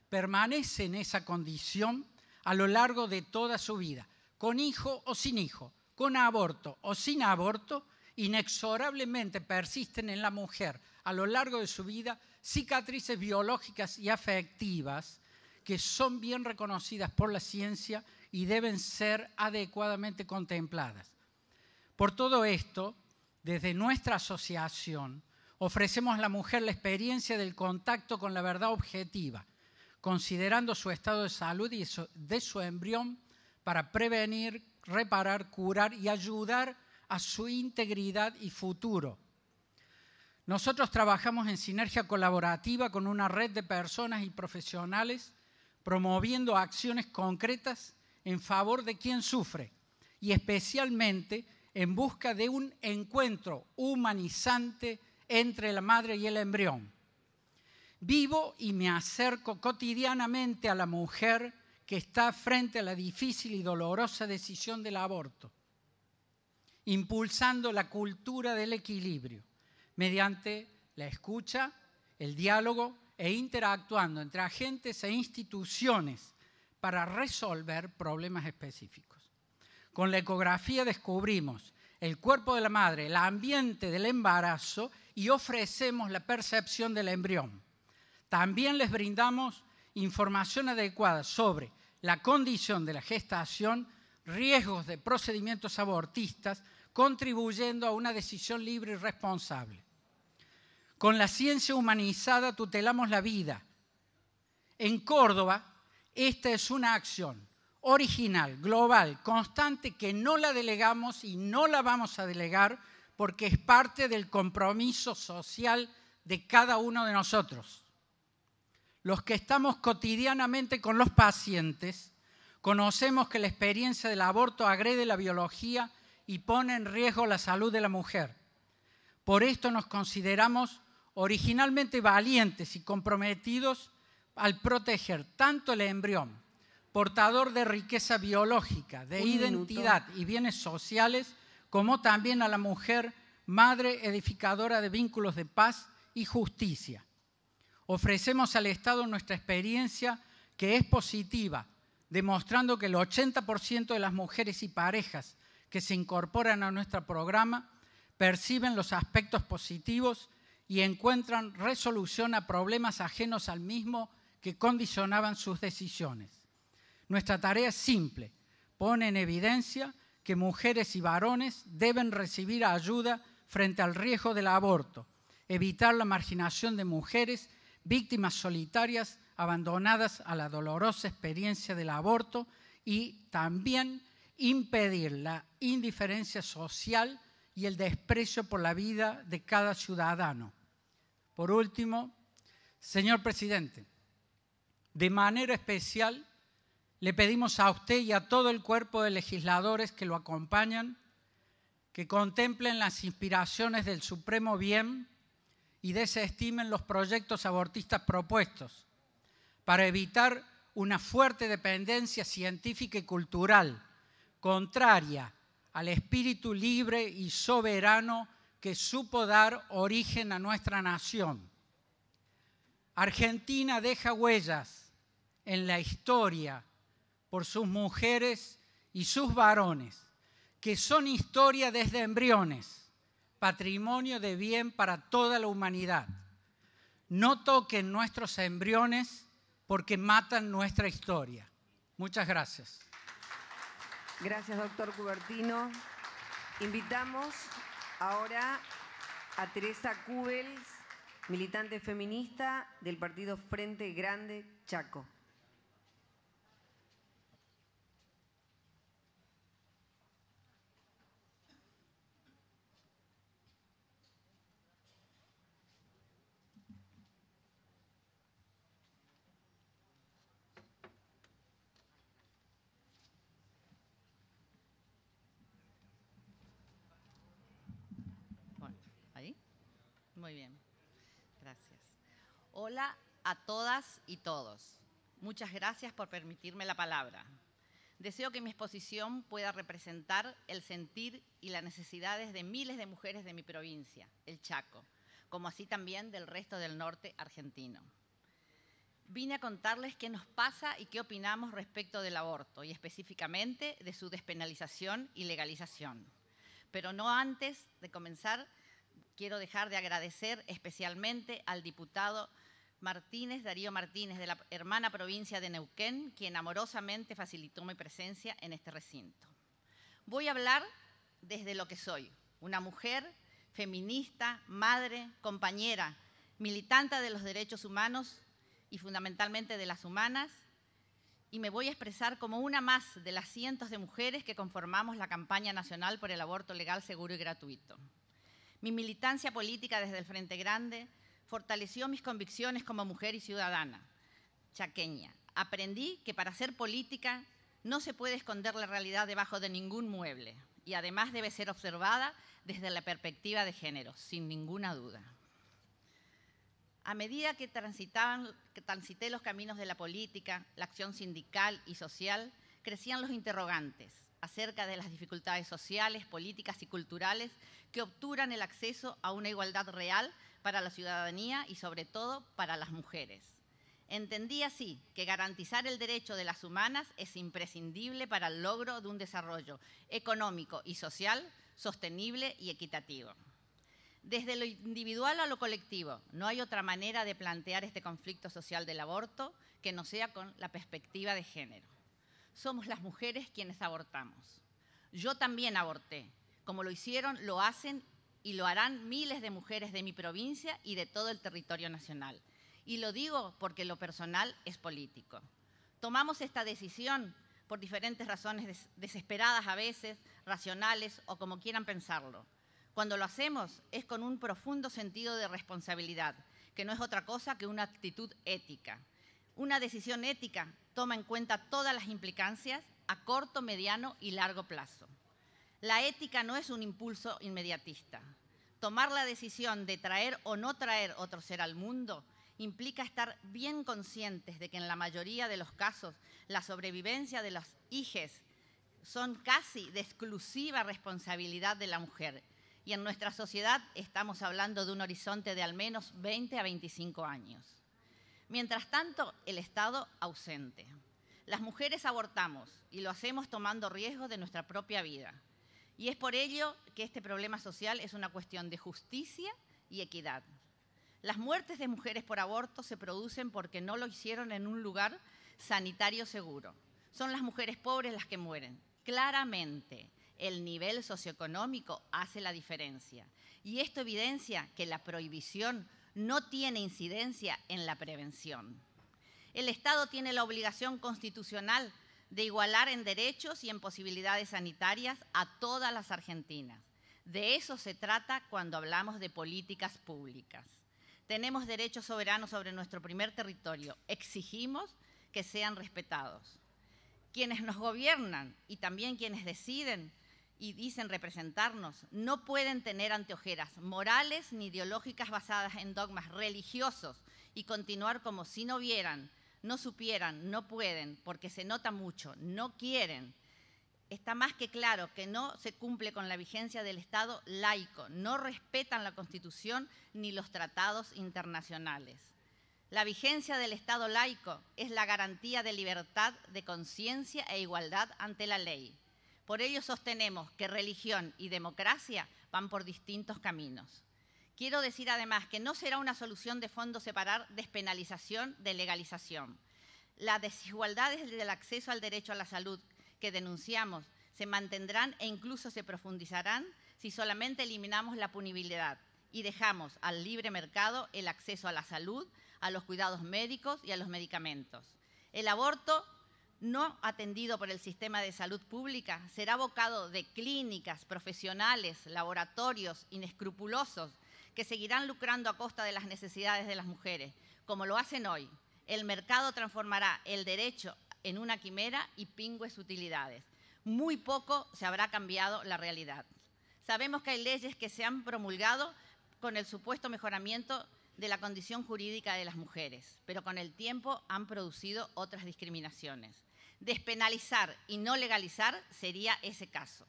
permanece en esa condición a lo largo de toda su vida, con hijo o sin hijo, con aborto o sin aborto, inexorablemente persisten en la mujer a lo largo de su vida cicatrices biológicas y afectivas que son bien reconocidas por la ciencia y deben ser adecuadamente contempladas. Por todo esto, desde nuestra asociación, ofrecemos a la mujer la experiencia del contacto con la verdad objetiva, considerando su estado de salud y de su embrión para prevenir, reparar, curar y ayudar a su integridad y futuro. Nosotros trabajamos en sinergia colaborativa con una red de personas y profesionales promoviendo acciones concretas en favor de quien sufre y especialmente en busca de un encuentro humanizante entre la madre y el embrión. Vivo y me acerco cotidianamente a la mujer que está frente a la difícil y dolorosa decisión del aborto, impulsando la cultura del equilibrio mediante la escucha, el diálogo e interactuando entre agentes e instituciones para resolver problemas específicos. Con la ecografía descubrimos el cuerpo de la madre, el ambiente del embarazo y ofrecemos la percepción del embrión. También les brindamos información adecuada sobre la condición de la gestación, riesgos de procedimientos abortistas, contribuyendo a una decisión libre y responsable. Con la ciencia humanizada tutelamos la vida. En Córdoba, esta es una acción original, global, constante, que no la delegamos y no la vamos a delegar porque es parte del compromiso social de cada uno de nosotros. Los que estamos cotidianamente con los pacientes, conocemos que la experiencia del aborto agrede la biología y pone en riesgo la salud de la mujer. Por esto nos consideramos originalmente valientes y comprometidos al proteger tanto el embrión, portador de riqueza biológica, de identidad y bienes sociales, como también a la mujer, madre edificadora de vínculos de paz y justicia. Ofrecemos al Estado nuestra experiencia que es positiva, demostrando que el 80% de las mujeres y parejas que se incorporan a nuestro programa perciben los aspectos positivos y encuentran resolución a problemas ajenos al mismo que condicionaban sus decisiones. Nuestra tarea es simple, pone en evidencia que mujeres y varones deben recibir ayuda frente al riesgo del aborto, evitar la marginación de mujeres, víctimas solitarias, abandonadas a la dolorosa experiencia del aborto y también impedir la indiferencia social y el desprecio por la vida de cada ciudadano. Por último, señor presidente, de manera especial le pedimos a usted y a todo el cuerpo de legisladores que lo acompañan que contemplen las inspiraciones del supremo bien y desestimen los proyectos abortistas propuestos para evitar una fuerte dependencia científica y cultural contraria al espíritu libre y soberano que supo dar origen a nuestra nación. Argentina deja huellas en la historia por sus mujeres y sus varones, que son historia desde embriones, patrimonio de bien para toda la humanidad. No toquen nuestros embriones porque matan nuestra historia. Muchas gracias. Gracias, doctor Cubertino. Invitamos Ahora a Teresa Cubels, militante feminista del partido Frente Grande Chaco. Hola a todas y todos. Muchas gracias por permitirme la palabra. Deseo que mi exposición pueda representar el sentir y las necesidades de miles de mujeres de mi provincia, el Chaco, como así también del resto del norte argentino. Vine a contarles qué nos pasa y qué opinamos respecto del aborto y específicamente de su despenalización y legalización. Pero no antes de comenzar, quiero dejar de agradecer especialmente al diputado Martínez, Darío Martínez, de la hermana provincia de Neuquén, quien amorosamente facilitó mi presencia en este recinto. Voy a hablar desde lo que soy, una mujer feminista, madre, compañera, militante de los derechos humanos y fundamentalmente de las humanas, y me voy a expresar como una más de las cientos de mujeres que conformamos la campaña nacional por el aborto legal, seguro y gratuito. Mi militancia política desde el Frente Grande fortaleció mis convicciones como mujer y ciudadana chaqueña. Aprendí que para ser política no se puede esconder la realidad debajo de ningún mueble y además debe ser observada desde la perspectiva de género, sin ninguna duda. A medida que, transitaban, que transité los caminos de la política, la acción sindical y social, crecían los interrogantes acerca de las dificultades sociales, políticas y culturales que obturan el acceso a una igualdad real para la ciudadanía y sobre todo para las mujeres. Entendí así que garantizar el derecho de las humanas es imprescindible para el logro de un desarrollo económico y social sostenible y equitativo. Desde lo individual a lo colectivo, no hay otra manera de plantear este conflicto social del aborto que no sea con la perspectiva de género. Somos las mujeres quienes abortamos. Yo también aborté, como lo hicieron, lo hacen y lo harán miles de mujeres de mi provincia y de todo el territorio nacional. Y lo digo porque lo personal es político. Tomamos esta decisión por diferentes razones desesperadas a veces, racionales o como quieran pensarlo. Cuando lo hacemos es con un profundo sentido de responsabilidad, que no es otra cosa que una actitud ética. Una decisión ética toma en cuenta todas las implicancias a corto, mediano y largo plazo. La ética no es un impulso inmediatista. Tomar la decisión de traer o no traer otro ser al mundo implica estar bien conscientes de que en la mayoría de los casos la sobrevivencia de los hijes son casi de exclusiva responsabilidad de la mujer. Y en nuestra sociedad estamos hablando de un horizonte de al menos 20 a 25 años. Mientras tanto, el Estado ausente. Las mujeres abortamos y lo hacemos tomando riesgo de nuestra propia vida. Y es por ello que este problema social es una cuestión de justicia y equidad. Las muertes de mujeres por aborto se producen porque no lo hicieron en un lugar sanitario seguro. Son las mujeres pobres las que mueren. Claramente, el nivel socioeconómico hace la diferencia. Y esto evidencia que la prohibición no tiene incidencia en la prevención. El Estado tiene la obligación constitucional de igualar en derechos y en posibilidades sanitarias a todas las argentinas. De eso se trata cuando hablamos de políticas públicas. Tenemos derechos soberanos sobre nuestro primer territorio. Exigimos que sean respetados. Quienes nos gobiernan y también quienes deciden y dicen representarnos no pueden tener anteojeras morales ni ideológicas basadas en dogmas religiosos y continuar como si no vieran no supieran, no pueden, porque se nota mucho, no quieren. Está más que claro que no se cumple con la vigencia del Estado laico, no respetan la Constitución ni los tratados internacionales. La vigencia del Estado laico es la garantía de libertad de conciencia e igualdad ante la ley. Por ello sostenemos que religión y democracia van por distintos caminos. Quiero decir además que no será una solución de fondo separar despenalización de legalización. Las desigualdades del acceso al derecho a la salud que denunciamos se mantendrán e incluso se profundizarán si solamente eliminamos la punibilidad y dejamos al libre mercado el acceso a la salud, a los cuidados médicos y a los medicamentos. El aborto no atendido por el sistema de salud pública será abocado de clínicas, profesionales, laboratorios inescrupulosos que seguirán lucrando a costa de las necesidades de las mujeres, como lo hacen hoy. El mercado transformará el derecho en una quimera y pingües utilidades. Muy poco se habrá cambiado la realidad. Sabemos que hay leyes que se han promulgado con el supuesto mejoramiento de la condición jurídica de las mujeres, pero con el tiempo han producido otras discriminaciones. Despenalizar y no legalizar sería ese caso.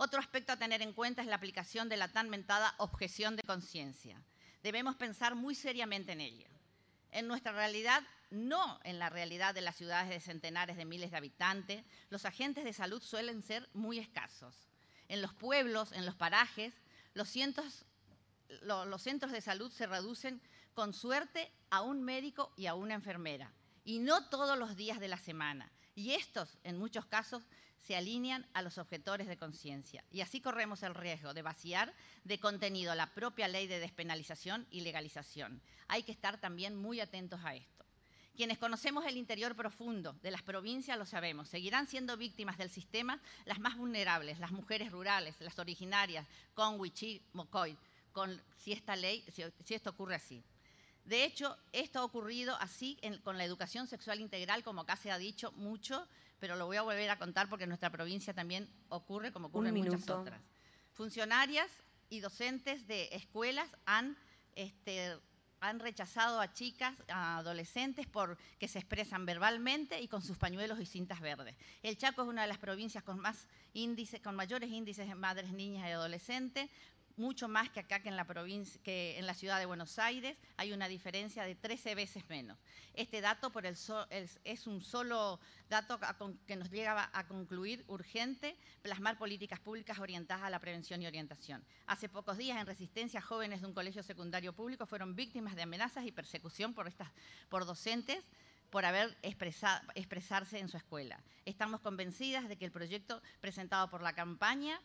Otro aspecto a tener en cuenta es la aplicación de la tan mentada objeción de conciencia. Debemos pensar muy seriamente en ella. En nuestra realidad, no en la realidad de las ciudades de centenares de miles de habitantes, los agentes de salud suelen ser muy escasos. En los pueblos, en los parajes, los, los centros de salud se reducen con suerte a un médico y a una enfermera, y no todos los días de la semana. Y estos, en muchos casos, se alinean a los objetores de conciencia. Y así corremos el riesgo de vaciar de contenido la propia ley de despenalización y legalización. Hay que estar también muy atentos a esto. Quienes conocemos el interior profundo de las provincias lo sabemos. Seguirán siendo víctimas del sistema las más vulnerables, las mujeres rurales, las originarias, con Wichí, Mocoy, con, si esta ley, si, esto ocurre así. De hecho, esto ha ocurrido así con la educación sexual integral, como acá se ha dicho mucho, pero lo voy a volver a contar porque en nuestra provincia también ocurre como ocurre en muchas otras. Funcionarias y docentes de escuelas han, este, han rechazado a chicas, a adolescentes, porque se expresan verbalmente y con sus pañuelos y cintas verdes. El Chaco es una de las provincias con, más con mayores índices en madres, niñas y adolescentes mucho más que acá que en la provincia, que en la ciudad de Buenos Aires, hay una diferencia de 13 veces menos. Este dato por el es, un solo dato que nos llega a concluir urgente plasmar políticas públicas orientadas a la prevención y orientación. Hace pocos días en Resistencia jóvenes de un colegio secundario público fueron víctimas de amenazas y persecución por estas por docentes por haber expresado expresarse en su escuela. Estamos convencidas de que el proyecto presentado por la campaña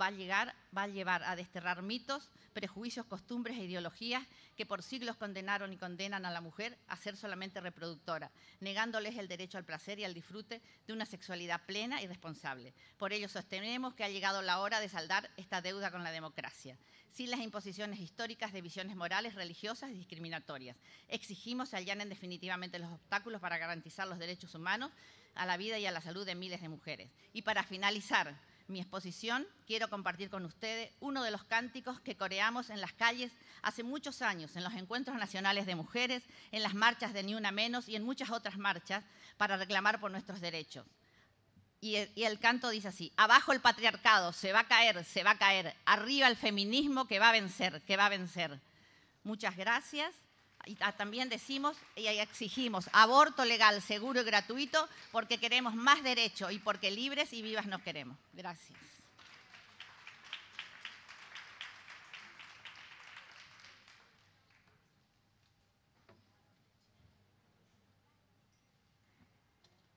va a, llegar, va a llevar a desterrar mitos, prejuicios, costumbres e ideologías que por siglos condenaron y condenan a la mujer a ser solamente reproductora, negándoles el derecho al placer y al disfrute de una sexualidad plena y responsable. Por ello sostenemos que ha llegado la hora de saldar esta deuda con la democracia, sin las imposiciones históricas de visiones morales, religiosas y discriminatorias. Exigimos se allanen definitivamente los obstáculos para garantizar los derechos humanos a la vida y a la salud de miles de mujeres. Y para finalizar, mi exposición, quiero compartir con ustedes uno de los cánticos que coreamos en las calles hace muchos años, en los encuentros nacionales de mujeres, en las marchas de Ni Una Menos y en muchas otras marchas para reclamar por nuestros derechos. Y el, canto dice así, abajo el patriarcado, se va a caer, se va a caer, arriba el feminismo que va a vencer, que va a vencer. Muchas gracias. Ah, también decimos y exigimos aborto legal, seguro y gratuito, porque queremos más derecho y porque libres y vivas nos queremos. Gracias.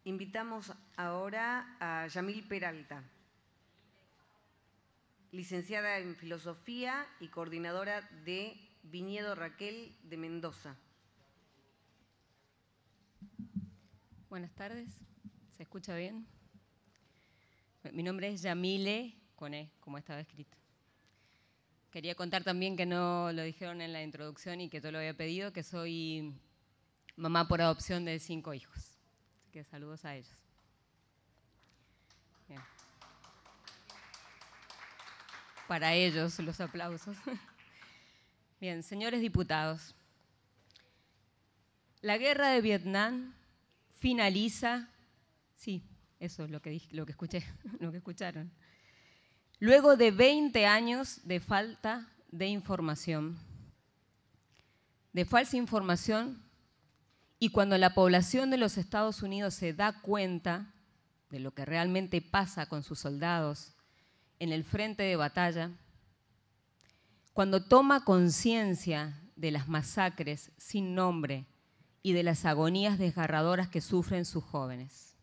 Invitamos ahora a Yamil Peralta, licenciada en Filosofía y coordinadora de Viñedo Raquel de Mendoza. Buenas tardes, ¿se escucha bien? Mi nombre es Yamile, con como estaba escrito. Quería contar también que no lo dijeron en la introducción y que yo lo había pedido, que soy mamá por adopción de cinco hijos. Así que saludos a ellos. Para ellos los aplausos. Bien, señores diputados, la guerra de Vietnam finaliza, sí, eso es lo que, dije, lo que escuché, lo que escucharon, luego de 20 años de falta de información, de falsa información, y cuando la población de los Estados Unidos se da cuenta de lo que realmente pasa con sus soldados en el frente de batalla, cuando toma conciencia de las masacres sin nombre y de las agonías desgarradoras que sufren sus jóvenes.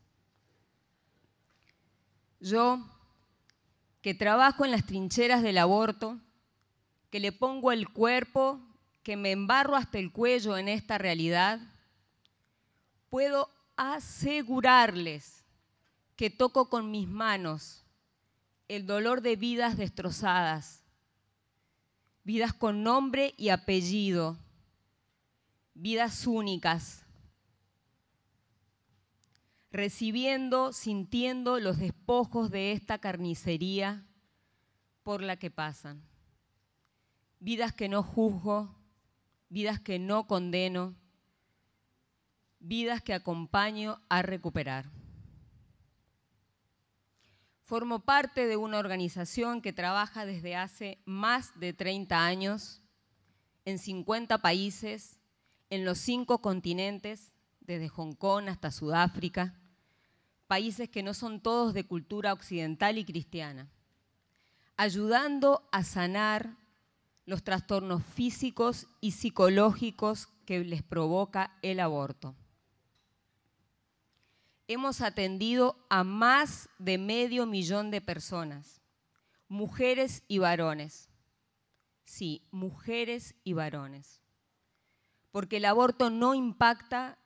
Yo, que trabajo en las trincheras del aborto, que le pongo el cuerpo, que me embarro hasta el cuello en esta realidad, puedo asegurarles que toco con mis manos el dolor de vidas destrozadas, vidas con nombre y apellido, vidas únicas, recibiendo, sintiendo los despojos de esta carnicería por la que pasan. Vidas que no juzgo, vidas que no condeno, vidas que acompaño a recuperar. Formo parte de una organización que trabaja desde hace más de 30 años en 50 países, en los cinco continentes, desde Hong Kong hasta Sudáfrica, países que no son todos de cultura occidental y cristiana, ayudando a sanar los trastornos físicos y psicológicos que les provoca el aborto hemos atendido a más de medio millón de personas, mujeres y varones. Sí, mujeres y varones. Porque el aborto no impacta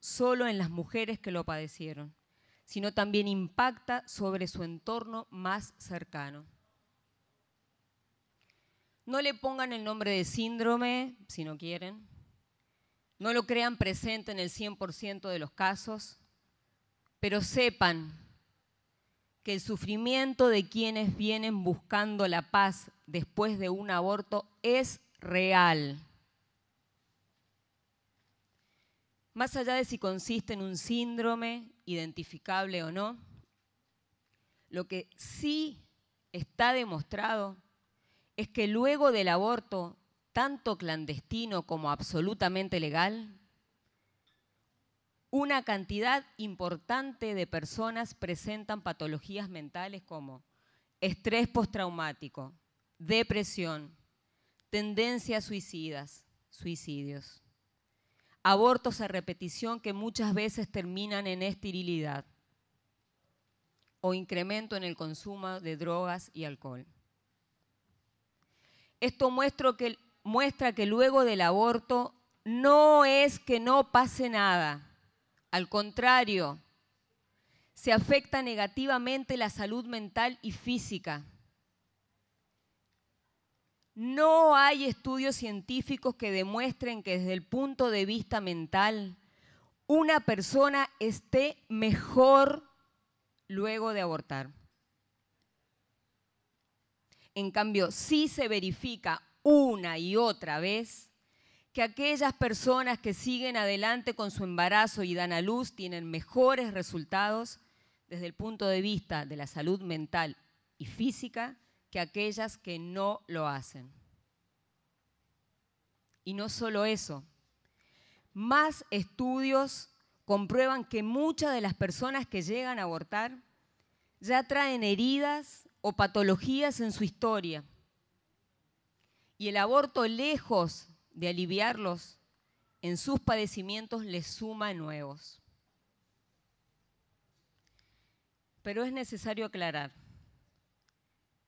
solo en las mujeres que lo padecieron, sino también impacta sobre su entorno más cercano. No le pongan el nombre de síndrome, si no quieren. No lo crean presente en el 100% de los casos pero sepan que el sufrimiento de quienes vienen buscando la paz después de un aborto es real. Más allá de si consiste en un síndrome identificable o no, lo que sí está demostrado es que luego del aborto, tanto clandestino como absolutamente legal, una cantidad importante de personas presentan patologías mentales como estrés postraumático, depresión, tendencias suicidas, suicidios, abortos a repetición que muchas veces terminan en esterilidad o incremento en el consumo de drogas y alcohol. Esto que, muestra que luego del aborto no es que no pase nada, al contrario, se afecta negativamente la salud mental y física. No hay estudios científicos que demuestren que desde el punto de vista mental una persona esté mejor luego de abortar. En cambio, sí se verifica una y otra vez que aquellas personas que siguen adelante con su embarazo y dan a luz tienen mejores resultados desde el punto de vista de la salud mental y física que aquellas que no lo hacen. Y no solo eso, más estudios comprueban que muchas de las personas que llegan a abortar ya traen heridas o patologías en su historia. Y el aborto lejos de aliviarlos en sus padecimientos les suma nuevos. Pero es necesario aclarar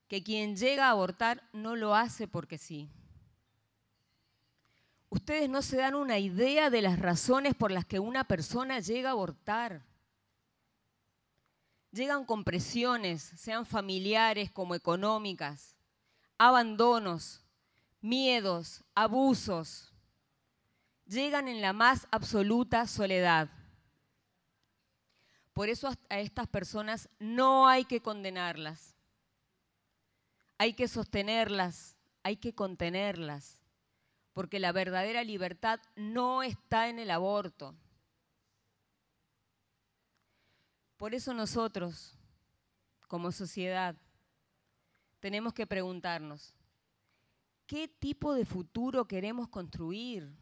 que quien llega a abortar no lo hace porque sí. Ustedes no se dan una idea de las razones por las que una persona llega a abortar. Llegan con presiones, sean familiares como económicas, abandonos, miedos, abusos, llegan en la más absoluta soledad. Por eso a estas personas no hay que condenarlas, hay que sostenerlas, hay que contenerlas, porque la verdadera libertad no está en el aborto. Por eso nosotros, como sociedad, tenemos que preguntarnos, qué tipo de futuro queremos construir.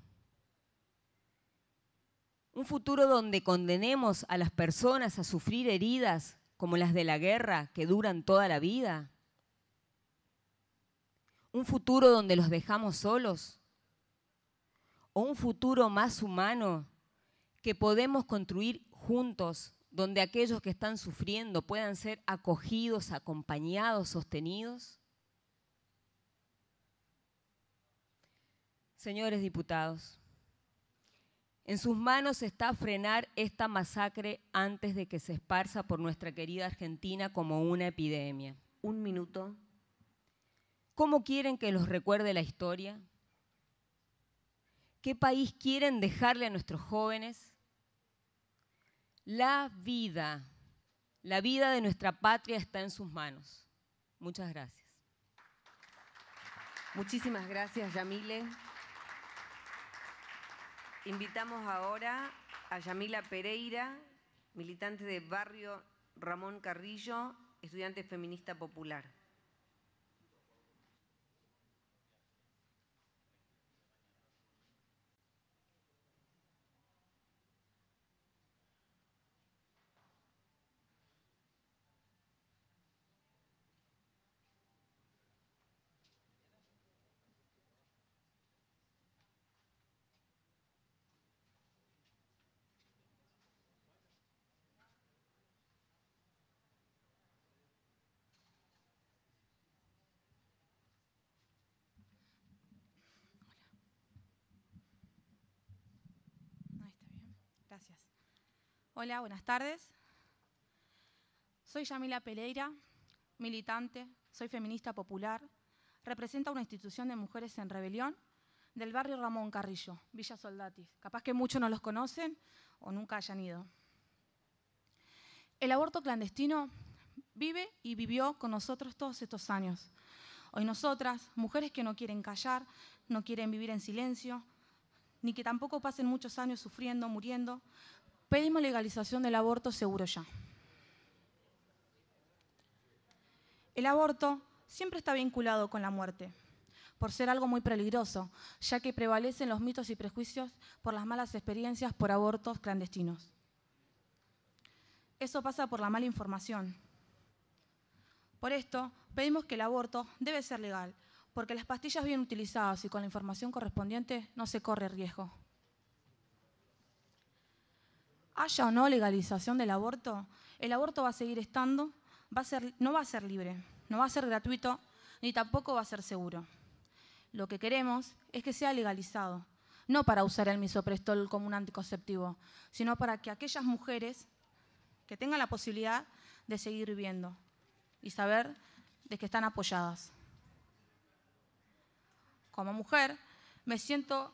Un futuro donde condenemos a las personas a sufrir heridas como las de la guerra que duran toda la vida. Un futuro donde los dejamos solos. O un futuro más humano que podemos construir juntos, donde aquellos que están sufriendo puedan ser acogidos, acompañados, sostenidos. Señores diputados, en sus manos está frenar esta masacre antes de que se esparza por nuestra querida Argentina como una epidemia. Un minuto. ¿Cómo quieren que los recuerde la historia? ¿Qué país quieren dejarle a nuestros jóvenes? La vida, la vida de nuestra patria está en sus manos. Muchas gracias. Muchísimas gracias, Yamile. Invitamos ahora a Yamila Pereira, militante de Barrio Ramón Carrillo, estudiante feminista popular. Hola, buenas tardes. Soy Yamila Peleira, militante, soy feminista popular, represento a una institución de mujeres en rebelión del barrio Ramón Carrillo, Villa Soldatis. Capaz que muchos no los conocen o nunca hayan ido. El aborto clandestino vive y vivió con nosotros todos estos años. Hoy nosotras, mujeres que no quieren callar, no quieren vivir en silencio, ni que tampoco pasen muchos años sufriendo, muriendo. Pedimos legalización del aborto seguro ya. El aborto siempre está vinculado con la muerte, por ser algo muy peligroso, ya que prevalecen los mitos y prejuicios por las malas experiencias por abortos clandestinos. Eso pasa por la mala información. Por esto, pedimos que el aborto debe ser legal, porque las pastillas bien utilizadas y con la información correspondiente no se corre riesgo. Haya o no legalización del aborto, el aborto va a seguir estando, no va a ser libre, no va a ser gratuito, ni tampoco va a ser seguro. Lo que queremos es que sea legalizado, no para usar el misoprestol como un anticonceptivo, sino para que aquellas mujeres que tengan la posibilidad de seguir viviendo y saber de que están apoyadas como mujer, me siento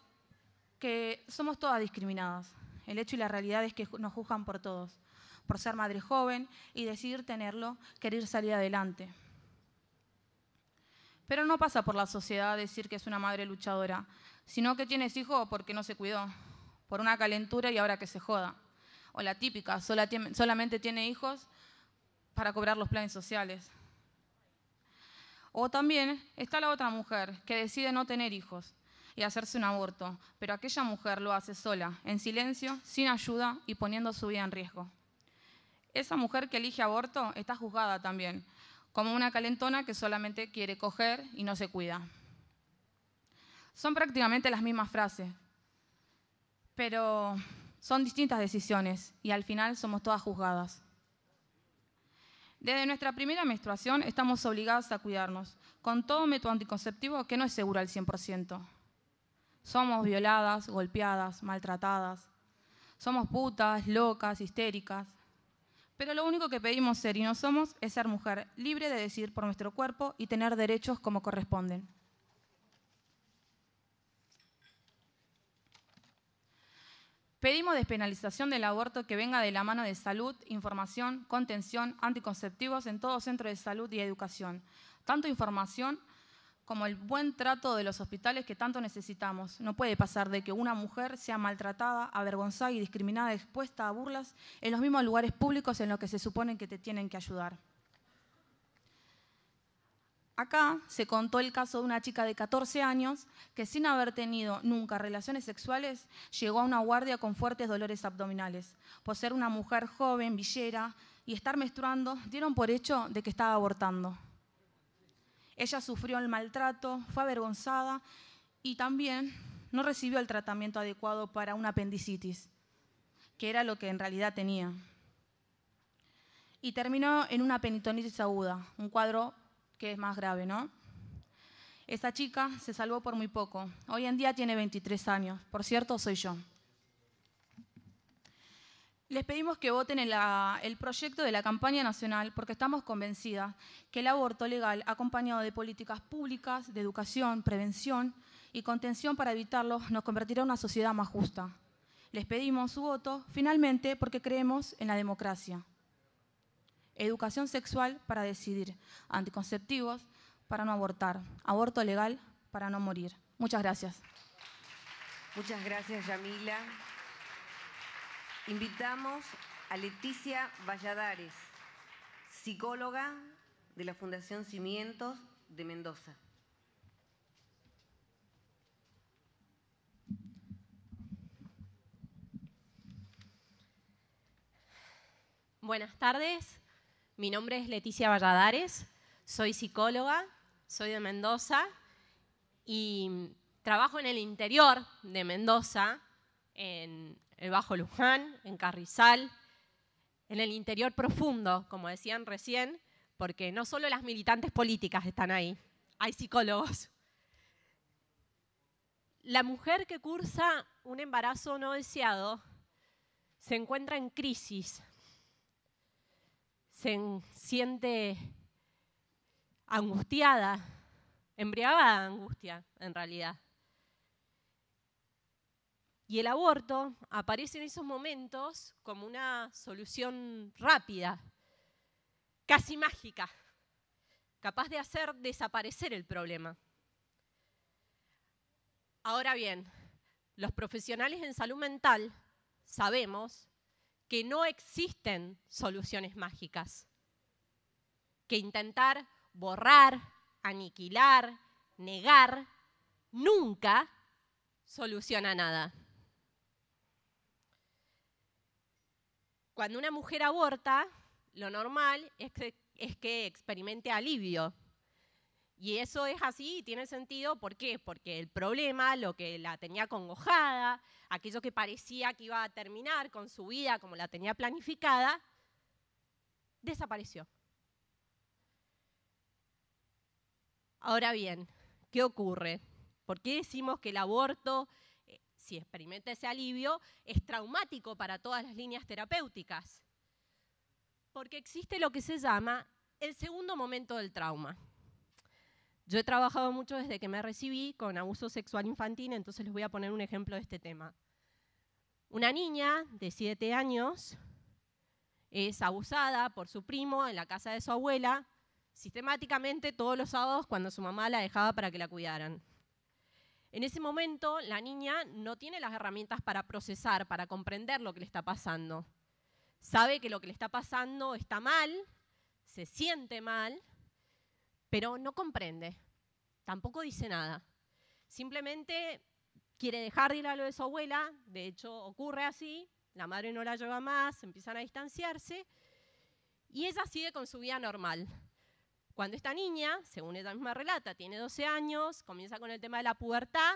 que somos todas discriminadas. El hecho y la realidad es que nos juzgan por todos, por ser madre joven y decidir tenerlo, querer salir adelante. Pero no pasa por la sociedad decir que es una madre luchadora, sino que tienes hijo porque no se cuidó, por una calentura y ahora que se joda. O la típica, solamente tiene hijos para cobrar los planes sociales. O también está la otra mujer que decide no tener hijos y hacerse un aborto, pero aquella mujer lo hace sola, en silencio, sin ayuda y poniendo su vida en riesgo. Esa mujer que elige aborto está juzgada también, como una calentona que solamente quiere coger y no se cuida. Son prácticamente las mismas frases, pero son distintas decisiones y al final somos todas juzgadas. Desde nuestra primera menstruación estamos obligadas a cuidarnos, con todo método anticonceptivo que no es seguro al 100%. Somos violadas, golpeadas, maltratadas. Somos putas, locas, histéricas. Pero lo único que pedimos ser y no somos es ser mujer, libre de decidir por nuestro cuerpo y tener derechos como corresponden. Pedimos despenalización del aborto que venga de la mano de salud, información, contención, anticonceptivos en todo centro de salud y educación. Tanto información como el buen trato de los hospitales que tanto necesitamos. No puede pasar de que una mujer sea maltratada, avergonzada y discriminada, expuesta a burlas en los mismos lugares públicos en los que se supone que te tienen que ayudar. Acá se contó el caso de una chica de 14 años que sin haber tenido nunca relaciones sexuales llegó a una guardia con fuertes dolores abdominales. Por ser una mujer joven, villera y estar menstruando, dieron por hecho de que estaba abortando. Ella sufrió el maltrato, fue avergonzada y también no recibió el tratamiento adecuado para una apendicitis, que era lo que en realidad tenía. Y terminó en una penitonitis aguda, un cuadro que es más grave, ¿no? Esa chica se salvó por muy poco. Hoy en día tiene 23 años. Por cierto, soy yo. Les pedimos que voten en el proyecto de la campaña nacional porque estamos convencidas que el aborto legal, acompañado de políticas públicas, de educación, prevención y contención para evitarlo, nos convertirá en una sociedad más justa. Les pedimos su voto finalmente porque creemos en la democracia educación sexual para decidir, anticonceptivos para no abortar, aborto legal para no morir. Muchas gracias. Muchas gracias, Yamila. Invitamos a Leticia Valladares, psicóloga de la Fundación Cimientos de Mendoza. Buenas tardes. Mi nombre es Leticia Valladares, soy psicóloga, soy de Mendoza y trabajo en el interior de Mendoza, en el Bajo Luján, en Carrizal, en el interior profundo, como decían recién, porque no solo las militantes políticas están ahí, hay psicólogos. La mujer que cursa un embarazo no deseado se encuentra en crisis se siente angustiada, embriagada de angustia, en realidad. Y el aborto aparece en esos momentos como una solución rápida, casi mágica, capaz de hacer desaparecer el problema. Ahora bien, los profesionales en salud mental sabemos que no existen soluciones mágicas, que intentar borrar, aniquilar, negar, nunca soluciona nada. Cuando una mujer aborta, lo normal es que, experimente alivio, y eso es así y tiene sentido, ¿por qué? Porque el problema, lo que la tenía congojada, aquello que parecía que iba a terminar con su vida como la tenía planificada, desapareció. Ahora bien, ¿qué ocurre? ¿Por qué decimos que el aborto, eh, si experimenta ese alivio, es traumático para todas las líneas terapéuticas? Porque existe lo que se llama el segundo momento del trauma. Yo he trabajado mucho desde que me recibí con abuso sexual infantil, entonces les voy a poner un ejemplo de este tema. Una niña de 7 años es abusada por su primo en la casa de su abuela sistemáticamente todos los sábados cuando su mamá la dejaba para que la cuidaran. En ese momento la niña no tiene las herramientas para procesar, para comprender lo que le está pasando. Sabe que lo que le está pasando está mal, se siente mal, pero no comprende, tampoco dice nada. Simplemente quiere dejar de ir a lo de su abuela, de hecho ocurre así, la madre no la lleva más, empiezan a distanciarse y ella sigue con su vida normal. Cuando esta niña, según ella misma relata, tiene 12 años, comienza con el tema de la pubertad,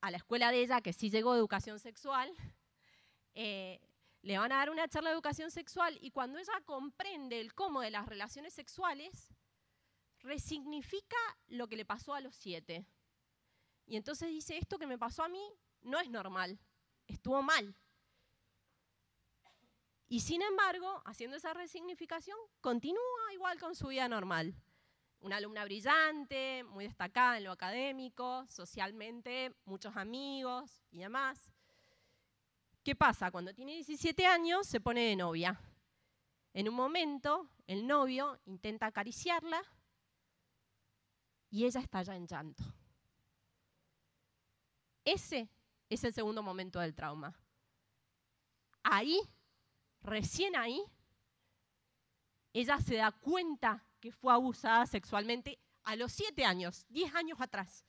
a la escuela de ella, que sí llegó a educación sexual, eh, le van a dar una charla de educación sexual y cuando ella comprende el cómo de las relaciones sexuales, resignifica lo que le pasó a los siete. Y entonces dice, esto que me pasó a mí no es normal, estuvo mal. Y sin embargo, haciendo esa resignificación, continúa igual con su vida normal. Una alumna brillante, muy destacada en lo académico, socialmente, muchos amigos y demás. ¿Qué pasa? Cuando tiene 17 años se pone de novia. En un momento, el novio intenta acariciarla y ella está ya en llanto. Ese es el segundo momento del trauma. Ahí, recién ahí, ella se da cuenta que fue abusada sexualmente a los siete años, diez años atrás.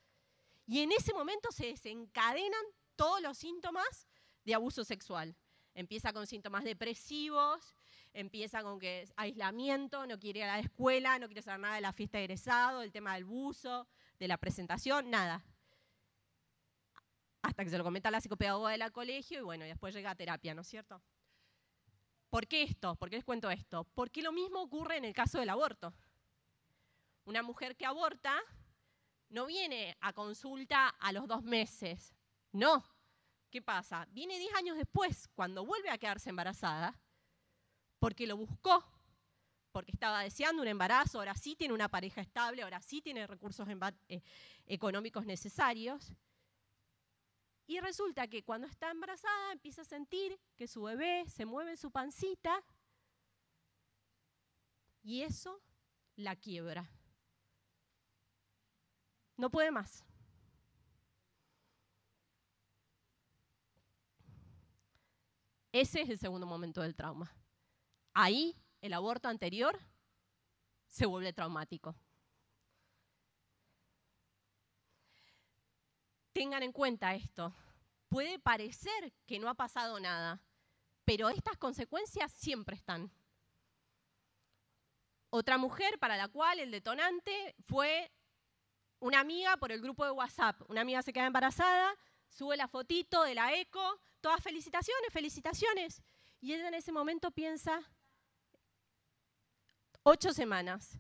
Y en ese momento se desencadenan todos los síntomas de abuso sexual. Empieza con síntomas depresivos, empieza con que es aislamiento, no quiere ir a la escuela, no quiere saber nada de la fiesta de egresado, el tema del buzo, de la presentación, nada. Hasta que se lo comenta la psicopedagoga de la colegio y bueno, y después llega a terapia, ¿no es cierto? ¿Por qué esto? ¿Por qué les cuento esto? Porque lo mismo ocurre en el caso del aborto. Una mujer que aborta no viene a consulta a los dos meses, no. ¿Qué pasa? Viene diez años después, cuando vuelve a quedarse embarazada, porque lo buscó, porque estaba deseando un embarazo, ahora sí tiene una pareja estable, ahora sí tiene recursos eh, económicos necesarios. Y resulta que cuando está embarazada empieza a sentir que su bebé se mueve en su pancita y eso la quiebra. No puede más. Ese es el segundo momento del trauma ahí el aborto anterior se vuelve traumático. Tengan en cuenta esto. Puede parecer que no ha pasado nada, pero estas consecuencias siempre están. Otra mujer para la cual el detonante fue una amiga por el grupo de WhatsApp. Una amiga se queda embarazada, sube la fotito de la eco, todas felicitaciones, felicitaciones. Y ella en ese momento piensa, Ocho semanas.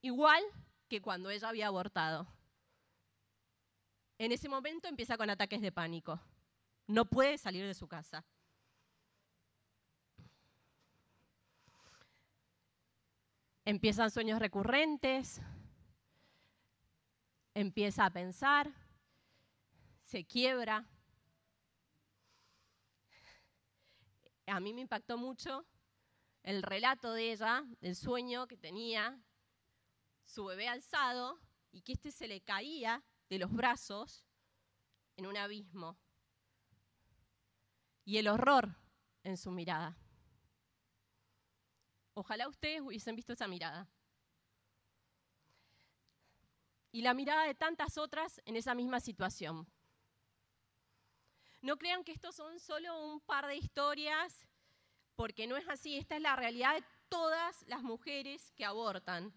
Igual que cuando ella había abortado. En ese momento empieza con ataques de pánico. No puede salir de su casa. Empiezan sueños recurrentes, empieza a pensar, se quiebra. A mí me impactó mucho el relato de ella, del sueño que tenía su bebé alzado y que éste se le caía de los brazos en un abismo. Y el horror en su mirada. Ojalá ustedes hubiesen visto esa mirada. Y la mirada de tantas otras en esa misma situación. No crean que estos son solo un par de historias porque no es así, esta es la realidad de todas las mujeres que abortan.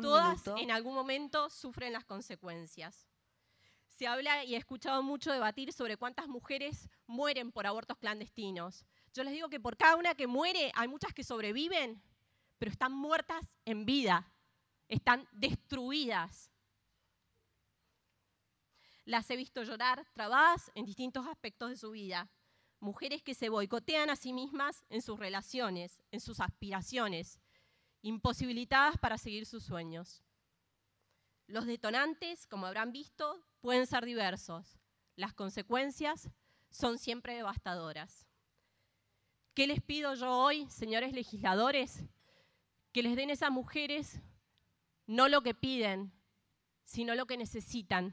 todas en algún momento sufren las consecuencias. Se habla y he escuchado mucho debatir sobre cuántas mujeres mueren por abortos clandestinos. Yo les digo que por cada una que muere hay muchas que sobreviven, pero están muertas en vida, están destruidas. Las he visto llorar trabadas en distintos aspectos de su vida mujeres que se boicotean a sí mismas en sus relaciones, en sus aspiraciones, imposibilitadas para seguir sus sueños. Los detonantes, como habrán visto, pueden ser diversos. Las consecuencias son siempre devastadoras. ¿Qué les pido yo hoy, señores legisladores? Que les den a esas mujeres no lo que piden, sino lo que necesitan.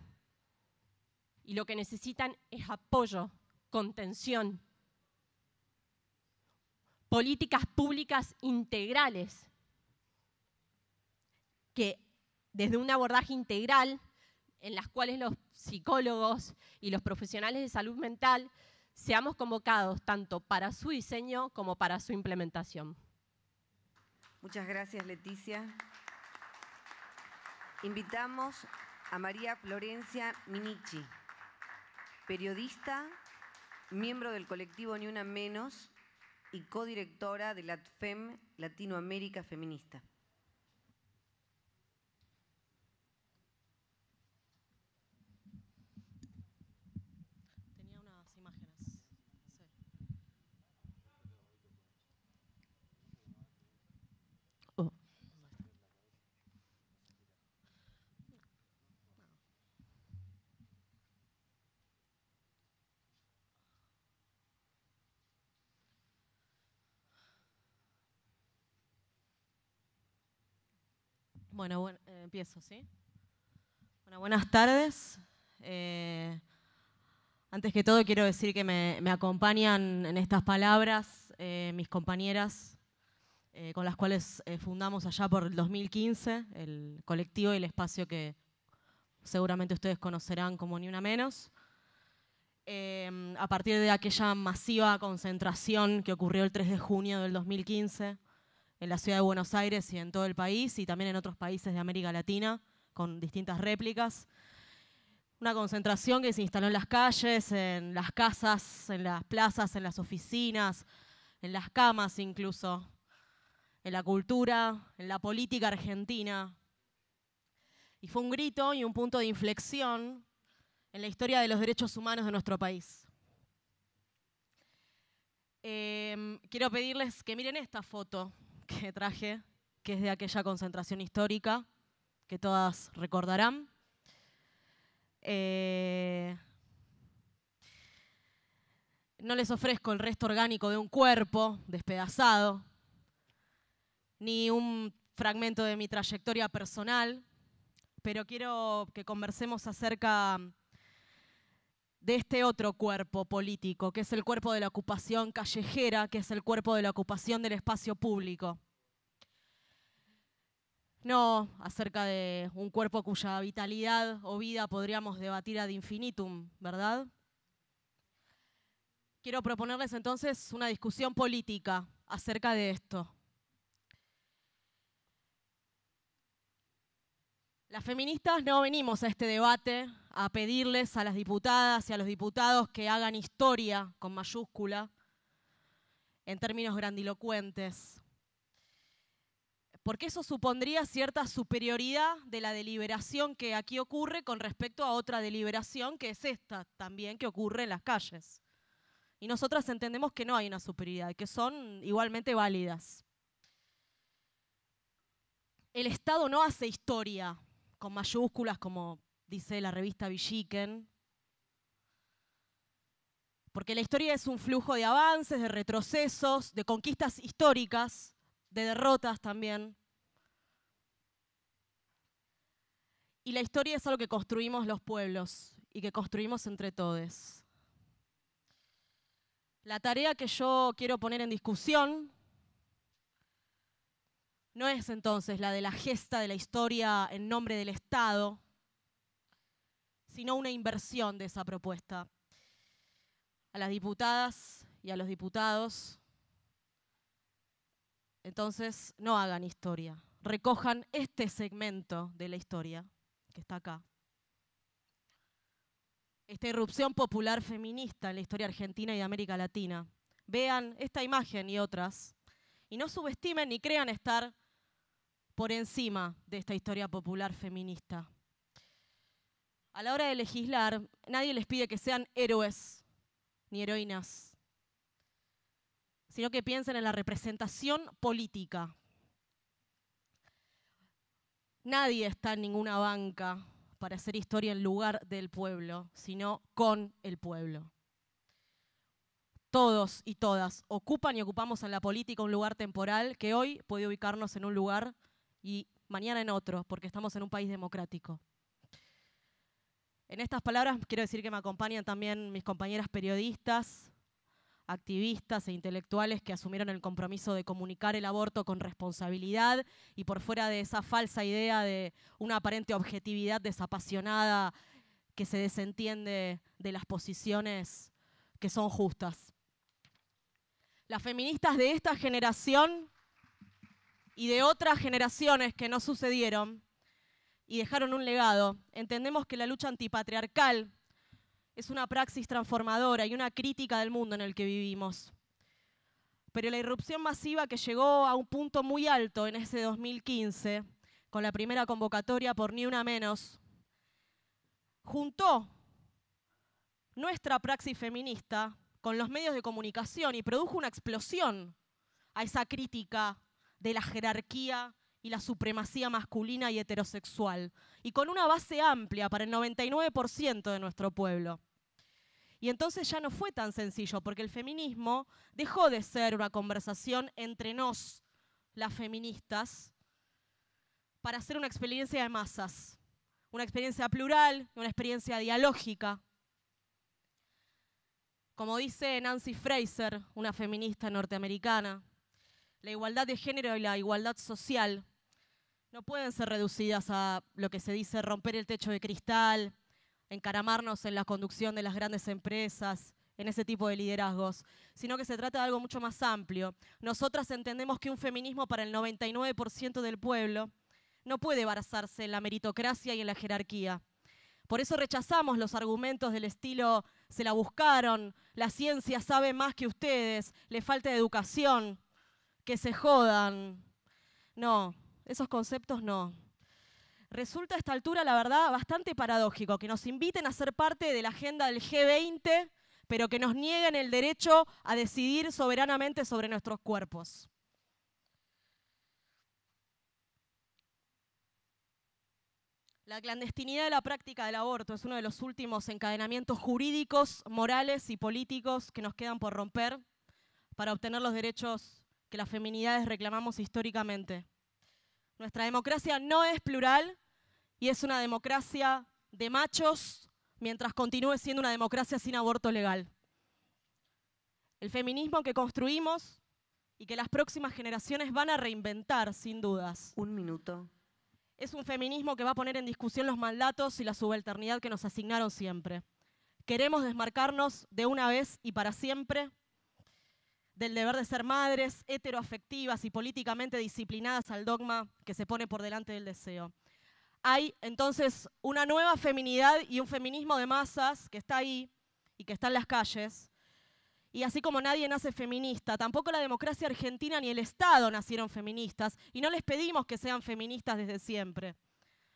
Y lo que necesitan es apoyo contención, políticas públicas integrales que desde un abordaje integral en las cuales los psicólogos y los profesionales de salud mental seamos convocados tanto para su diseño como para su implementación. Muchas gracias, Leticia. Invitamos a María Florencia Minichi, periodista, miembro del colectivo Ni Una Menos y codirectora de la LATFEM Latinoamérica Feminista. Bueno, eh, empiezo, ¿sí? buenas tardes. Eh, antes que todo quiero decir que me, acompañan en estas palabras eh, mis compañeras con las cuales fundamos allá por el 2015 el colectivo y el espacio que seguramente ustedes conocerán como Ni Una Menos. a partir de aquella masiva concentración que ocurrió el 3 de junio del 2015, en la ciudad de Buenos Aires y en todo el país y también en otros países de América Latina con distintas réplicas. Una concentración que se instaló en las calles, en las casas, en las plazas, en las oficinas, en las camas incluso, en la cultura, en la política argentina. Y fue un grito y un punto de inflexión en la historia de los derechos humanos de nuestro país. Em, quiero pedirles que miren esta foto que traje, que es de aquella concentración histórica que todas recordarán. Eh, no les ofrezco el resto orgánico de un cuerpo despedazado, ni un fragmento de mi trayectoria personal, pero quiero que conversemos acerca de este otro cuerpo político, que es el cuerpo de la ocupación callejera, que es el cuerpo de la ocupación del espacio público. No acerca de un cuerpo cuya vitalidad o vida podríamos debatir ad infinitum, ¿verdad? Quiero proponerles entonces una discusión política acerca de esto. Las feministas no venimos a este debate a pedirles a las diputadas y a los diputados que hagan historia con mayúscula en términos grandilocuentes, porque eso supondría cierta superioridad de la deliberación que aquí ocurre con respecto a otra deliberación que es esta también que ocurre en las calles. Y nosotras entendemos que no hay una superioridad, que son igualmente válidas. El Estado no hace historia con mayúsculas, como dice la revista Villiquen. Porque la historia es un flujo de avances, de retrocesos, de conquistas históricas, de derrotas también. Y la historia es algo que construimos los pueblos y que construimos entre todos. La tarea que yo quiero poner en discusión no es entonces la de la gesta de la historia en nombre del Estado, sino una inversión de esa propuesta. A las diputadas y a los diputados, entonces no hagan historia, recojan este segmento de la historia que está acá. Esta irrupción popular feminista en la historia argentina y de América Latina. Vean esta imagen y otras y no subestimen ni crean estar por encima de esta historia popular feminista. A la hora de legislar, nadie les pide que sean héroes ni heroínas, sino que piensen en la representación política. Nadie está en ninguna banca para hacer historia en lugar del pueblo, sino con el pueblo todos y todas ocupan y ocupamos en la política un lugar temporal que hoy puede ubicarnos en un lugar y mañana en otro, porque estamos en un país democrático. En estas palabras quiero decir que me acompañan también mis compañeras periodistas, activistas e intelectuales que asumieron el compromiso de comunicar el aborto con responsabilidad y por fuera de esa falsa idea de una aparente objetividad desapasionada que se desentiende de las posiciones que son justas las feministas de esta generación y de otras generaciones que no sucedieron y dejaron un legado, entendemos que la lucha antipatriarcal es una praxis transformadora y una crítica del mundo en el que vivimos. Pero la irrupción masiva que llegó a un punto muy alto en ese 2015, con la primera convocatoria por Ni Una Menos, juntó nuestra praxis feminista con los medios de comunicación y produjo una explosión a esa crítica de la jerarquía y la supremacía masculina y heterosexual, y con una base amplia para el 99% de nuestro pueblo. Y entonces ya no fue tan sencillo, porque el feminismo dejó de ser una conversación entre nos, las feministas, para ser una experiencia de masas, una experiencia plural, una experiencia dialógica, como dice Nancy Fraser, una feminista norteamericana, la igualdad de género y la igualdad social no pueden ser reducidas a lo que se dice romper el techo de cristal, encaramarnos en la conducción de las grandes empresas, en ese tipo de liderazgos, sino que se trata de algo mucho más amplio. Nosotras entendemos que un feminismo para el 99% del pueblo no puede basarse en la meritocracia y en la jerarquía. Por eso rechazamos los argumentos del estilo se la buscaron, la ciencia sabe más que ustedes, le falta educación, que se jodan. No, esos conceptos no. Resulta a esta altura, la verdad, bastante paradójico que nos inviten a ser parte de la agenda del G20, pero que nos nieguen el derecho a decidir soberanamente sobre nuestros cuerpos. La clandestinidad de la práctica del aborto es uno de los últimos encadenamientos jurídicos, morales y políticos que nos quedan por romper para obtener los derechos que las feminidades reclamamos históricamente. Nuestra democracia no es plural y es una democracia de machos mientras continúe siendo una democracia sin aborto legal. El feminismo que construimos y que las próximas generaciones van a reinventar, sin dudas. Un minuto es un feminismo que va a poner en discusión los mandatos y la subalternidad que nos asignaron siempre. Queremos desmarcarnos de una vez y para siempre del deber de ser madres heteroafectivas y políticamente disciplinadas al dogma que se pone por delante del deseo. Hay entonces una nueva feminidad y un feminismo de masas que está ahí y que está en las calles, y así como nadie nace feminista, tampoco la democracia argentina ni el Estado nacieron feministas y no les pedimos que sean feministas desde siempre.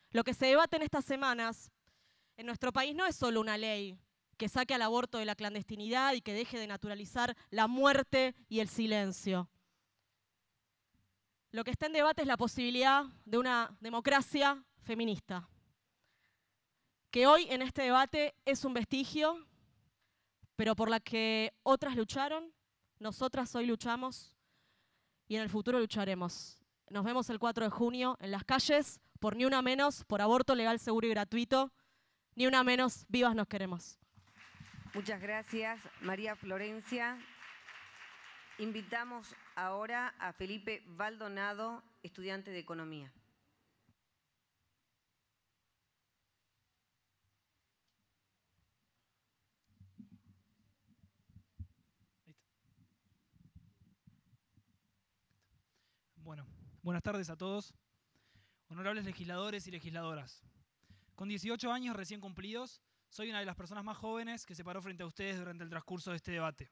Lo que se debate en estas semanas en nuestro país no es solo una ley que saque al aborto de la clandestinidad y que deje de naturalizar la muerte y el silencio. Lo que está en debate es la posibilidad de una democracia feminista, que hoy en este debate es un vestigio pero por la que otras lucharon, nosotras hoy luchamos y en el futuro lucharemos. Nos vemos el 4 de junio en las calles, por ni una menos, por aborto legal, seguro y gratuito. Ni una menos, vivas nos queremos. Muchas gracias, María Florencia. Invitamos ahora a Felipe Baldonado, estudiante de Economía. Buenas tardes a todos. Honorables legisladores y legisladoras. Con 18 años recién cumplidos, soy una de las personas más jóvenes que se paró frente a ustedes durante el transcurso de este debate.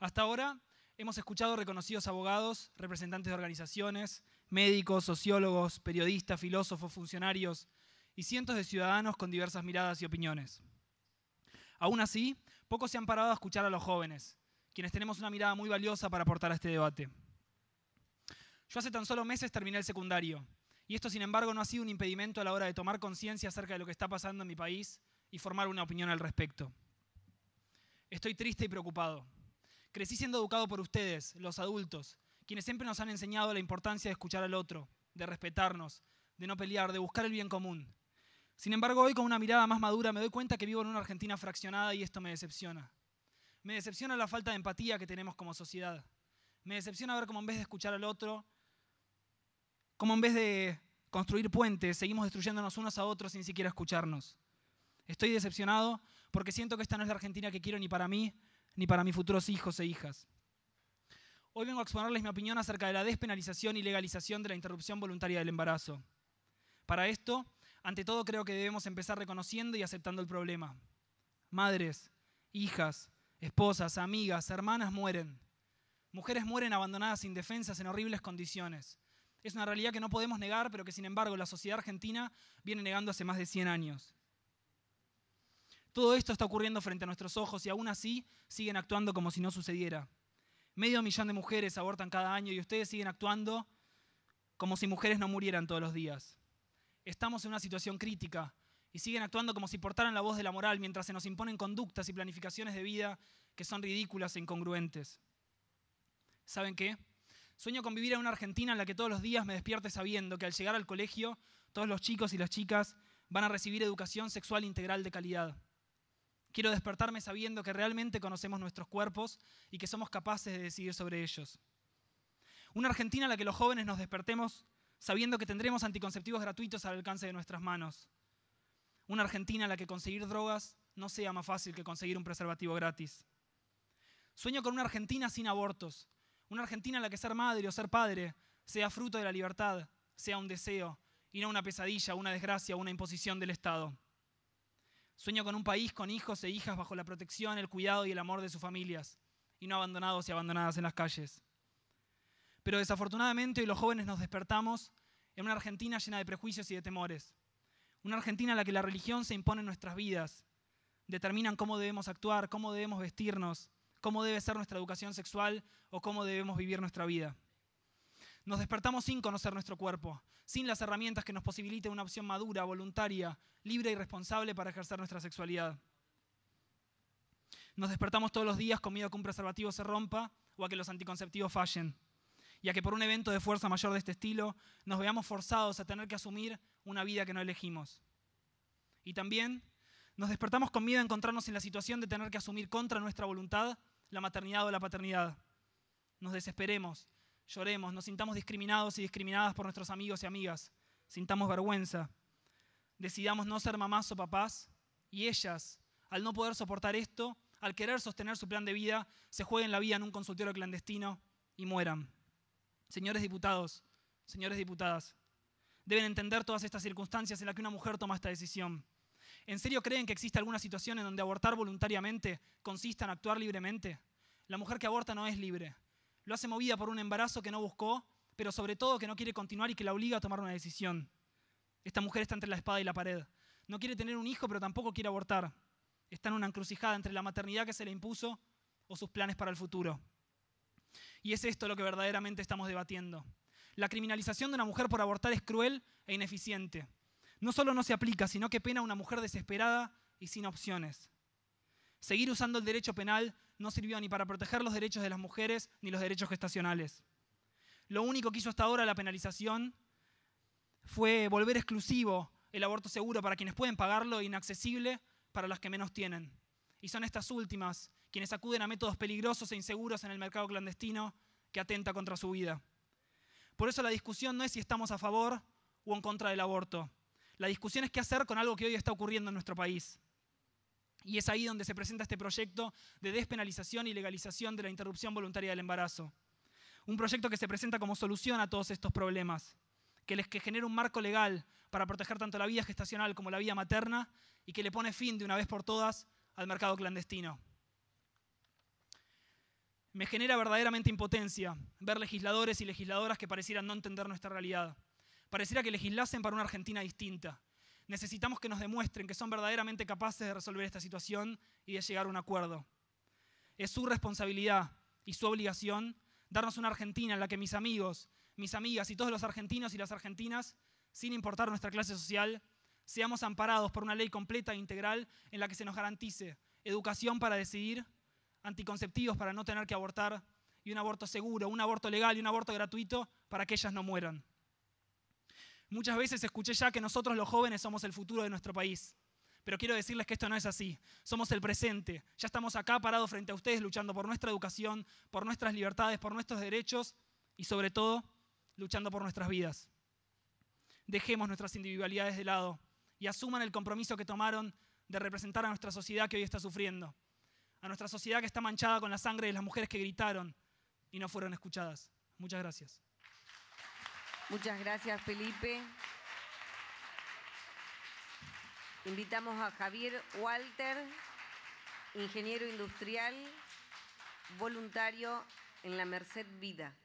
Hasta ahora hemos escuchado reconocidos abogados, representantes de organizaciones, médicos, sociólogos, periodistas, filósofos, funcionarios y cientos de ciudadanos con diversas miradas y opiniones. Aún así, pocos se han parado a escuchar a los jóvenes, quienes tenemos una mirada muy valiosa para aportar a este debate. Yo hace tan solo meses terminé el secundario y esto sin embargo no ha sido un impedimento a la hora de tomar conciencia acerca de lo que está pasando en mi país y formar una opinión al respecto. Estoy triste y preocupado. Crecí siendo educado por ustedes, los adultos, quienes siempre nos han enseñado la importancia de escuchar al otro, de respetarnos, de no pelear, de buscar el bien común. Sin embargo, hoy con una mirada más madura me doy cuenta que vivo en una Argentina fraccionada y esto me decepciona. Me decepciona la falta de empatía que tenemos como sociedad. Me decepciona ver cómo en vez de escuchar al otro, como en vez de construir puentes, seguimos destruyéndonos unos a otros sin siquiera escucharnos. Estoy decepcionado porque siento que esta no es la Argentina que quiero ni para mí, ni para mis futuros hijos e hijas. Hoy vengo a exponerles mi opinión acerca de la despenalización y legalización de la interrupción voluntaria del embarazo. Para esto, ante todo creo que debemos empezar reconociendo y aceptando el problema. Madres, hijas, esposas, amigas, hermanas mueren. Mujeres mueren abandonadas sin defensas en horribles condiciones. Es una realidad que no podemos negar, pero que sin embargo la sociedad argentina viene negando hace más de 100 años. Todo esto está ocurriendo frente a nuestros ojos y aún así siguen actuando como si no sucediera. Medio millón de mujeres abortan cada año y ustedes siguen actuando como si mujeres no murieran todos los días. Estamos en una situación crítica y siguen actuando como si portaran la voz de la moral mientras se nos imponen conductas y planificaciones de vida que son ridículas e incongruentes. ¿Saben qué? Sueño con vivir en una Argentina en la que todos los días me despierte sabiendo que al llegar al colegio, todos los chicos y las chicas van a recibir educación sexual integral de calidad. Quiero despertarme sabiendo que realmente conocemos nuestros cuerpos y que somos capaces de decidir sobre ellos. Una Argentina en la que los jóvenes nos despertemos sabiendo que tendremos anticonceptivos gratuitos al alcance de nuestras manos. Una Argentina en la que conseguir drogas no sea más fácil que conseguir un preservativo gratis. Sueño con una Argentina sin abortos, una Argentina en la que ser madre o ser padre sea fruto de la libertad, sea un deseo, y no una pesadilla, una desgracia, una imposición del Estado. Sueño con un país con hijos e hijas bajo la protección, el cuidado y el amor de sus familias, y no abandonados y abandonadas en las calles. Pero desafortunadamente hoy los jóvenes nos despertamos en una Argentina llena de prejuicios y de temores. Una Argentina en la que la religión se impone en nuestras vidas, determinan cómo debemos actuar, cómo debemos vestirnos, cómo debe ser nuestra educación sexual o cómo debemos vivir nuestra vida. Nos despertamos sin conocer nuestro cuerpo, sin las herramientas que nos posibiliten una opción madura, voluntaria, libre y responsable para ejercer nuestra sexualidad. Nos despertamos todos los días con miedo a que un preservativo se rompa o a que los anticonceptivos fallen, y a que por un evento de fuerza mayor de este estilo nos veamos forzados a tener que asumir una vida que no elegimos. Y también nos despertamos con miedo a encontrarnos en la situación de tener que asumir contra nuestra voluntad la maternidad o la paternidad. Nos desesperemos, lloremos, nos sintamos discriminados y discriminadas por nuestros amigos y amigas, sintamos vergüenza. Decidamos no ser mamás o papás y ellas, al no poder soportar esto, al querer sostener su plan de vida, se jueguen la vida en un consultorio clandestino y mueran. Señores diputados, señores diputadas, deben entender todas estas circunstancias en las que una mujer toma esta decisión. ¿En serio creen que existe alguna situación en donde abortar voluntariamente consista en actuar libremente? La mujer que aborta no es libre. Lo hace movida por un embarazo que no buscó, pero sobre todo que no quiere continuar y que la obliga a tomar una decisión. Esta mujer está entre la espada y la pared. No quiere tener un hijo, pero tampoco quiere abortar. Está en una encrucijada entre la maternidad que se le impuso o sus planes para el futuro. Y es esto lo que verdaderamente estamos debatiendo. La criminalización de una mujer por abortar es cruel e ineficiente no solo no se aplica, sino que pena a una mujer desesperada y sin opciones. Seguir usando el derecho penal no sirvió ni para proteger los derechos de las mujeres ni los derechos gestacionales. Lo único que hizo hasta ahora la penalización fue volver exclusivo el aborto seguro para quienes pueden pagarlo e inaccesible para las que menos tienen. Y son estas últimas quienes acuden a métodos peligrosos e inseguros en el mercado clandestino que atenta contra su vida. Por eso la discusión no es si estamos a favor o en contra del aborto, la discusión es qué hacer con algo que hoy está ocurriendo en nuestro país. Y es ahí donde se presenta este proyecto de despenalización y legalización de la interrupción voluntaria del embarazo. Un proyecto que se presenta como solución a todos estos problemas, que les que genera un marco legal para proteger tanto la vida gestacional como la vida materna y que le pone fin de una vez por todas al mercado clandestino. Me genera verdaderamente impotencia ver legisladores y legisladoras que parecieran no entender nuestra realidad Pareciera que legislasen para una Argentina distinta. Necesitamos que nos demuestren que son verdaderamente capaces de resolver esta situación y de llegar a un acuerdo. Es su responsabilidad y su obligación darnos una Argentina en la que mis amigos, mis amigas y todos los argentinos y las argentinas, sin importar nuestra clase social, seamos amparados por una ley completa e integral en la que se nos garantice educación para decidir, anticonceptivos para no tener que abortar y un aborto seguro, un aborto legal y un aborto gratuito para que ellas no mueran. Muchas veces escuché ya que nosotros los jóvenes somos el futuro de nuestro país. Pero quiero decirles que esto no es así. Somos el presente. Ya estamos acá parados frente a ustedes luchando por nuestra educación, por nuestras libertades, por nuestros derechos y sobre todo luchando por nuestras vidas. Dejemos nuestras individualidades de lado y asuman el compromiso que tomaron de representar a nuestra sociedad que hoy está sufriendo, a nuestra sociedad que está manchada con la sangre de las mujeres que gritaron y no fueron escuchadas. Muchas gracias. Muchas gracias, Felipe. Invitamos a Javier Walter, ingeniero industrial, voluntario en la Merced Vida.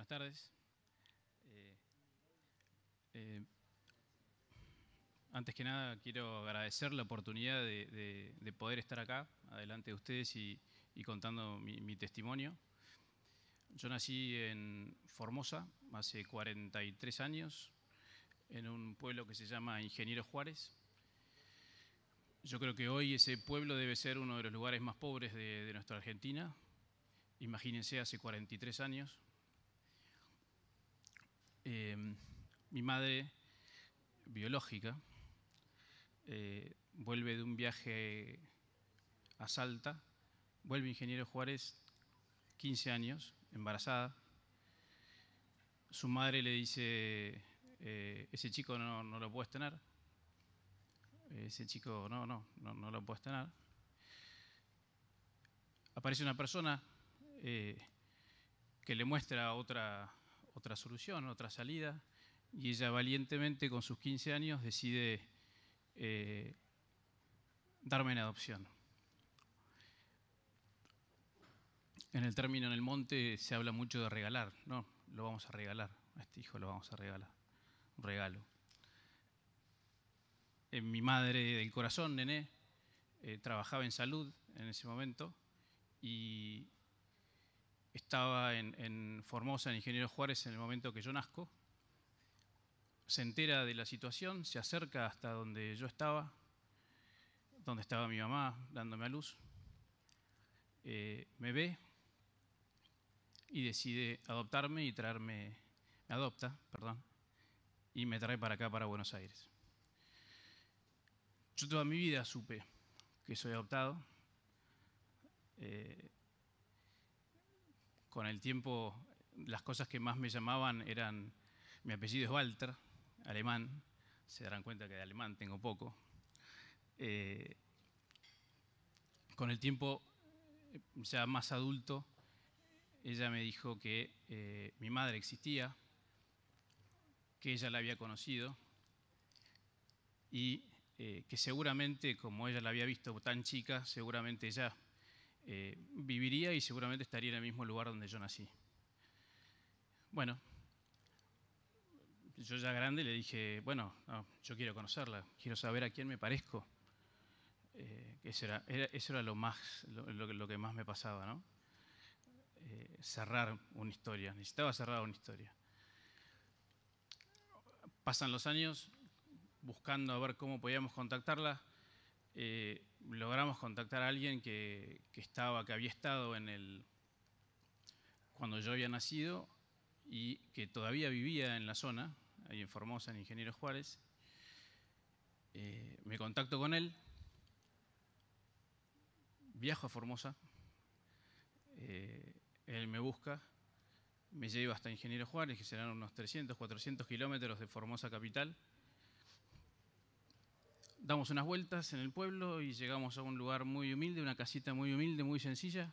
buenas tardes. Eh, eh, antes que nada, quiero agradecer la oportunidad de, poder estar acá, adelante de ustedes y, contando mi, testimonio. Yo nací en Formosa hace 43 años, en un pueblo que se llama Ingeniero Juárez. Yo creo que hoy ese pueblo debe ser uno de los lugares más pobres de nuestra Argentina. Imagínense hace 43 años, Em, mi madre biológica eh, vuelve de un viaje a Salta, vuelve ingeniero Juárez, 15 años, embarazada. Su madre le dice, eh, ese chico no, lo puedes tener, ese chico no, no, no, no lo puedes tener. Aparece una persona eh, que le muestra otra otra solución, otra salida, y ella valientemente con sus 15 años decide eh, darme en adopción. En el término en el monte se habla mucho de regalar, ¿no? Lo vamos a regalar, a este hijo lo vamos a regalar, un regalo. Eh, mi madre del corazón, nené, eh, trabajaba en salud en ese momento y estaba en, Formosa, en Ingeniero Juárez, en el momento que yo nazco. Se entera de la situación, se acerca hasta donde yo estaba, donde estaba mi mamá dándome a luz. Eh, me ve y decide adoptarme y traerme, me adopta, perdón, y me trae para acá, para Buenos Aires. Yo toda mi vida supe que soy adoptado. Eh, con el tiempo las cosas que más me llamaban eran, mi apellido es Walter, alemán, se darán cuenta que de alemán tengo poco. Eh, con el tiempo, ya más adulto, ella me dijo que eh, mi madre existía, que ella la había conocido y eh, que seguramente, como ella la había visto tan chica, seguramente ella eh, viviría y seguramente estaría en el mismo lugar donde yo nací. Bueno, yo ya grande le dije, bueno, yo quiero conocerla, quiero saber a quién me parezco. Eh, eso, era, lo, más, que más me pasaba, ¿no? Eh, cerrar una historia, necesitaba cerrar una historia. Pasan los años buscando a ver cómo podíamos contactarla logramos contactar a alguien que, estaba, que había estado en el cuando yo había nacido y que todavía vivía en la zona, ahí en Formosa, en Ingeniero Juárez. Eh, me contacto con él, viajo a Formosa, eh, él me busca, me lleva hasta Ingeniero Juárez, que serán unos 300, 400 kilómetros de Formosa capital damos unas vueltas en el pueblo y llegamos a un lugar muy humilde, una casita muy humilde, muy sencilla.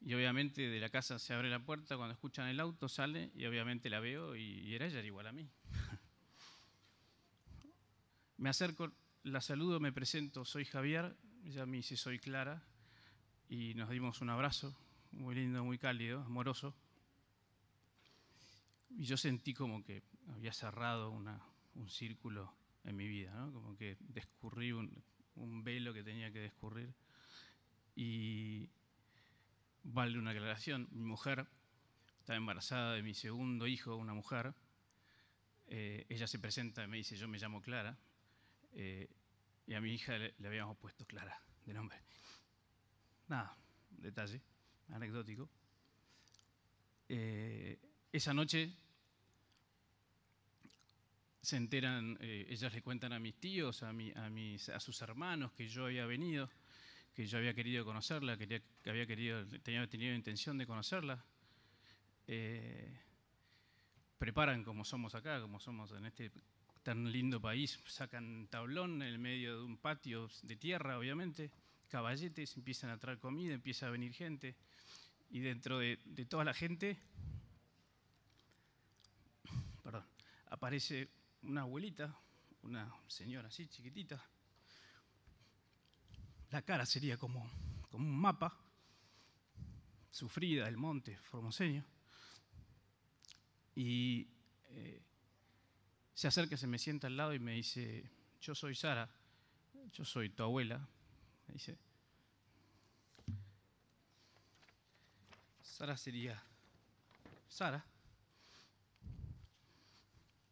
Y obviamente de la casa se abre la puerta, cuando escuchan el auto sale y obviamente la veo y, era ella igual a mí. me acerco, la saludo, me presento, soy Javier, ella me dice soy Clara y nos dimos un abrazo muy lindo, muy cálido, amoroso. Y yo sentí como que había cerrado una, un círculo en mi vida, ¿no? como que descurrí un, velo que tenía que descurrir. Y vale una aclaración, mi mujer estaba embarazada de mi segundo hijo, una mujer, eh, ella se presenta y me dice, yo me llamo Clara, eh, y a mi hija le, habíamos puesto Clara de nombre. Nada, detalle, anecdótico. Eh, esa noche se enteran, eh, ellas le cuentan a mis tíos, a, mi, a, mis, a sus hermanos que yo había venido, que yo había querido conocerla, que había querido, tenía tenido intención de conocerla. Eh, preparan como somos acá, como somos en este tan lindo país, sacan tablón en el medio de un patio de tierra, obviamente, caballetes, empiezan a traer comida, empieza a venir gente, y dentro de, toda la gente, perdón, aparece una abuelita, una señora así chiquitita. La cara sería como, como un mapa, sufrida, del monte formoseño. Y eh, se acerca, se me sienta al lado y me dice, yo soy Sara, yo soy tu abuela. Me dice, Sara sería Sara.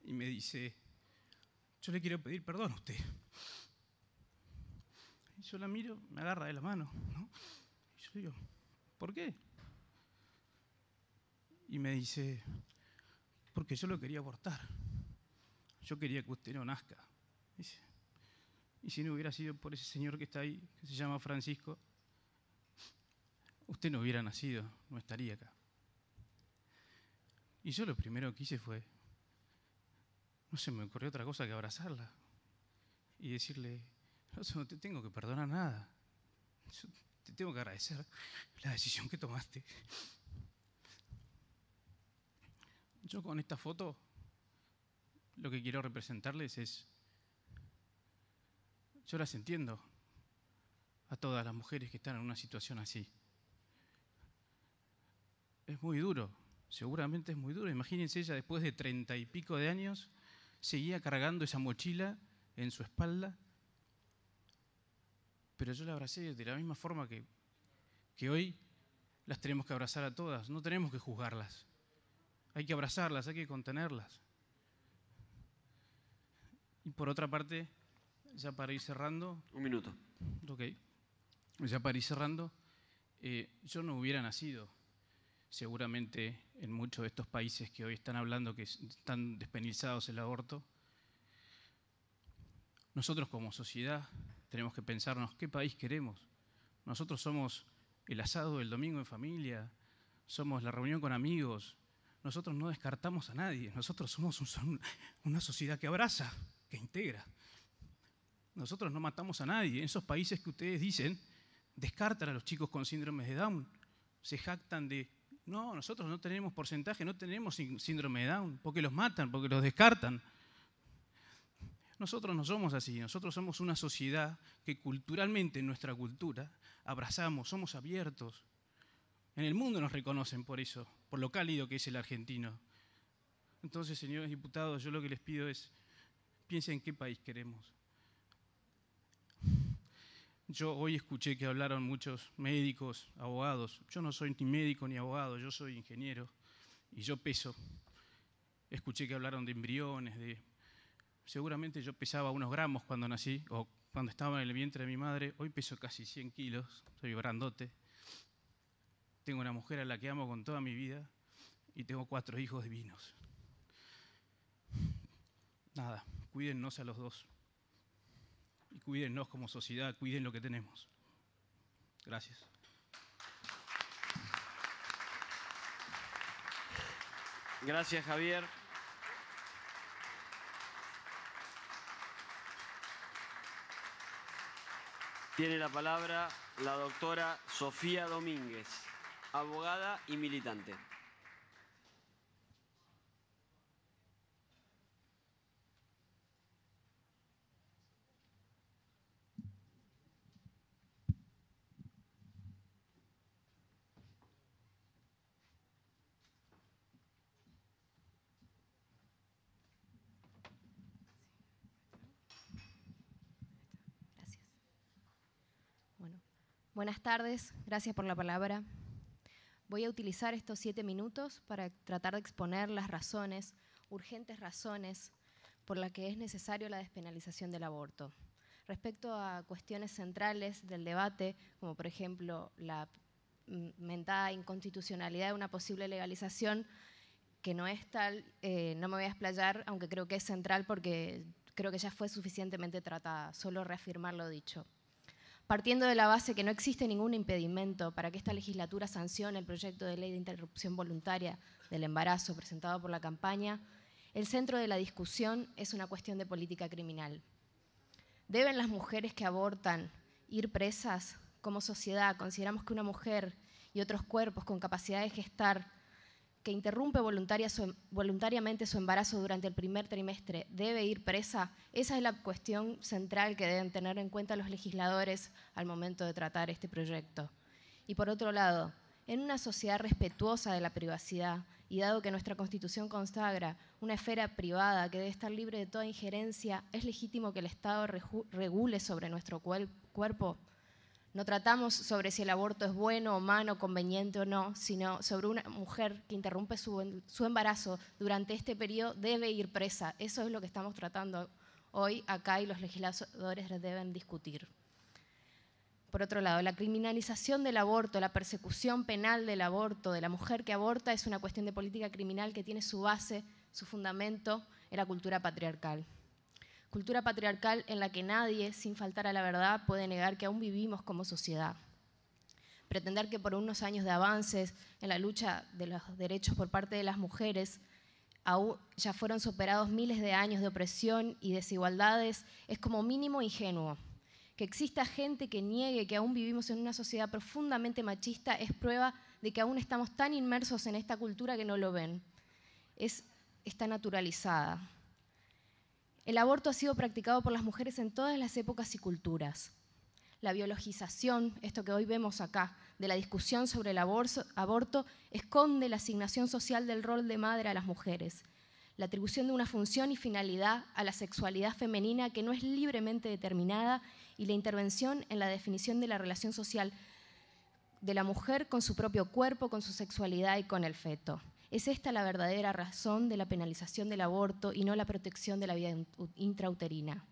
Y me dice, yo le quiero pedir perdón a usted. Y yo la miro, me agarra de la mano, ¿no? Y yo digo, ¿por qué? Y me dice, porque yo lo quería abortar. Yo quería que usted no nazca. y si no hubiera sido por ese señor que está ahí, que se llama Francisco, usted no hubiera nacido, no estaría acá. Y yo lo primero que hice fue no se me ocurrió otra cosa que abrazarla y decirle, no, no te tengo que perdonar nada. te tengo que agradecer la decisión que tomaste. Yo con esta foto lo que quiero representarles es, yo las entiendo a todas las mujeres que están en una situación así. Es muy duro, seguramente es muy duro. Imagínense ella después de treinta y pico de años seguía cargando esa mochila en su espalda, pero yo la abracé de la misma forma que, que hoy las tenemos que abrazar a todas, no tenemos que juzgarlas, hay que abrazarlas, hay que contenerlas. Y por otra parte, ya para ir cerrando... Un minuto. Ok. Ya para ir cerrando, eh, yo no hubiera nacido seguramente en muchos de estos países que hoy están hablando que están despenalizados el aborto, nosotros como sociedad tenemos que pensarnos qué país queremos. Nosotros somos el asado del domingo en familia, somos la reunión con amigos, nosotros no descartamos a nadie, nosotros somos una sociedad que abraza, que integra. Nosotros no matamos a nadie. En esos países que ustedes dicen, descartan a los chicos con síndromes de Down, se jactan de no, nosotros no tenemos porcentaje, no tenemos síndrome de Down, porque los matan, porque los descartan. Nosotros no somos así, nosotros somos una sociedad que culturalmente, en nuestra cultura, abrazamos, somos abiertos. En el mundo nos reconocen por eso, por lo cálido que es el argentino. Entonces, señores diputados, yo lo que les pido es, piensen en qué país queremos. Yo hoy escuché que hablaron muchos médicos, abogados. Yo no soy ni médico ni abogado, yo soy ingeniero y yo peso. Escuché que hablaron de embriones, de... Seguramente yo pesaba unos gramos cuando nací o cuando estaba en el vientre de mi madre. Hoy peso casi 100 kilos, soy grandote. Tengo una mujer a la que amo con toda mi vida y tengo cuatro hijos divinos. Nada, cuídennos a los dos y cuídennos como sociedad, cuiden lo que tenemos. Gracias. Gracias, Javier. Tiene la palabra la doctora Sofía Domínguez, abogada y militante. Buenas tardes, gracias por la palabra. Voy a utilizar estos siete minutos para tratar de exponer las razones, urgentes razones, por las que es necesario la despenalización del aborto. Respecto a cuestiones centrales del debate, como por ejemplo la mentada inconstitucionalidad de una posible legalización, que no es tal, eh, no me voy a explayar, aunque creo que es central porque creo que ya fue suficientemente tratada, solo reafirmar lo dicho partiendo de la base que no existe ningún impedimento para que esta legislatura sancione el proyecto de ley de interrupción voluntaria del embarazo presentado por la campaña, el centro de la discusión es una cuestión de política criminal. ¿Deben las mujeres que abortan ir presas? Como sociedad consideramos que una mujer y otros cuerpos con capacidad de gestar que interrumpe em, voluntariamente su embarazo durante el primer trimestre debe ir presa? Esa es la cuestión central que deben tener en cuenta los legisladores al momento de tratar este proyecto. Y por otro lado, en una sociedad respetuosa de la privacidad y dado que nuestra Constitución consagra una esfera privada que debe estar libre de toda injerencia, ¿es legítimo que el Estado regule sobre nuestro cuerpo no tratamos sobre si el aborto es bueno o malo, conveniente o no, sino sobre una mujer que interrumpe su, su embarazo durante este periodo debe ir presa. Eso es lo que estamos tratando hoy acá y los legisladores deben discutir. Por otro lado, la criminalización del aborto, la persecución penal del aborto, de la mujer que aborta, es una cuestión de política criminal que tiene su base, su fundamento en la cultura patriarcal cultura patriarcal en la que nadie, sin faltar a la verdad, puede negar que aún vivimos como sociedad. Pretender que por unos años de avances en la lucha de los derechos por parte de las mujeres, aún ya fueron superados miles de años de opresión y desigualdades, es como mínimo ingenuo. Que exista gente que niegue que aún vivimos en una sociedad profundamente machista es prueba de que aún estamos tan inmersos en esta cultura que no lo ven. Es, está naturalizada. El aborto ha sido practicado por las mujeres en todas las épocas y culturas. La biologización, esto que hoy vemos acá, de la discusión sobre el aborto, esconde la asignación social del rol de madre a las mujeres, la atribución de una función y finalidad a la sexualidad femenina que no es libremente determinada y la intervención en la definición de la relación social de la mujer con su propio cuerpo, con su sexualidad y con el feto. ¿Es esta la verdadera razón de la penalización del aborto y no la protección de la vida intrauterina?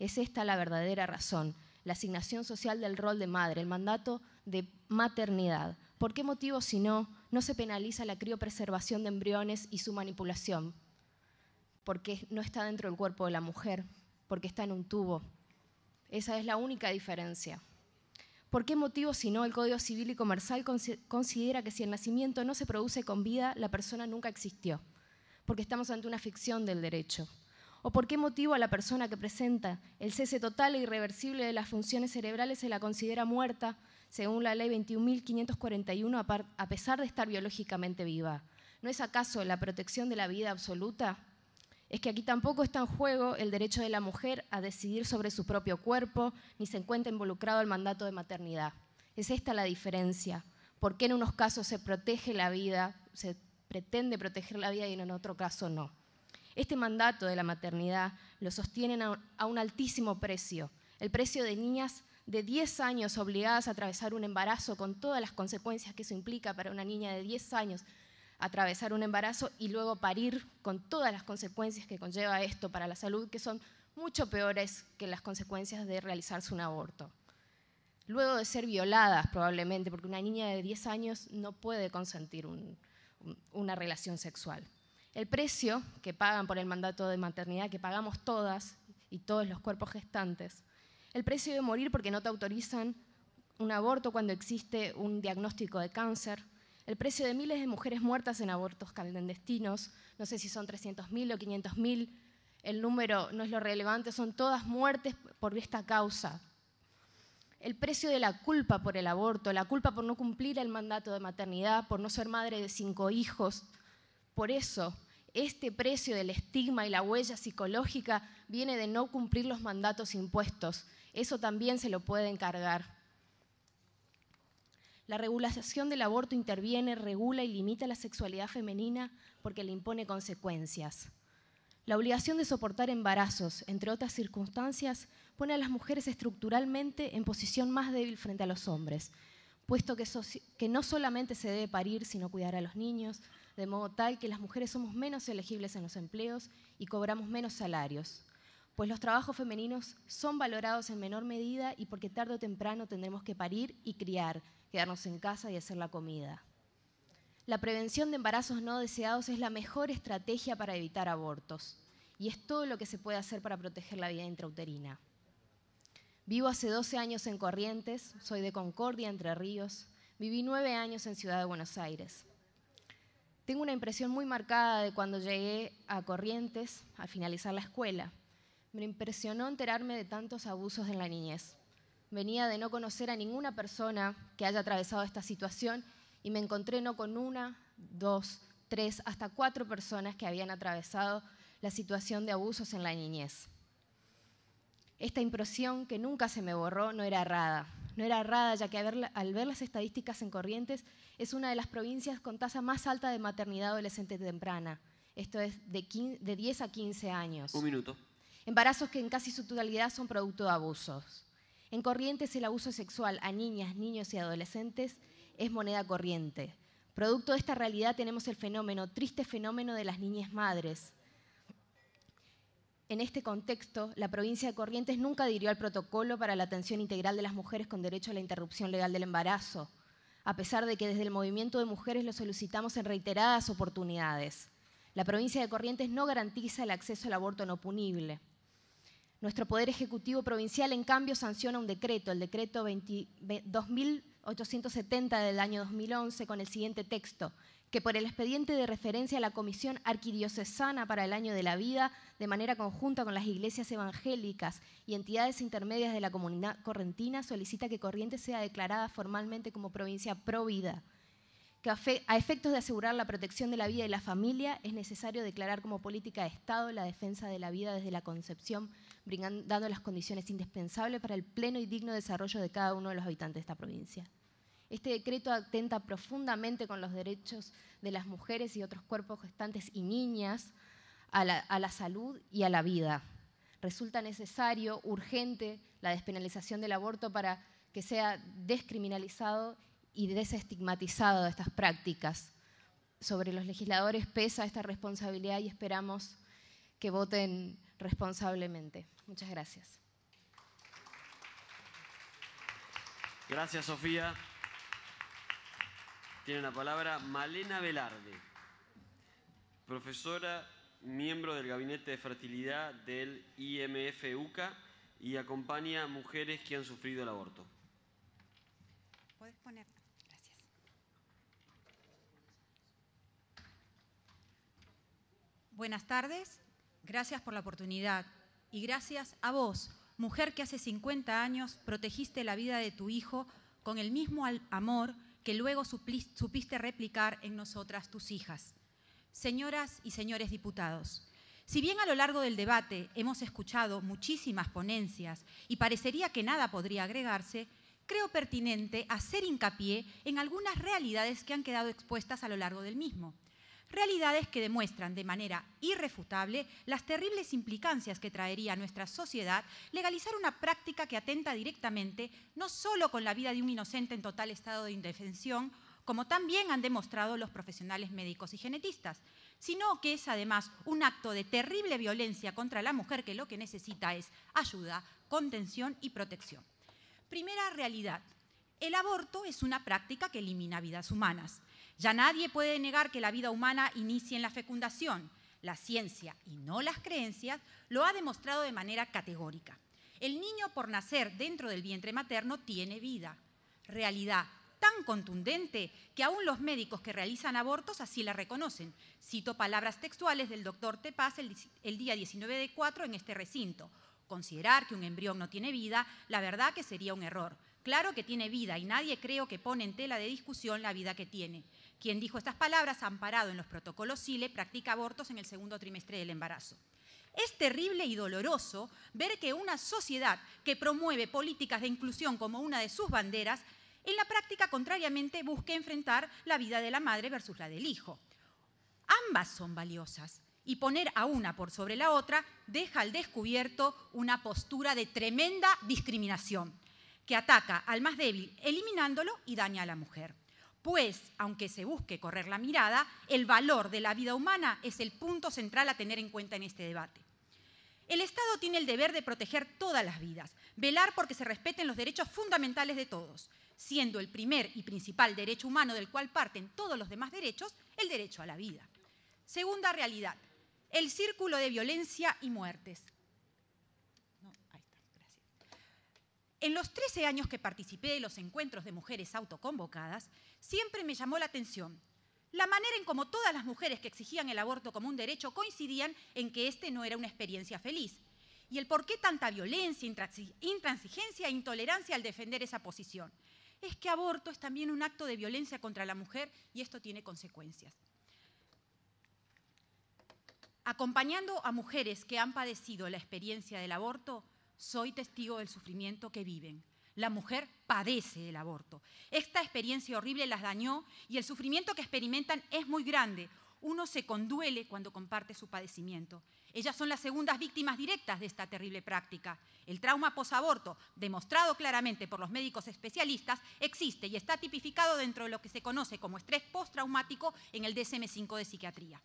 ¿Es esta la verdadera razón? La asignación social del rol de madre, el mandato de maternidad. ¿Por qué motivo, si no, no se penaliza la criopreservación de embriones y su manipulación? Porque no está dentro del cuerpo de la mujer, porque está en un tubo. Esa es la única diferencia. ¿Por qué motivo, si no, el Código Civil y Comercial considera que si el nacimiento no se produce con vida, la persona nunca existió? Porque estamos ante una ficción del derecho. ¿O por qué motivo a la persona que presenta el cese total e irreversible de las funciones cerebrales se la considera muerta, según la ley 21.541, a pesar de estar biológicamente viva? ¿No es acaso la protección de la vida absoluta? es que aquí tampoco está en juego el derecho de la mujer a decidir sobre su propio cuerpo, ni se encuentra involucrado el mandato de maternidad. Es esta la diferencia. ¿Por qué en unos casos se protege la vida, se pretende proteger la vida y en otro caso no? Este mandato de la maternidad lo sostienen a un altísimo precio, el precio de niñas de 10 años obligadas a atravesar un embarazo con todas las consecuencias que eso implica para una niña de 10 años atravesar un embarazo y luego parir con todas las consecuencias que conlleva esto para la salud, que son mucho peores que las consecuencias de realizarse un aborto. Luego de ser violadas probablemente, porque una niña de 10 años no puede consentir una relación sexual. El precio que pagan por el mandato de maternidad, que pagamos todas y todos los cuerpos gestantes, el precio de morir porque no te autorizan un aborto cuando existe un diagnóstico de cáncer, el precio de miles de mujeres muertas en abortos clandestinos, no sé si son 300.000 o 500.000, el número no es lo relevante, son todas muertes por esta causa. El precio de la culpa por el aborto, la culpa por no cumplir el mandato de maternidad, por no ser madre de cinco hijos. Por eso, este precio del estigma y la huella psicológica viene de no cumplir los mandatos impuestos. Eso también se lo puede encargar. La regulación del aborto interviene, regula y limita la sexualidad femenina porque le impone consecuencias. La obligación de soportar embarazos, entre otras circunstancias, pone a las mujeres estructuralmente en posición más débil frente a los hombres, puesto que, no solamente se debe parir, sino cuidar a los niños, de modo tal que las mujeres somos menos elegibles en los empleos y cobramos menos salarios, pues los trabajos femeninos son valorados en menor medida y porque tarde o temprano tendremos que parir y criar, quedarnos en casa y hacer la comida. La prevención de embarazos no deseados es la mejor estrategia para evitar abortos y es todo lo que se puede hacer para proteger la vida intrauterina. Vivo hace 12 años en Corrientes, soy de Concordia, Entre Ríos, viví 9 años en Ciudad de Buenos Aires. Tengo una impresión muy marcada de cuando llegué a Corrientes al finalizar la escuela. Me impresionó enterarme de tantos abusos en la niñez. Venía de no conocer a ninguna persona que haya atravesado esta situación y me encontré no con una, dos, tres, hasta cuatro personas que habían atravesado la situación de abusos en la niñez. Esta impresión que nunca se me borró no era errada. No era errada ya que al ver las estadísticas en Corrientes es una de las provincias con tasa más alta de maternidad adolescente temprana. Esto es de, de 10 a 15 años. Un minuto. Embarazos que en casi su totalidad son producto de abusos. En Corrientes el abuso sexual a niñas, niños y adolescentes es moneda corriente. Producto de esta realidad tenemos el fenómeno, triste fenómeno de las niñas madres. En este contexto, la provincia de Corrientes nunca adhirió al protocolo para la atención integral de las mujeres con derecho a la interrupción legal del embarazo, a pesar de que desde el movimiento de mujeres lo solicitamos en reiteradas oportunidades. La provincia de Corrientes no garantiza el acceso al aborto no punible. Nuestro Poder Ejecutivo Provincial, en cambio, sanciona un decreto, el decreto 2870 del año 2011, con el siguiente texto, que por el expediente de referencia a la Comisión Arquidiocesana para el Año de la Vida, de manera conjunta con las iglesias evangélicas y entidades intermedias de la comunidad correntina, solicita que Corrientes sea declarada formalmente como provincia pro vida. Que a efectos de asegurar la protección de la vida y la familia, es necesario declarar como política de Estado la defensa de la vida desde la concepción dando las condiciones indispensables para el pleno y digno desarrollo de cada uno de los habitantes de esta provincia. Este decreto atenta profundamente con los derechos de las mujeres y otros cuerpos gestantes y niñas a la, salud y a la vida. Resulta necesario, urgente, la despenalización del aborto para que sea descriminalizado y desestigmatizado estas prácticas. Sobre los legisladores pesa esta responsabilidad y esperamos que voten responsablemente. Muchas gracias. Gracias, Sofía. Tiene la palabra Malena Velarde, profesora, miembro del Gabinete de Fertilidad del IMF UCA y acompaña a mujeres que han sufrido el aborto. ¿Puedes poner? Gracias. Buenas tardes. Gracias por la oportunidad. Y gracias a vos, mujer que hace 50 años protegiste la vida de tu hijo con el mismo amor que luego supiste replicar en nosotras tus hijas. Señoras y señores diputados, si bien a lo largo del debate hemos escuchado muchísimas ponencias y parecería que nada podría agregarse, creo pertinente hacer hincapié en algunas realidades que han quedado expuestas a lo largo del mismo realidades que demuestran de manera irrefutable las terribles implicancias que traería a nuestra sociedad legalizar una práctica que atenta directamente no solo con la vida de un inocente en total estado de indefensión, como también han demostrado los profesionales médicos y genetistas, sino que es además un acto de terrible violencia contra la mujer que lo que necesita es ayuda, contención y protección. Primera realidad, el aborto es una práctica que elimina vidas humanas. Ya nadie puede negar que la vida humana inicie en la fecundación. La ciencia, y no las creencias, lo ha demostrado de manera categórica. El niño por nacer dentro del vientre materno tiene vida. Realidad tan contundente que aún los médicos que realizan abortos así la reconocen. Cito palabras textuales del doctor Tepaz el, el día 19 de 4 en este recinto. Considerar que un embrión no tiene vida, la verdad que sería un error. Claro que tiene vida y nadie creo que pone en tela de discusión la vida que tiene. Quien dijo estas palabras, amparado en los protocolos SILE, practica abortos en el segundo trimestre del embarazo. Es terrible y doloroso ver que una sociedad que promueve políticas de inclusión como una de sus banderas, en la práctica, contrariamente, busque enfrentar la vida de la madre versus la del hijo. Ambas son valiosas y poner a una por sobre la otra deja al descubierto una postura de tremenda discriminación que ataca al más débil eliminándolo y daña a la mujer pues, aunque se busque correr la mirada, el valor de la vida humana es el punto central a tener en cuenta en este debate. El Estado tiene el deber de proteger todas las vidas, velar porque se respeten los derechos fundamentales de todos, siendo el primer y principal derecho humano del cual parten todos los demás derechos, el derecho a la vida. Segunda realidad, el círculo de violencia y muertes. En los 13 años que participé de los encuentros de mujeres autoconvocadas, siempre me llamó la atención la manera en cómo todas las mujeres que exigían el aborto como un derecho coincidían en que este no era una experiencia feliz. Y el por qué tanta violencia, intransigencia e intolerancia al defender esa posición. Es que aborto es también un acto de violencia contra la mujer y esto tiene consecuencias. Acompañando a mujeres que han padecido la experiencia del aborto, soy testigo del sufrimiento que viven. La mujer padece el aborto. Esta experiencia horrible las dañó y el sufrimiento que experimentan es muy grande. Uno se conduele cuando comparte su padecimiento. Ellas son las segundas víctimas directas de esta terrible práctica. El trauma posaborto, demostrado claramente por los médicos especialistas, existe y está tipificado dentro de lo que se conoce como estrés postraumático en el DSM-5 de psiquiatría.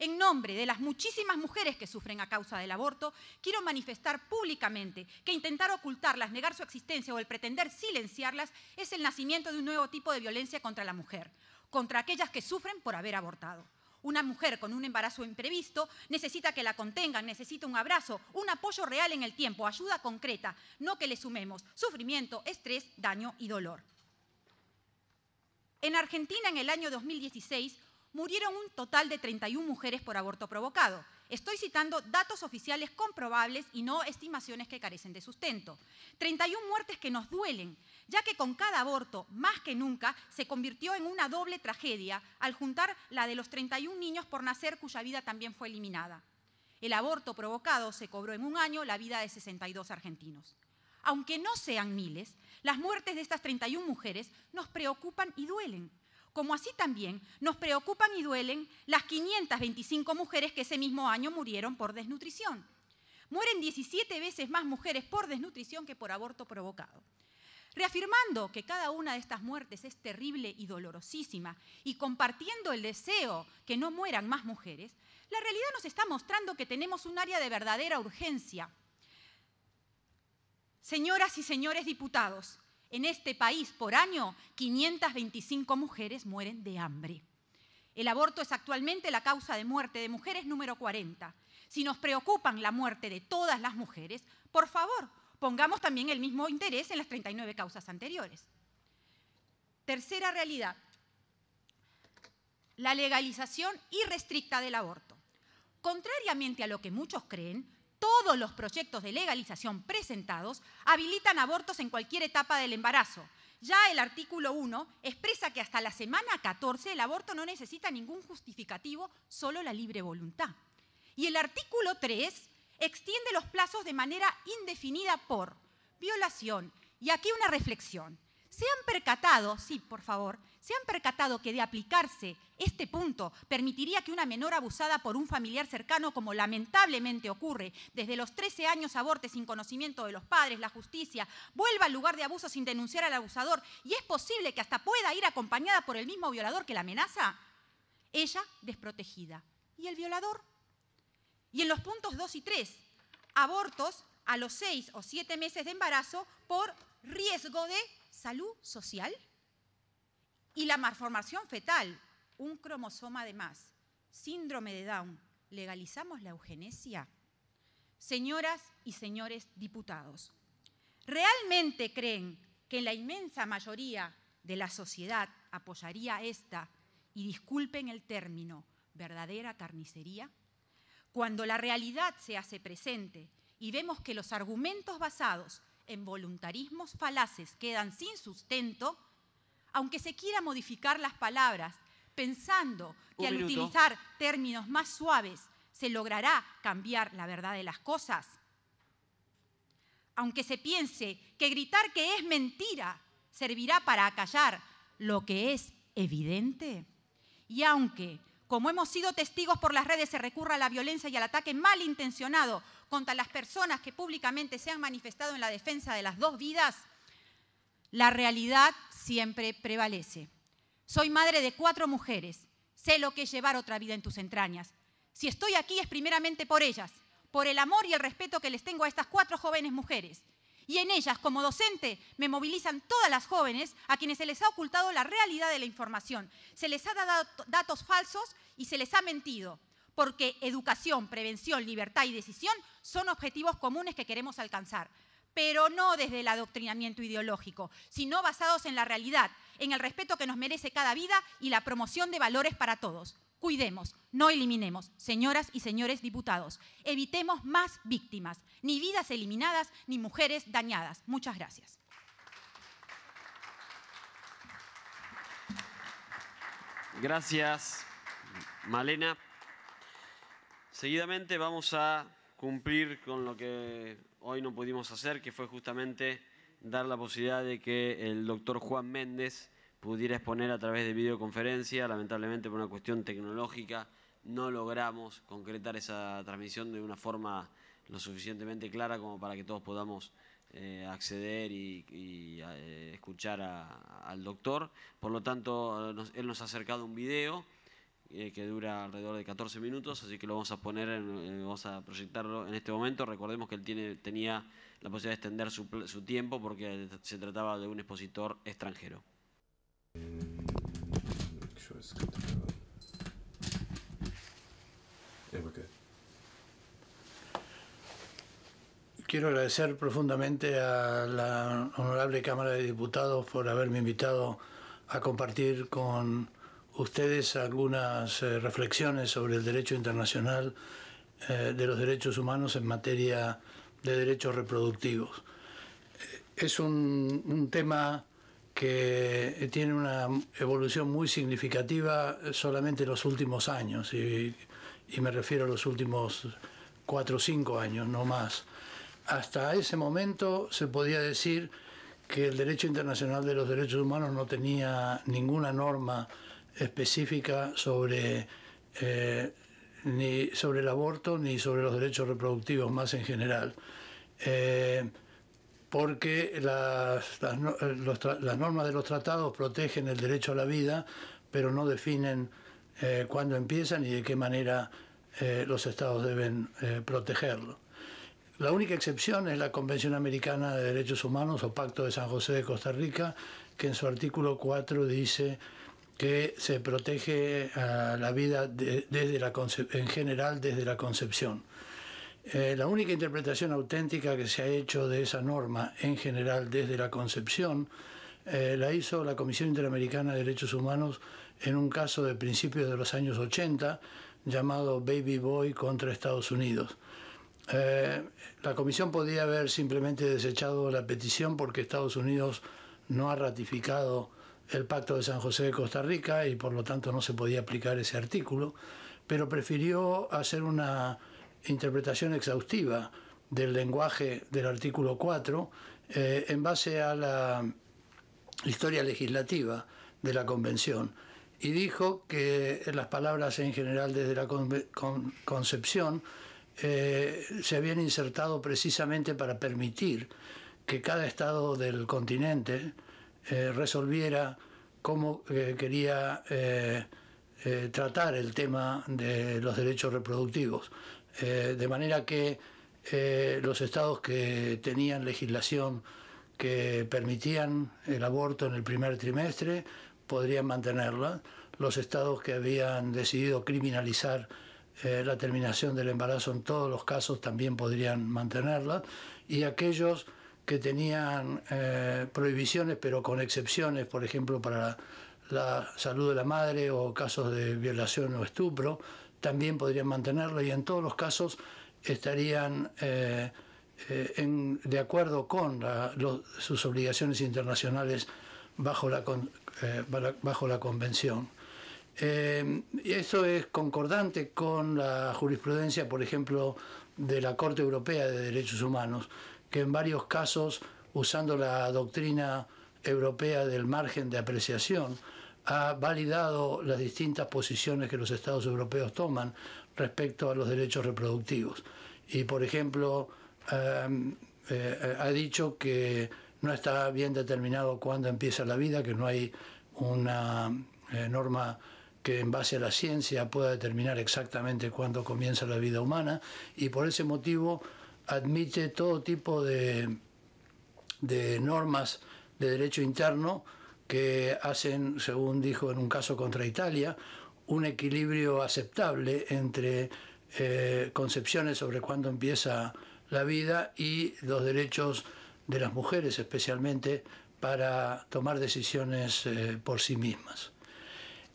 En nombre de las muchísimas mujeres que sufren a causa del aborto, quiero manifestar públicamente que intentar ocultarlas, negar su existencia o el pretender silenciarlas es el nacimiento de un nuevo tipo de violencia contra la mujer, contra aquellas que sufren por haber abortado. Una mujer con un embarazo imprevisto necesita que la contengan, necesita un abrazo, un apoyo real en el tiempo, ayuda concreta, no que le sumemos sufrimiento, estrés, daño y dolor. En Argentina, en el año 2016, murieron un total de 31 mujeres por aborto provocado. Estoy citando datos oficiales comprobables y no estimaciones que carecen de sustento. 31 muertes que nos duelen, ya que con cada aborto, más que nunca, se convirtió en una doble tragedia al juntar la de los 31 niños por nacer cuya vida también fue eliminada. El aborto provocado se cobró en un año la vida de 62 argentinos. Aunque no sean miles, las muertes de estas 31 mujeres nos preocupan y duelen, como así también nos preocupan y duelen las 525 mujeres que ese mismo año murieron por desnutrición. Mueren 17 veces más mujeres por desnutrición que por aborto provocado. Reafirmando que cada una de estas muertes es terrible y dolorosísima y compartiendo el deseo que no mueran más mujeres, la realidad nos está mostrando que tenemos un área de verdadera urgencia. Señoras y señores diputados, en este país, por año, 525 mujeres mueren de hambre. El aborto es actualmente la causa de muerte de mujeres número 40. Si nos preocupan la muerte de todas las mujeres, por favor, pongamos también el mismo interés en las 39 causas anteriores. Tercera realidad, la legalización irrestricta del aborto. Contrariamente a lo que muchos creen, todos los proyectos de legalización presentados habilitan abortos en cualquier etapa del embarazo. Ya el artículo 1 expresa que hasta la semana 14 el aborto no necesita ningún justificativo, solo la libre voluntad. Y el artículo 3 extiende los plazos de manera indefinida por violación. Y aquí una reflexión. ¿Se han percatado, sí, por favor, se han percatado que de aplicarse este punto permitiría que una menor abusada por un familiar cercano, como lamentablemente ocurre, desde los 13 años abortes sin conocimiento de los padres, la justicia, vuelva al lugar de abuso sin denunciar al abusador y es posible que hasta pueda ir acompañada por el mismo violador que la amenaza? Ella desprotegida. ¿Y el violador? Y en los puntos 2 y 3, abortos a los 6 o 7 meses de embarazo por riesgo de salud social y la malformación fetal, un cromosoma de más, síndrome de Down. ¿Legalizamos la eugenesia? Señoras y señores diputados, ¿realmente creen que la inmensa mayoría de la sociedad apoyaría esta, y disculpen el término, verdadera carnicería? Cuando la realidad se hace presente y vemos que los argumentos basados en voluntarismos falaces quedan sin sustento, aunque se quiera modificar las palabras, pensando que al utilizar términos más suaves se logrará cambiar la verdad de las cosas, aunque se piense que gritar que es mentira servirá para acallar lo que es evidente, y aunque, como hemos sido testigos por las redes, se recurra a la violencia y al ataque malintencionado contra las personas que públicamente se han manifestado en la defensa de las dos vidas, la realidad siempre prevalece. Soy madre de cuatro mujeres. Sé lo que es llevar otra vida en tus entrañas. Si estoy aquí es primeramente por ellas, por el amor y el respeto que les tengo a estas cuatro jóvenes mujeres. Y en ellas, como docente, me movilizan todas las jóvenes a quienes se les ha ocultado la realidad de la información. Se les ha dado datos falsos y se les ha mentido porque educación, prevención, libertad y decisión son objetivos comunes que queremos alcanzar, pero no desde el adoctrinamiento ideológico, sino basados en la realidad, en el respeto que nos merece cada vida y la promoción de valores para todos. Cuidemos, no eliminemos, señoras y señores diputados. Evitemos más víctimas, ni vidas eliminadas, ni mujeres dañadas. Muchas gracias. Gracias, Malena. Seguidamente vamos a cumplir con lo que hoy no pudimos hacer, que fue justamente dar la posibilidad de que el doctor Juan Méndez pudiera exponer a través de videoconferencia. Lamentablemente por una cuestión tecnológica no logramos concretar esa transmisión de una forma lo suficientemente clara como para que todos podamos eh, acceder y, eh, escuchar al doctor. Por lo tanto, él nos ha acercado un video eh, que dura alrededor de 14 minutos, así que lo vamos a poner, vamos a proyectarlo en este momento. Recordemos que él tiene, tenía la posibilidad de extender su tiempo porque se trataba de un expositor extranjero. Quiero agradecer profundamente a la Honorable Cámara de Diputados por haberme invitado a compartir con ustedes algunas eh, reflexiones sobre el derecho internacional eh, de los derechos humanos en materia de derechos reproductivos. Eh, es un, tema que tiene una evolución muy significativa solamente en los últimos años, y, y me refiero a los últimos cuatro o cinco años, no más. Hasta ese momento se podía decir que el derecho internacional de los derechos humanos no tenía ninguna norma específica sobre, eh, ni sobre el aborto ni sobre los derechos reproductivos más en general. Eh, porque eh, las, normas de los tratados protegen el derecho a la vida, pero no definen cuándo empiezan y de qué manera los estados deben protegerlo. La única excepción es la Convención Americana de Derechos Humanos o Pacto de San José de Costa Rica, que en su artículo 4 dice que se protege a la vida desde la en general desde la concepción. Eh, la única interpretación auténtica que se ha hecho de esa norma en general desde la concepción eh, la hizo la Comisión Interamericana de Derechos Humanos en un caso de principios de los años 80 llamado Baby Boy contra Estados Unidos. Eh, la Comisión podía haber simplemente desechado la petición porque Estados Unidos no ha ratificado el Pacto de San José de Costa Rica y por lo tanto no se podía aplicar ese artículo, pero prefirió hacer una interpretación exhaustiva del lenguaje del artículo 4 eh, en base a la historia legislativa de la Convención y dijo que las palabras en general desde la concepción eh, se habían insertado precisamente para permitir que cada estado del continente eh, resolviera cómo eh, quería eh, tratar el tema de los derechos reproductivos. de manera que los estados que tenían legislación que permitían el aborto en el primer trimestre podrían mantenerla. Los estados que habían decidido criminalizar la terminación del embarazo en todos los casos también podrían mantenerla. Y aquellos que tenían eh, prohibiciones, pero con excepciones, por ejemplo, para la salud de la madre o casos de violación o estupro, también podrían mantenerlo y en todos los casos estarían eh, eh, de acuerdo con sus obligaciones internacionales bajo la, bajo la Convención. eso es concordante con la jurisprudencia, por ejemplo, de la Corte Europea de Derechos Humanos, que en varios casos, usando la doctrina europea del margen de apreciación, ha validado las distintas posiciones que los estados europeos toman respecto a los derechos reproductivos. Y, por ejemplo, em, eh, ha dicho que no está bien determinado cuándo empieza la vida, que no hay una eh, norma que en base a la ciencia pueda determinar exactamente cuándo comienza la vida humana y por ese motivo admite todo tipo de, normas de derecho interno que hacen, según dijo en un caso contra Italia, un equilibrio aceptable entre eh, concepciones sobre cuándo empieza la vida y los derechos de las mujeres especialmente para tomar decisiones eh, por sí mismas.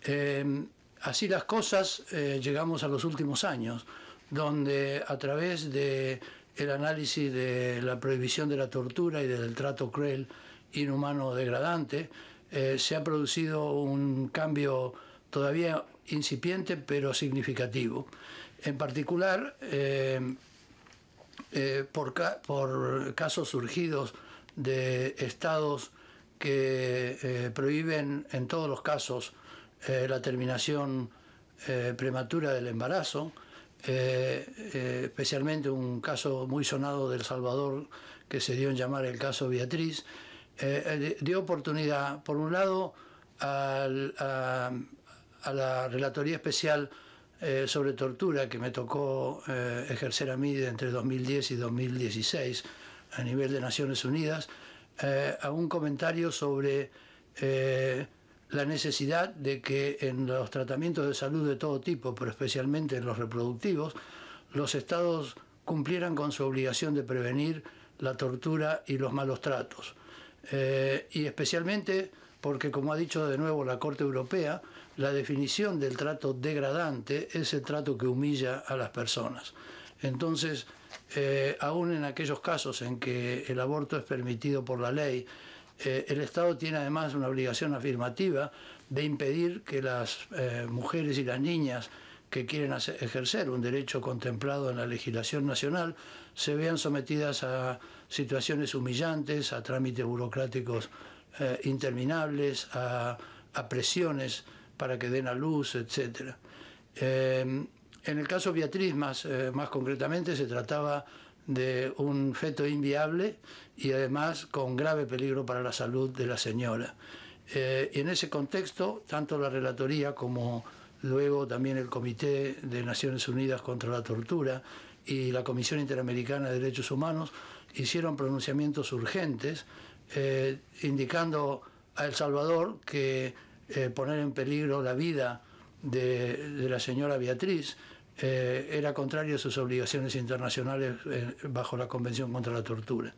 Em, así las cosas eh, llegamos a los últimos años, donde a través de el análisis de la prohibición de la tortura y del trato cruel, inhumano o degradante. Eh, se ha producido un cambio todavía incipiente pero significativo. En particular, eh, eh, por, casos surgidos de estados que prohíben en todos los casos la terminación prematura del embarazo, eh, eh, especialmente un caso muy sonado del Salvador que se dio en llamar el caso Beatriz, eh, dio oportunidad, por un lado, a, a, la Relatoría Especial sobre Tortura que me tocó ejercer a mí entre 2010 y 2016 a nivel de Naciones Unidas, a un comentario sobre la necesidad de que en los tratamientos de salud de todo tipo, pero especialmente en los reproductivos, los estados cumplieran con su obligación de prevenir la tortura y los malos tratos. Eh, y especialmente porque, como ha dicho de nuevo la Corte Europea, la definición del trato degradante es el trato que humilla a las personas. Entonces, eh, aún en aquellos casos en que el aborto es permitido por la ley, eh, el Estado tiene además una obligación afirmativa de impedir que las eh, mujeres y las niñas que quieren ejercer un derecho contemplado en la legislación nacional se vean sometidas a situaciones humillantes, a trámites burocráticos eh, interminables, a, presiones para que den a luz, etc. en el caso Beatriz, más concretamente, se trataba de un feto inviable y además con grave peligro para la salud de la señora. Eh, y en ese contexto, tanto la Relatoría como luego también el Comité de Naciones Unidas contra la Tortura y la Comisión Interamericana de Derechos Humanos hicieron pronunciamientos urgentes eh, indicando a El Salvador que eh, poner en peligro la vida de la señora Beatriz eh, era contrario a sus obligaciones internacionales eh, bajo la Convención contra la Tortura.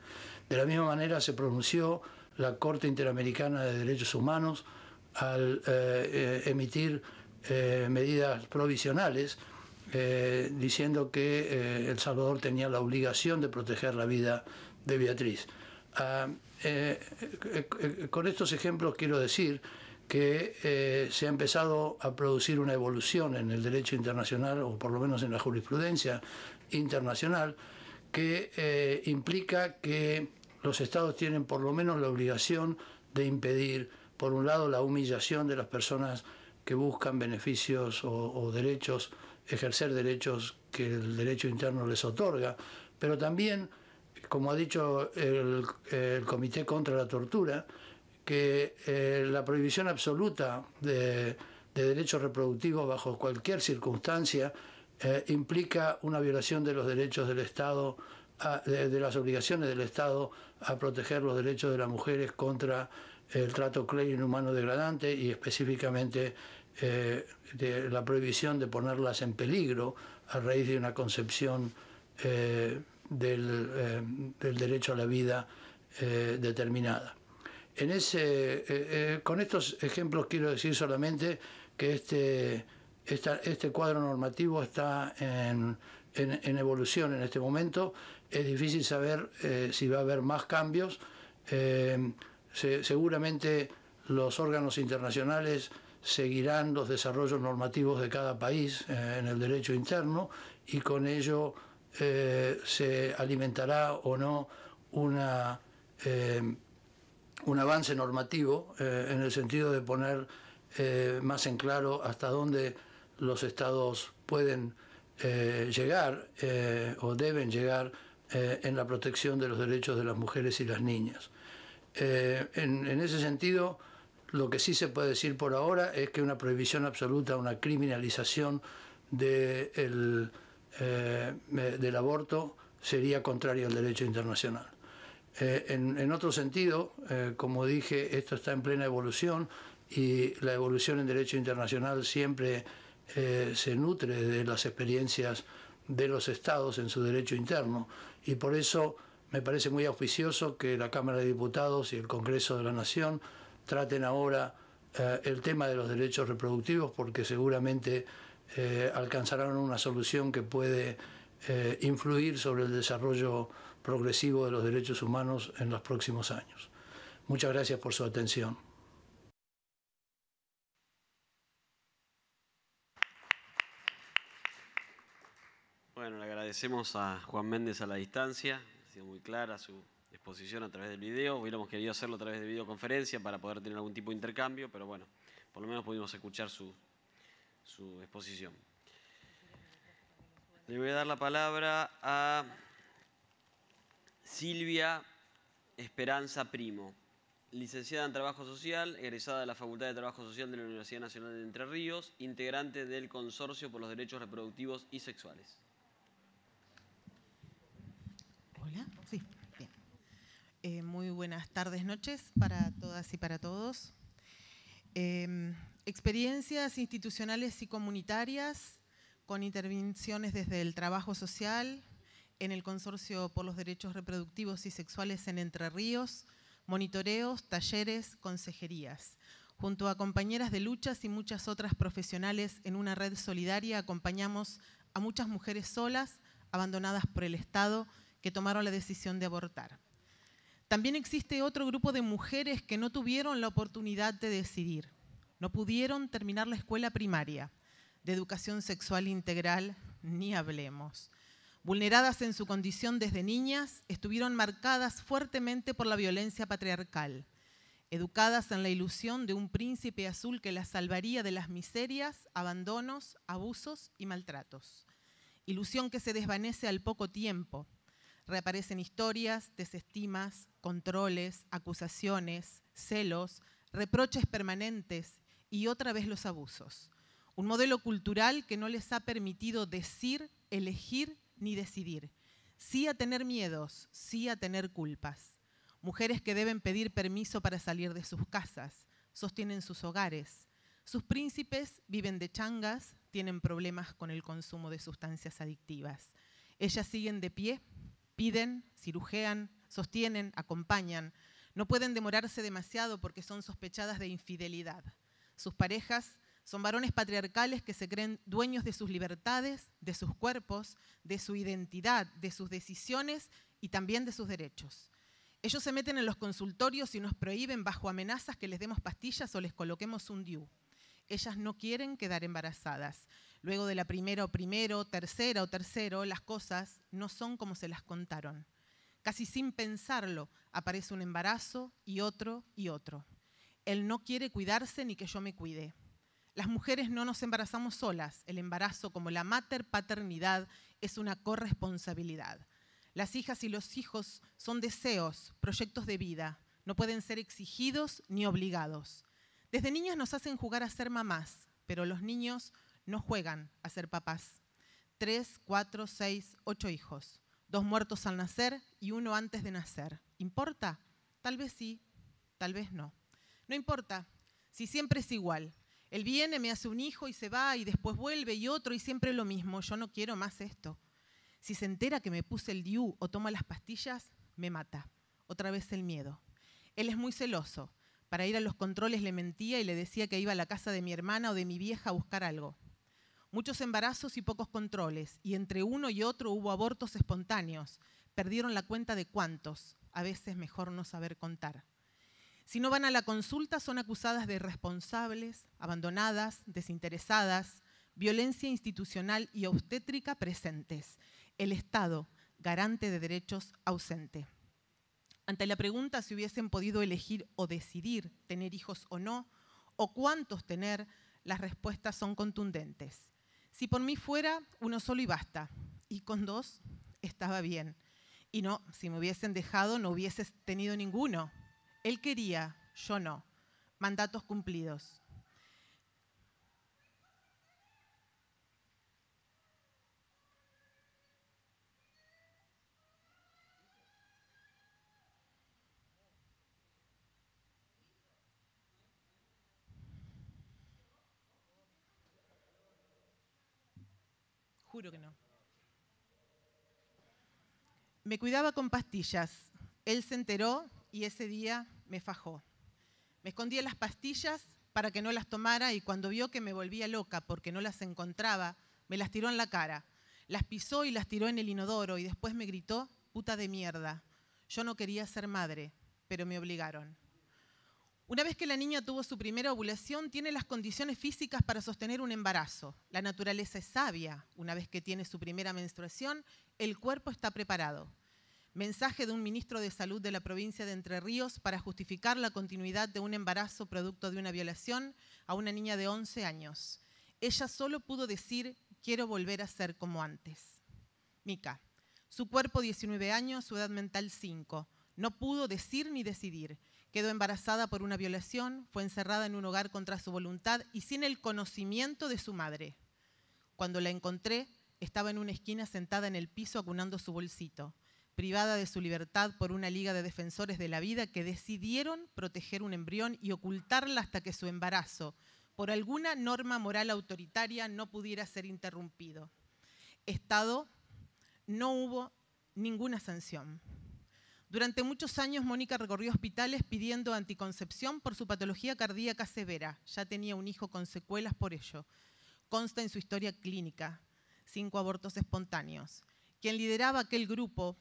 De la misma manera se pronunció la Corte Interamericana de Derechos Humanos al eh, emitir medidas provisionales diciendo que El Salvador tenía la obligación de proteger la vida de Beatriz. Ah, con estos ejemplos quiero decir que eh, se ha empezado a producir una evolución en el derecho internacional, o por lo menos en la jurisprudencia internacional, que eh, implica que los estados tienen por lo menos la obligación de impedir, por un lado, la humillación de las personas que buscan beneficios o, derechos, ejercer derechos que el derecho interno les otorga, pero también, como ha dicho el Comité contra la Tortura, que eh, la prohibición absoluta de, derechos reproductivos bajo cualquier circunstancia eh, implica una violación de los derechos del Estado, de, las obligaciones del Estado a proteger los derechos de las mujeres contra el trato cruel e inhumano degradante y específicamente eh, de la prohibición de ponerlas en peligro a raíz de una concepción del derecho a la vida determinada. Eh, eh, con estos ejemplos quiero decir solamente que este, este cuadro normativo está en, evolución en este momento. Es difícil saber eh, si va a haber más cambios. seguramente los órganos internacionales seguirán los desarrollos normativos de cada país en el derecho interno y con ello se alimentará o no una un avance normativo eh, en el sentido de poner eh, más en claro hasta dónde los estados pueden eh, llegar o deben llegar en la protección de los derechos de las mujeres y las niñas. En, ese sentido, lo que sí se puede decir por ahora es que una prohibición absoluta, una criminalización del aborto sería contrario al derecho internacional. Eh, en, otro sentido, eh, como dije, esto está en plena evolución y la evolución en derecho internacional siempre eh, se nutre de las experiencias de los estados en su derecho interno y por eso me parece muy auspicioso que la Cámara de Diputados y el Congreso de la Nación traten ahora el tema de los derechos reproductivos porque seguramente alcanzarán una solución que puede influir sobre el desarrollo progresivo de los derechos humanos en los próximos años. Muchas gracias por su atención. Bueno, le agradecemos a Juan Méndez a la distancia, ha sido muy clara su exposición a través del video, hubiéramos querido hacerlo a través de videoconferencia para poder tener algún tipo de intercambio, pero bueno, por lo menos pudimos escuchar su, su exposición. Le voy a dar la palabra a Silvia Esperanza Primo, licenciada en Trabajo Social, egresada de la Facultad de Trabajo Social de la Universidad Nacional de Entre Ríos, integrante del Consorcio por los Derechos Reproductivos y Sexuales. Hola, sí, eh, muy buenas tardes, noches para todas y para todos. Em, experiencias institucionales y comunitarias con intervenciones desde el trabajo social, en el Consorcio por los Derechos Reproductivos y Sexuales en Entre Ríos, monitoreos, talleres, consejerías, junto a compañeras de luchas y muchas otras profesionales en una red solidaria acompañamos a muchas mujeres solas, abandonadas por el Estado, que tomaron la decisión de abortar. También existe otro grupo de mujeres que no tuvieron la oportunidad de decidir, no pudieron terminar la escuela primaria de educación sexual integral, ni hablemos vulneradas en su condición desde niñas, estuvieron marcadas fuertemente por la violencia patriarcal, educadas en la ilusión de un príncipe azul que las salvaría de las miserias, abandonos, abusos y maltratos. Ilusión que se desvanece al poco tiempo. Reaparecen historias, desestimas, controles, acusaciones, celos, reproches permanentes y otra vez los abusos. Un modelo cultural que no les ha permitido decir, elegir ni decidir. Sí a tener miedos, sí a tener culpas. Mujeres que deben pedir permiso para salir de sus casas, sostienen sus hogares. Sus príncipes viven de changas, tienen problemas con el consumo de sustancias adictivas. Ellas siguen de pie, piden, cirujean, sostienen, acompañan. No pueden demorarse demasiado porque son sospechadas de infidelidad. Sus parejas son varones patriarcales que se creen dueños de sus libertades, de sus cuerpos, de su identidad, de sus decisiones y también de sus derechos. Ellos se meten en los consultorios y nos prohíben bajo amenazas que les demos pastillas o les coloquemos un DIU. Ellas no quieren quedar embarazadas. Luego de la primera o primero, tercera o tercero, las cosas no son como se las contaron. Casi sin pensarlo, aparece un embarazo y otro y otro. Él no quiere cuidarse ni que yo me cuide. Las mujeres no nos embarazamos solas. El embarazo, como la mater paternidad, es una corresponsabilidad. Las hijas y los hijos son deseos, proyectos de vida. No pueden ser exigidos ni obligados. Desde niñas nos hacen jugar a ser mamás, pero los niños no juegan a ser papás. Tres, cuatro, seis, ocho hijos. Dos muertos al nacer y uno antes de nacer. ¿Importa? Tal vez sí, tal vez no. No importa, si siempre es igual, él viene, me hace un hijo y se va y después vuelve y otro y siempre lo mismo. Yo no quiero más esto. Si se entera que me puse el DIU o toma las pastillas, me mata. Otra vez el miedo. Él es muy celoso. Para ir a los controles le mentía y le decía que iba a la casa de mi hermana o de mi vieja a buscar algo. Muchos embarazos y pocos controles, y entre uno y otro hubo abortos espontáneos. Perdieron la cuenta de cuántos. A veces mejor no saber contar. Si no van a la consulta, son acusadas de irresponsables, abandonadas, desinteresadas, violencia institucional y obstétrica presentes. El Estado, garante de derechos, ausente. Ante la pregunta si hubiesen podido elegir o decidir tener hijos o no, o cuántos tener, las respuestas son contundentes. Si por mí fuera, uno solo y basta. Y con dos, estaba bien. Y no, si me hubiesen dejado, no hubiese tenido ninguno. Él quería, yo no. Mandatos cumplidos. Juro que no. Me cuidaba con pastillas. Él se enteró y ese día me fajó. Me escondía las pastillas para que no las tomara y cuando vio que me volvía loca porque no las encontraba, me las tiró en la cara. Las pisó y las tiró en el inodoro y después me gritó, puta de mierda. Yo no quería ser madre, pero me obligaron. Una vez que la niña tuvo su primera ovulación, tiene las condiciones físicas para sostener un embarazo. La naturaleza es sabia. Una vez que tiene su primera menstruación, el cuerpo está preparado mensaje de un ministro de Salud de la provincia de Entre Ríos para justificar la continuidad de un embarazo producto de una violación a una niña de 11 años. Ella solo pudo decir, quiero volver a ser como antes. Mica, su cuerpo 19 años, su edad mental 5. No pudo decir ni decidir. Quedó embarazada por una violación, fue encerrada en un hogar contra su voluntad y sin el conocimiento de su madre. Cuando la encontré, estaba en una esquina sentada en el piso acunando su bolsito privada de su libertad por una liga de defensores de la vida que decidieron proteger un embrión y ocultarla hasta que su embarazo, por alguna norma moral autoritaria, no pudiera ser interrumpido. Estado, no hubo ninguna sanción. Durante muchos años, Mónica recorrió hospitales pidiendo anticoncepción por su patología cardíaca severa. Ya tenía un hijo con secuelas por ello. Consta en su historia clínica, cinco abortos espontáneos. Quien lideraba aquel grupo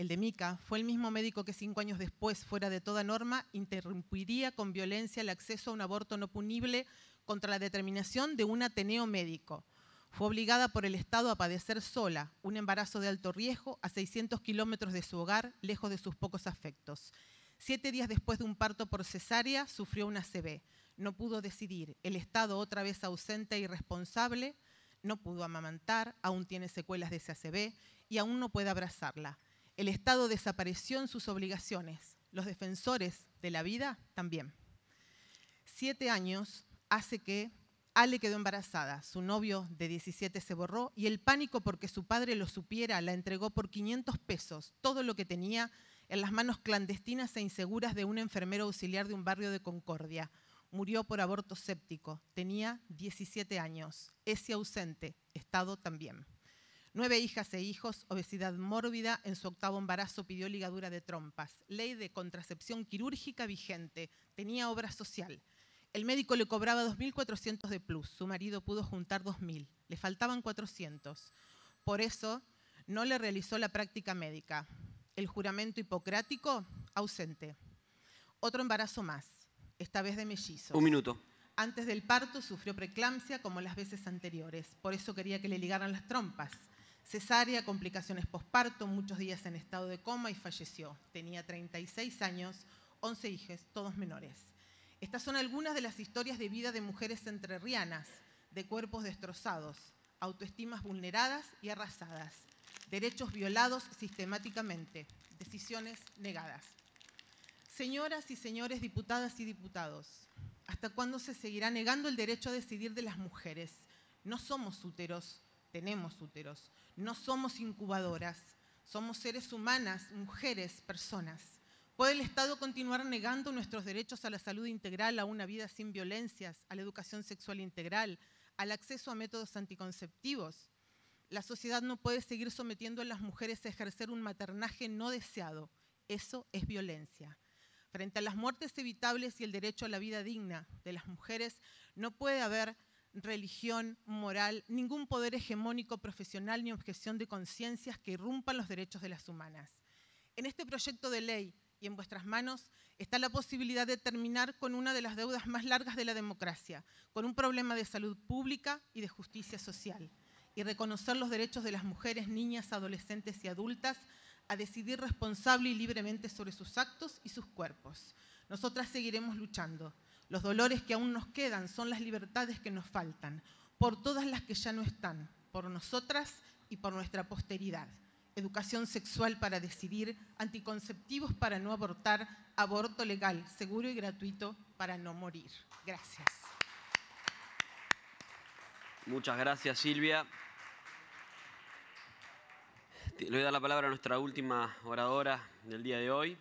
el de Mica, fue el mismo médico que cinco años después, fuera de toda norma, interrumpiría con violencia el acceso a un aborto no punible contra la determinación de un ateneo médico. Fue obligada por el Estado a padecer sola un embarazo de alto riesgo a 600 kilómetros de su hogar, lejos de sus pocos afectos. Siete días después de un parto por cesárea, sufrió una CB. No pudo decidir. El Estado, otra vez ausente e irresponsable, no pudo amamantar, aún tiene secuelas de ese ACB y aún no puede abrazarla el Estado desapareció en sus obligaciones, los defensores de la vida también. Siete años hace que Ale quedó embarazada, su novio de 17 se borró y el pánico porque su padre lo supiera la entregó por 500 pesos, todo lo que tenía en las manos clandestinas e inseguras de un enfermero auxiliar de un barrio de Concordia. Murió por aborto séptico, tenía 17 años, ese ausente, Estado también. Nueve hijas e hijos, obesidad mórbida, en su octavo embarazo pidió ligadura de trompas. Ley de contracepción quirúrgica vigente, tenía obra social. El médico le cobraba 2.400 de plus, su marido pudo juntar 2.000, le faltaban 400. Por eso no le realizó la práctica médica. El juramento hipocrático, ausente. Otro embarazo más, esta vez de mellizos. Un minuto. Antes del parto sufrió preeclampsia como las veces anteriores, por eso quería que le ligaran las trompas cesárea, complicaciones posparto, muchos días en estado de coma y falleció. Tenía 36 años, 11 hijos, todos menores. Estas son algunas de las historias de vida de mujeres entrerrianas, de cuerpos destrozados, autoestimas vulneradas y arrasadas, derechos violados sistemáticamente, decisiones negadas. Señoras y señores diputadas y diputados, ¿hasta cuándo se seguirá negando el derecho a decidir de las mujeres? No somos úteros, tenemos úteros, no somos incubadoras, somos seres humanas, mujeres, personas. ¿Puede el Estado continuar negando nuestros derechos a la salud integral, a una vida sin violencias, a la educación sexual integral, al acceso a métodos anticonceptivos? La sociedad no puede seguir sometiendo a las mujeres a ejercer un maternaje no deseado. Eso es violencia. Frente a las muertes evitables y el derecho a la vida digna de las mujeres, no puede haber religión, moral, ningún poder hegemónico profesional ni objeción de conciencias que irrumpan los derechos de las humanas. En este proyecto de ley y en vuestras manos está la posibilidad de terminar con una de las deudas más largas de la democracia, con un problema de salud pública y de justicia social, y reconocer los derechos de las mujeres, niñas, adolescentes y adultas a decidir responsable y libremente sobre sus actos y sus cuerpos. Nosotras seguiremos luchando. Los dolores que aún nos quedan son las libertades que nos faltan, por todas las que ya no están, por nosotras y por nuestra posteridad. Educación sexual para decidir, anticonceptivos para no abortar, aborto legal, seguro y gratuito para no morir. Gracias. Muchas gracias, Silvia. Le voy a dar la palabra a nuestra última oradora del día de hoy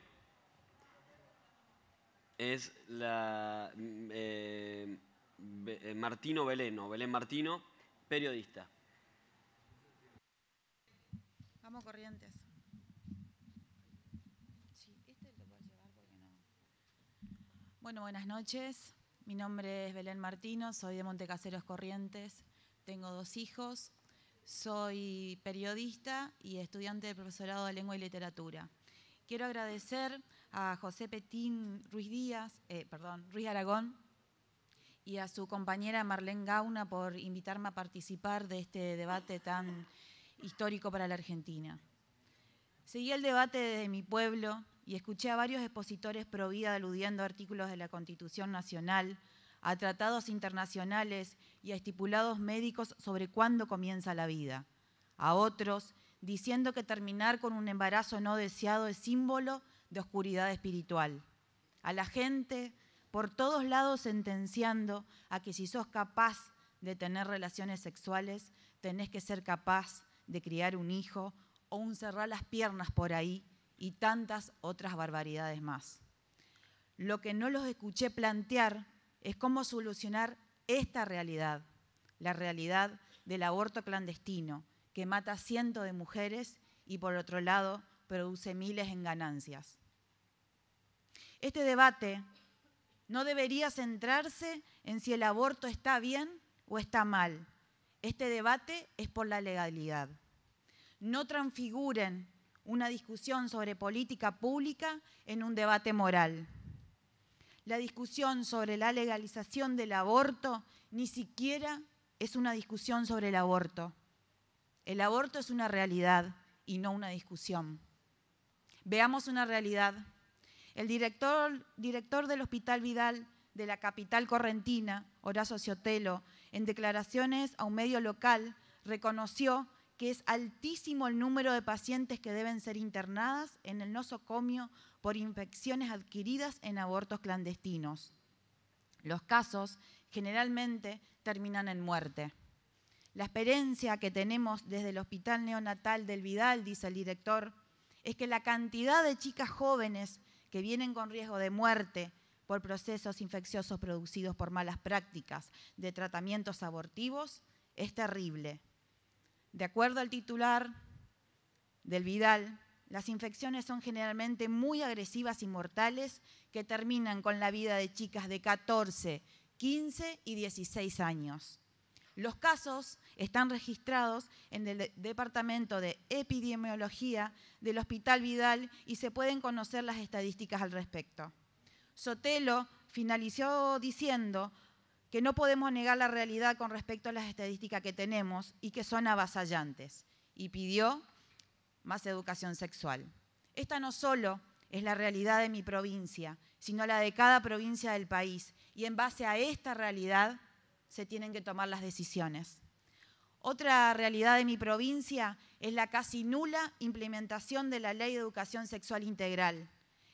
es la, mm, eh, eh, Martino Beleno, Belén Martino, periodista. Vamos corrientes. Este bueno, buenas noches. Mi nombre es Belén Martino, soy de Montecaseros Corrientes, tengo dos hijos, soy periodista y estudiante de profesorado de lengua y literatura. Quiero agradecer a José Petín Ruiz Díaz, eh, perdón, Ruiz Aragón y a su compañera Marlene Gauna por invitarme a participar de este debate tan histórico para la Argentina. Seguí el debate de mi pueblo y escuché a varios expositores pro vida aludiendo a artículos de la Constitución Nacional, a tratados internacionales y a estipulados médicos sobre cuándo comienza la vida, a otros diciendo que terminar con un embarazo no deseado es símbolo de oscuridad espiritual. A la gente por todos lados sentenciando a que si sos capaz de tener relaciones sexuales, tenés que ser capaz de criar un hijo o un cerrar las piernas por ahí y tantas otras barbaridades más. Lo que no los escuché plantear es cómo solucionar esta realidad, la realidad del aborto clandestino, que mata cientos de mujeres y por otro lado produce miles en ganancias. Este debate no debería centrarse en si el aborto está bien o está mal. Este debate es por la legalidad. No transfiguren una discusión sobre política pública en un debate moral. La discusión sobre la legalización del aborto ni siquiera es una discusión sobre el aborto. El aborto es una realidad y no una discusión. Veamos una realidad. El director, del Hospital Vidal de la capital correntina, Horacio Ciotelo, en declaraciones a un medio local, reconoció que es altísimo el número de pacientes que deben ser internadas en el nosocomio por infecciones adquiridas en abortos clandestinos. Los casos generalmente terminan en muerte. La experiencia que tenemos desde el Hospital Neonatal del Vidal, dice el director, es que la cantidad de chicas jóvenes que vienen con riesgo de muerte por procesos infecciosos producidos por malas prácticas de tratamientos abortivos es terrible. De acuerdo al titular del Vidal, las infecciones son generalmente muy agresivas y mortales que terminan con la vida de chicas de 14, 15 y 16 años. Los casos están registrados en el Departamento de Epidemiología del Hospital Vidal y se pueden conocer las estadísticas al respecto. Sotelo finalizó diciendo que no podemos negar la realidad con respecto a las estadísticas que tenemos y que son avasallantes, y pidió más educación sexual. Esta no solo es la realidad de mi provincia, sino la de cada provincia del país, y en base a esta realidad se tienen que tomar las decisiones. Otra realidad de mi provincia es la casi nula implementación de la Ley de Educación Sexual Integral.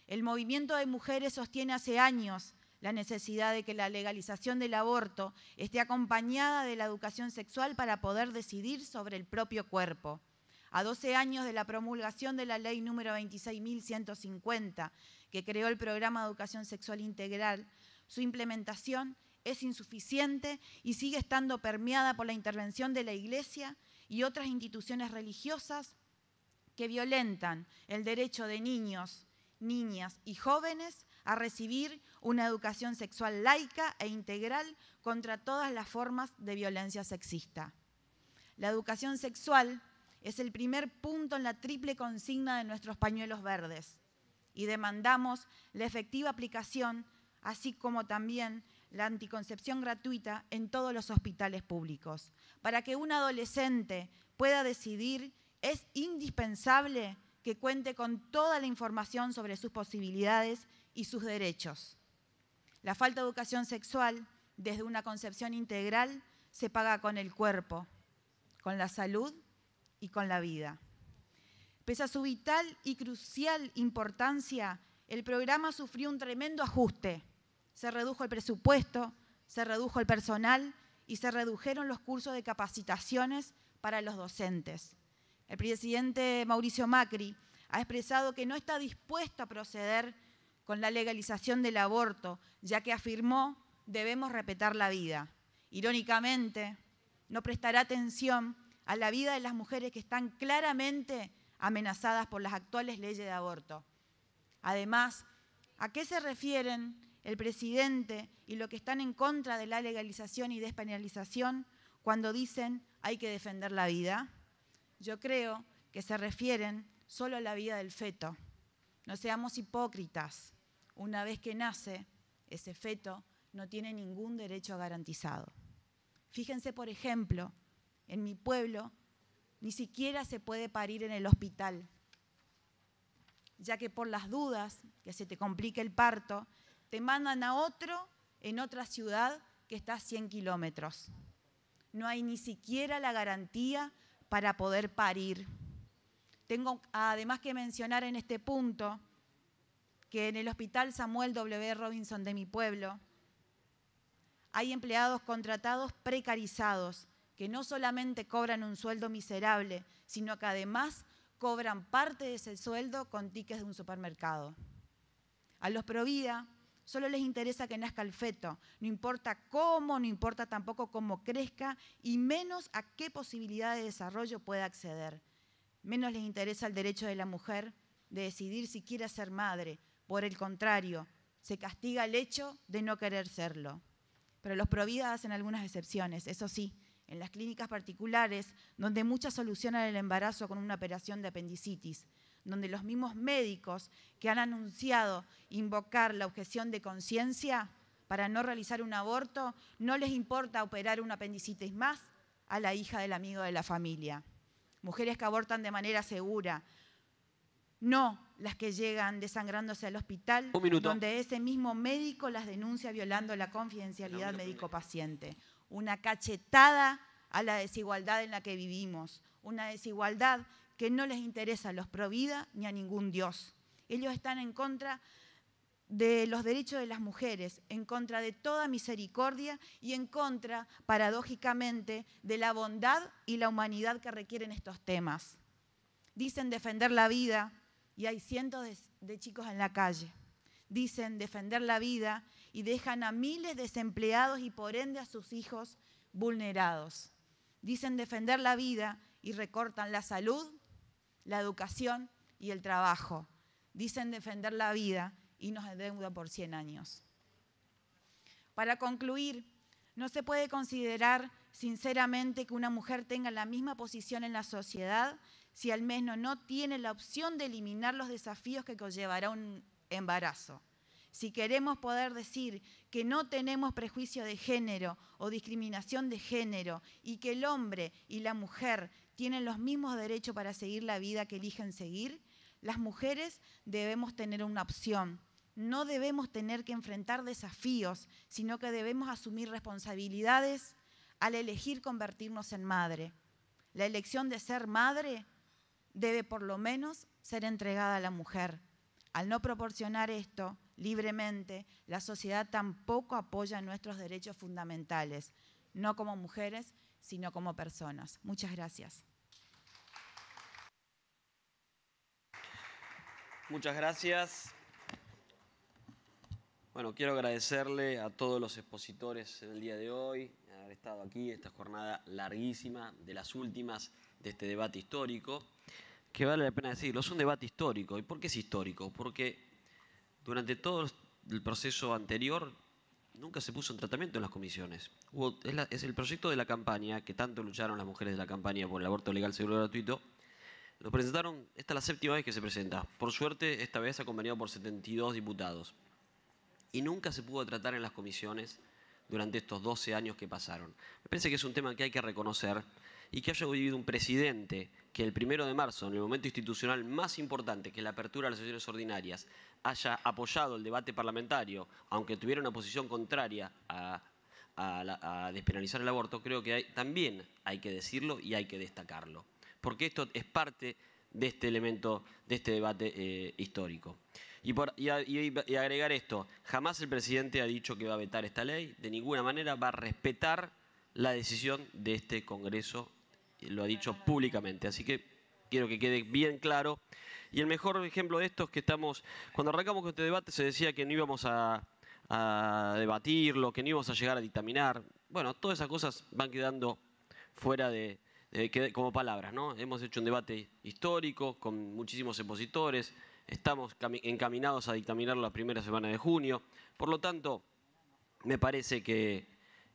El movimiento de mujeres sostiene hace años la necesidad de que la legalización del aborto esté acompañada de la educación sexual para poder decidir sobre el propio cuerpo. A 12 años de la promulgación de la ley número 26.150, que creó el programa de educación sexual integral, su implementación es insuficiente y sigue estando permeada por la intervención de la Iglesia y otras instituciones religiosas que violentan el derecho de niños, niñas y jóvenes a recibir una educación sexual laica e integral contra todas las formas de violencia sexista. La educación sexual es el primer punto en la triple consigna de nuestros pañuelos verdes y demandamos la efectiva aplicación, así como también la anticoncepción gratuita en todos los hospitales públicos. Para que un adolescente pueda decidir, es indispensable que cuente con toda la información sobre sus posibilidades y sus derechos. La falta de educación sexual, desde una concepción integral, se paga con el cuerpo, con la salud y con la vida. Pese a su vital y crucial importancia, el programa sufrió un tremendo ajuste se redujo el presupuesto, se redujo el personal y se redujeron los cursos de capacitaciones para los docentes. El presidente Mauricio Macri ha expresado que no está dispuesto a proceder con la legalización del aborto, ya que afirmó debemos respetar la vida. Irónicamente, no prestará atención a la vida de las mujeres que están claramente amenazadas por las actuales leyes de aborto. Además, ¿a qué se refieren el presidente y los que están en contra de la legalización y despenalización cuando dicen hay que defender la vida? Yo creo que se refieren solo a la vida del feto. No seamos hipócritas. Una vez que nace, ese feto no tiene ningún derecho garantizado. Fíjense, por ejemplo, en mi pueblo ni siquiera se puede parir en el hospital, ya que por las dudas que se te complique el parto, te mandan a otro en otra ciudad que está a 100 kilómetros. No hay ni siquiera la garantía para poder parir. Tengo además que mencionar en este punto que en el Hospital Samuel W. Robinson de mi pueblo hay empleados contratados precarizados que no solamente cobran un sueldo miserable, sino que además cobran parte de ese sueldo con tickets de un supermercado. A los Provida Solo les interesa que nazca el feto. No importa cómo, no importa tampoco cómo crezca y menos a qué posibilidad de desarrollo pueda acceder. Menos les interesa el derecho de la mujer de decidir si quiere ser madre. Por el contrario, se castiga el hecho de no querer serlo. Pero los providas hacen algunas excepciones, eso sí, en las clínicas particulares, donde muchas solucionan el embarazo con una operación de apendicitis donde los mismos médicos que han anunciado invocar la objeción de conciencia para no realizar un aborto, no les importa operar una apendicitis más a la hija del amigo de la familia. Mujeres que abortan de manera segura, no las que llegan desangrándose al hospital, donde ese mismo médico las denuncia violando la confidencialidad médico-paciente. Una cachetada a la desigualdad en la que vivimos, una desigualdad que no les interesa a los provida ni a ningún Dios. Ellos están en contra de los derechos de las mujeres, en contra de toda misericordia y en contra, paradójicamente, de la bondad y la humanidad que requieren estos temas. Dicen defender la vida y hay cientos de, chicos en la calle. Dicen defender la vida y dejan a miles desempleados y por ende a sus hijos vulnerados. Dicen defender la vida y recortan la salud, la educación y el trabajo. Dicen defender la vida y nos endeuda por 100 años. Para concluir, no se puede considerar sinceramente que una mujer tenga la misma posición en la sociedad si al menos no tiene la opción de eliminar los desafíos que conllevará un embarazo. Si queremos poder decir que no tenemos prejuicio de género o discriminación de género y que el hombre y la mujer tienen los mismos derechos para seguir la vida que eligen seguir, las mujeres debemos tener una opción. No debemos tener que enfrentar desafíos, sino que debemos asumir responsabilidades al elegir convertirnos en madre. La elección de ser madre debe por lo menos ser entregada a la mujer. Al no proporcionar esto libremente, la sociedad tampoco apoya nuestros derechos fundamentales, no como mujeres, sino como personas. Muchas gracias. Muchas gracias. Bueno, quiero agradecerle a todos los expositores del día de hoy, haber estado aquí, esta jornada larguísima, de las últimas de este debate histórico, que vale la pena decirlo, es un debate histórico. ¿Y por qué es histórico? Porque durante todo el proceso anterior nunca se puso en tratamiento en las comisiones. es, el proyecto de la campaña, que tanto lucharon las mujeres de la campaña por el aborto legal seguro gratuito. Lo presentaron, esta es la séptima vez que se presenta. Por suerte, esta vez acompañado por 72 diputados. Y nunca se pudo tratar en las comisiones durante estos 12 años que pasaron. Me parece que es un tema que hay que reconocer y que haya vivido un presidente que el primero de marzo, en el momento institucional más importante, que la apertura de las sesiones ordinarias, haya apoyado el debate parlamentario, aunque tuviera una posición contraria a, despenalizar el aborto, creo que también hay que decirlo y hay que destacarlo, porque esto es parte de este elemento, de este debate eh, histórico. Y, por, y agregar esto, jamás el presidente ha dicho que va a vetar esta ley, de ninguna manera va a respetar la decisión de este Congreso, lo ha dicho públicamente. Así que quiero que quede bien claro y el mejor ejemplo de esto es que estamos, cuando arrancamos con este debate se decía que no íbamos a, debatirlo, que no íbamos a llegar a dictaminar. Bueno, todas esas cosas van quedando fuera de, como palabras, ¿no? Hemos hecho un debate histórico con muchísimos expositores, estamos encaminados a dictaminar la primera semana de junio. Por lo tanto, me parece que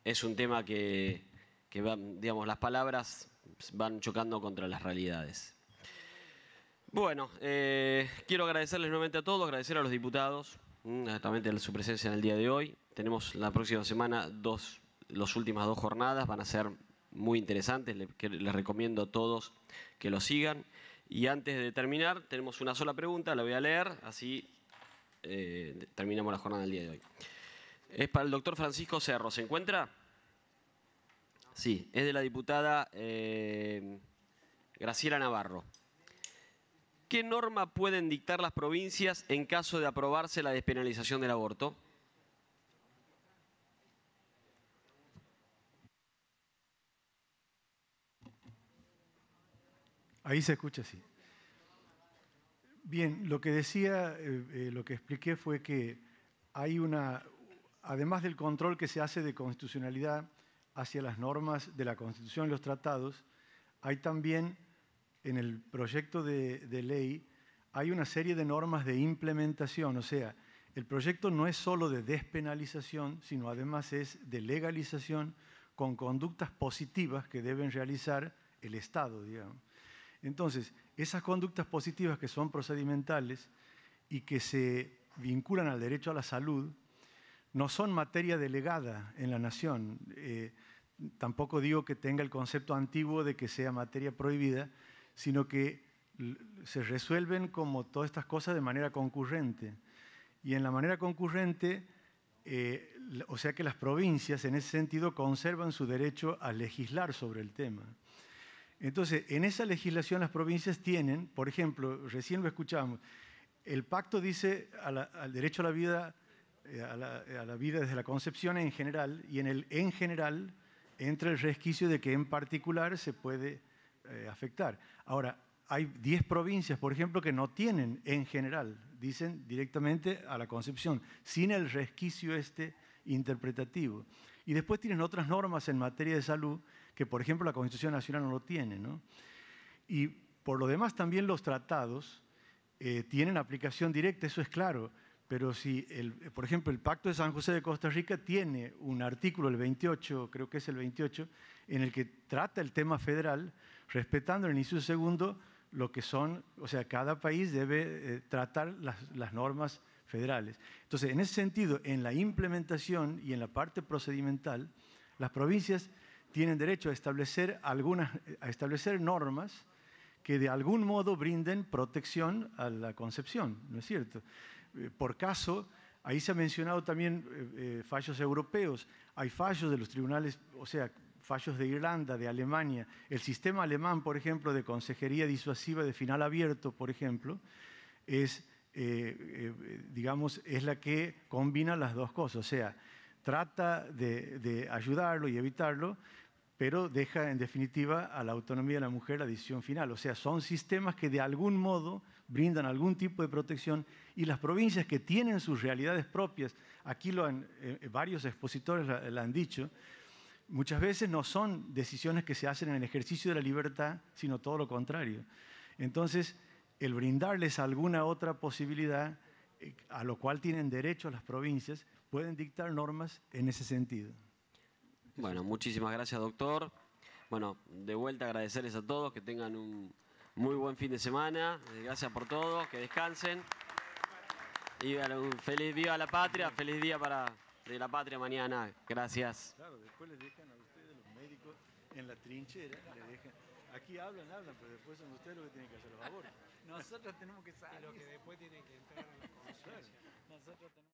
es un tema que, digamos, las palabras van chocando contra las realidades. Bueno, eh, quiero agradecerles nuevamente a todos, agradecer a los diputados, mm, exactamente su presencia en el día de hoy. Tenemos la próxima semana dos, las últimas dos jornadas, van a ser muy interesantes, les, recomiendo a todos que lo sigan. Y antes de terminar, tenemos una sola pregunta, la voy a leer, así eh, terminamos la jornada del día de hoy. Es para el doctor Francisco Cerro, ¿se encuentra? Sí, es de la diputada eh, Graciela Navarro. ¿Qué norma pueden dictar las provincias en caso de aprobarse la despenalización del aborto? Ahí se escucha sí. Bien, lo que decía, eh, eh, lo que expliqué fue que hay una, además del control que se hace de constitucionalidad hacia las normas de la Constitución y los tratados, hay también en el proyecto de, ley hay una serie de normas de implementación, o sea, el proyecto no es solo de despenalización, sino además es de legalización con conductas positivas que deben realizar el Estado, digamos. Entonces, esas conductas positivas que son procedimentales y que se vinculan al derecho a la salud, no son materia delegada en la nación. Eh, tampoco digo que tenga el concepto antiguo de que sea materia prohibida, sino que se resuelven como todas estas cosas de manera concurrente. Y en la manera concurrente, eh, o sea que las provincias en ese sentido conservan su derecho a legislar sobre el tema. Entonces, en esa legislación las provincias tienen, por ejemplo, recién lo escuchamos, el pacto dice al derecho a la vida, eh, eh, a la, vida desde la concepción en general, y en el en general entra el resquicio de que en particular se puede eh, afectar. Ahora, hay 10 provincias, por ejemplo, que no tienen en general, dicen directamente a la Concepción, sin el resquicio este interpretativo. Y después tienen otras normas en materia de salud que, por ejemplo, la Constitución Nacional no lo tiene. ¿no? Y por lo demás también los tratados eh, tienen aplicación directa, eso es claro. Pero si, por ejemplo, el Pacto de San José de Costa Rica tiene un artículo, el 28, creo que es el 28, en el que trata el tema federal, respetando el inicio segundo lo que son, o sea, cada país debe eh, tratar las, normas federales. Entonces, en ese sentido, en la implementación y en la parte procedimental, las provincias tienen derecho a establecer, algunas, a establecer normas que de algún modo brinden protección a la concepción, ¿no es cierto? Eh, por caso, ahí se han mencionado también eh, fallos europeos, hay fallos de los tribunales, o sea, fallos de Irlanda, de Alemania, el sistema alemán, por ejemplo, de consejería disuasiva de final abierto, por ejemplo, es, eh, eh, digamos, es la que combina las dos cosas. O sea, trata de, ayudarlo y evitarlo, pero deja en definitiva a la autonomía de la mujer la decisión final. O sea, son sistemas que de algún modo brindan algún tipo de protección y las provincias que tienen sus realidades propias, aquí lo han, eh, varios expositores lo han dicho, Muchas veces no son decisiones que se hacen en el ejercicio de la libertad, sino todo lo contrario. Entonces, el brindarles alguna otra posibilidad eh, a lo cual tienen derecho las provincias, pueden dictar normas en ese sentido. Bueno, muchísimas gracias, doctor. Bueno, de vuelta agradecerles a todos que tengan un muy buen fin de semana. Eh, gracias por todo, que descansen. Y un feliz día a la patria, feliz día para, de la patria mañana. Gracias. Claro, después les dejan a ustedes los médicos en la trinchera, les dejan. Aquí hablan, hablan, pero después son ustedes los que tienen que hacer los favores. Nosotros tenemos que saber Y los que después tienen que entrar en la Nosotros tenemos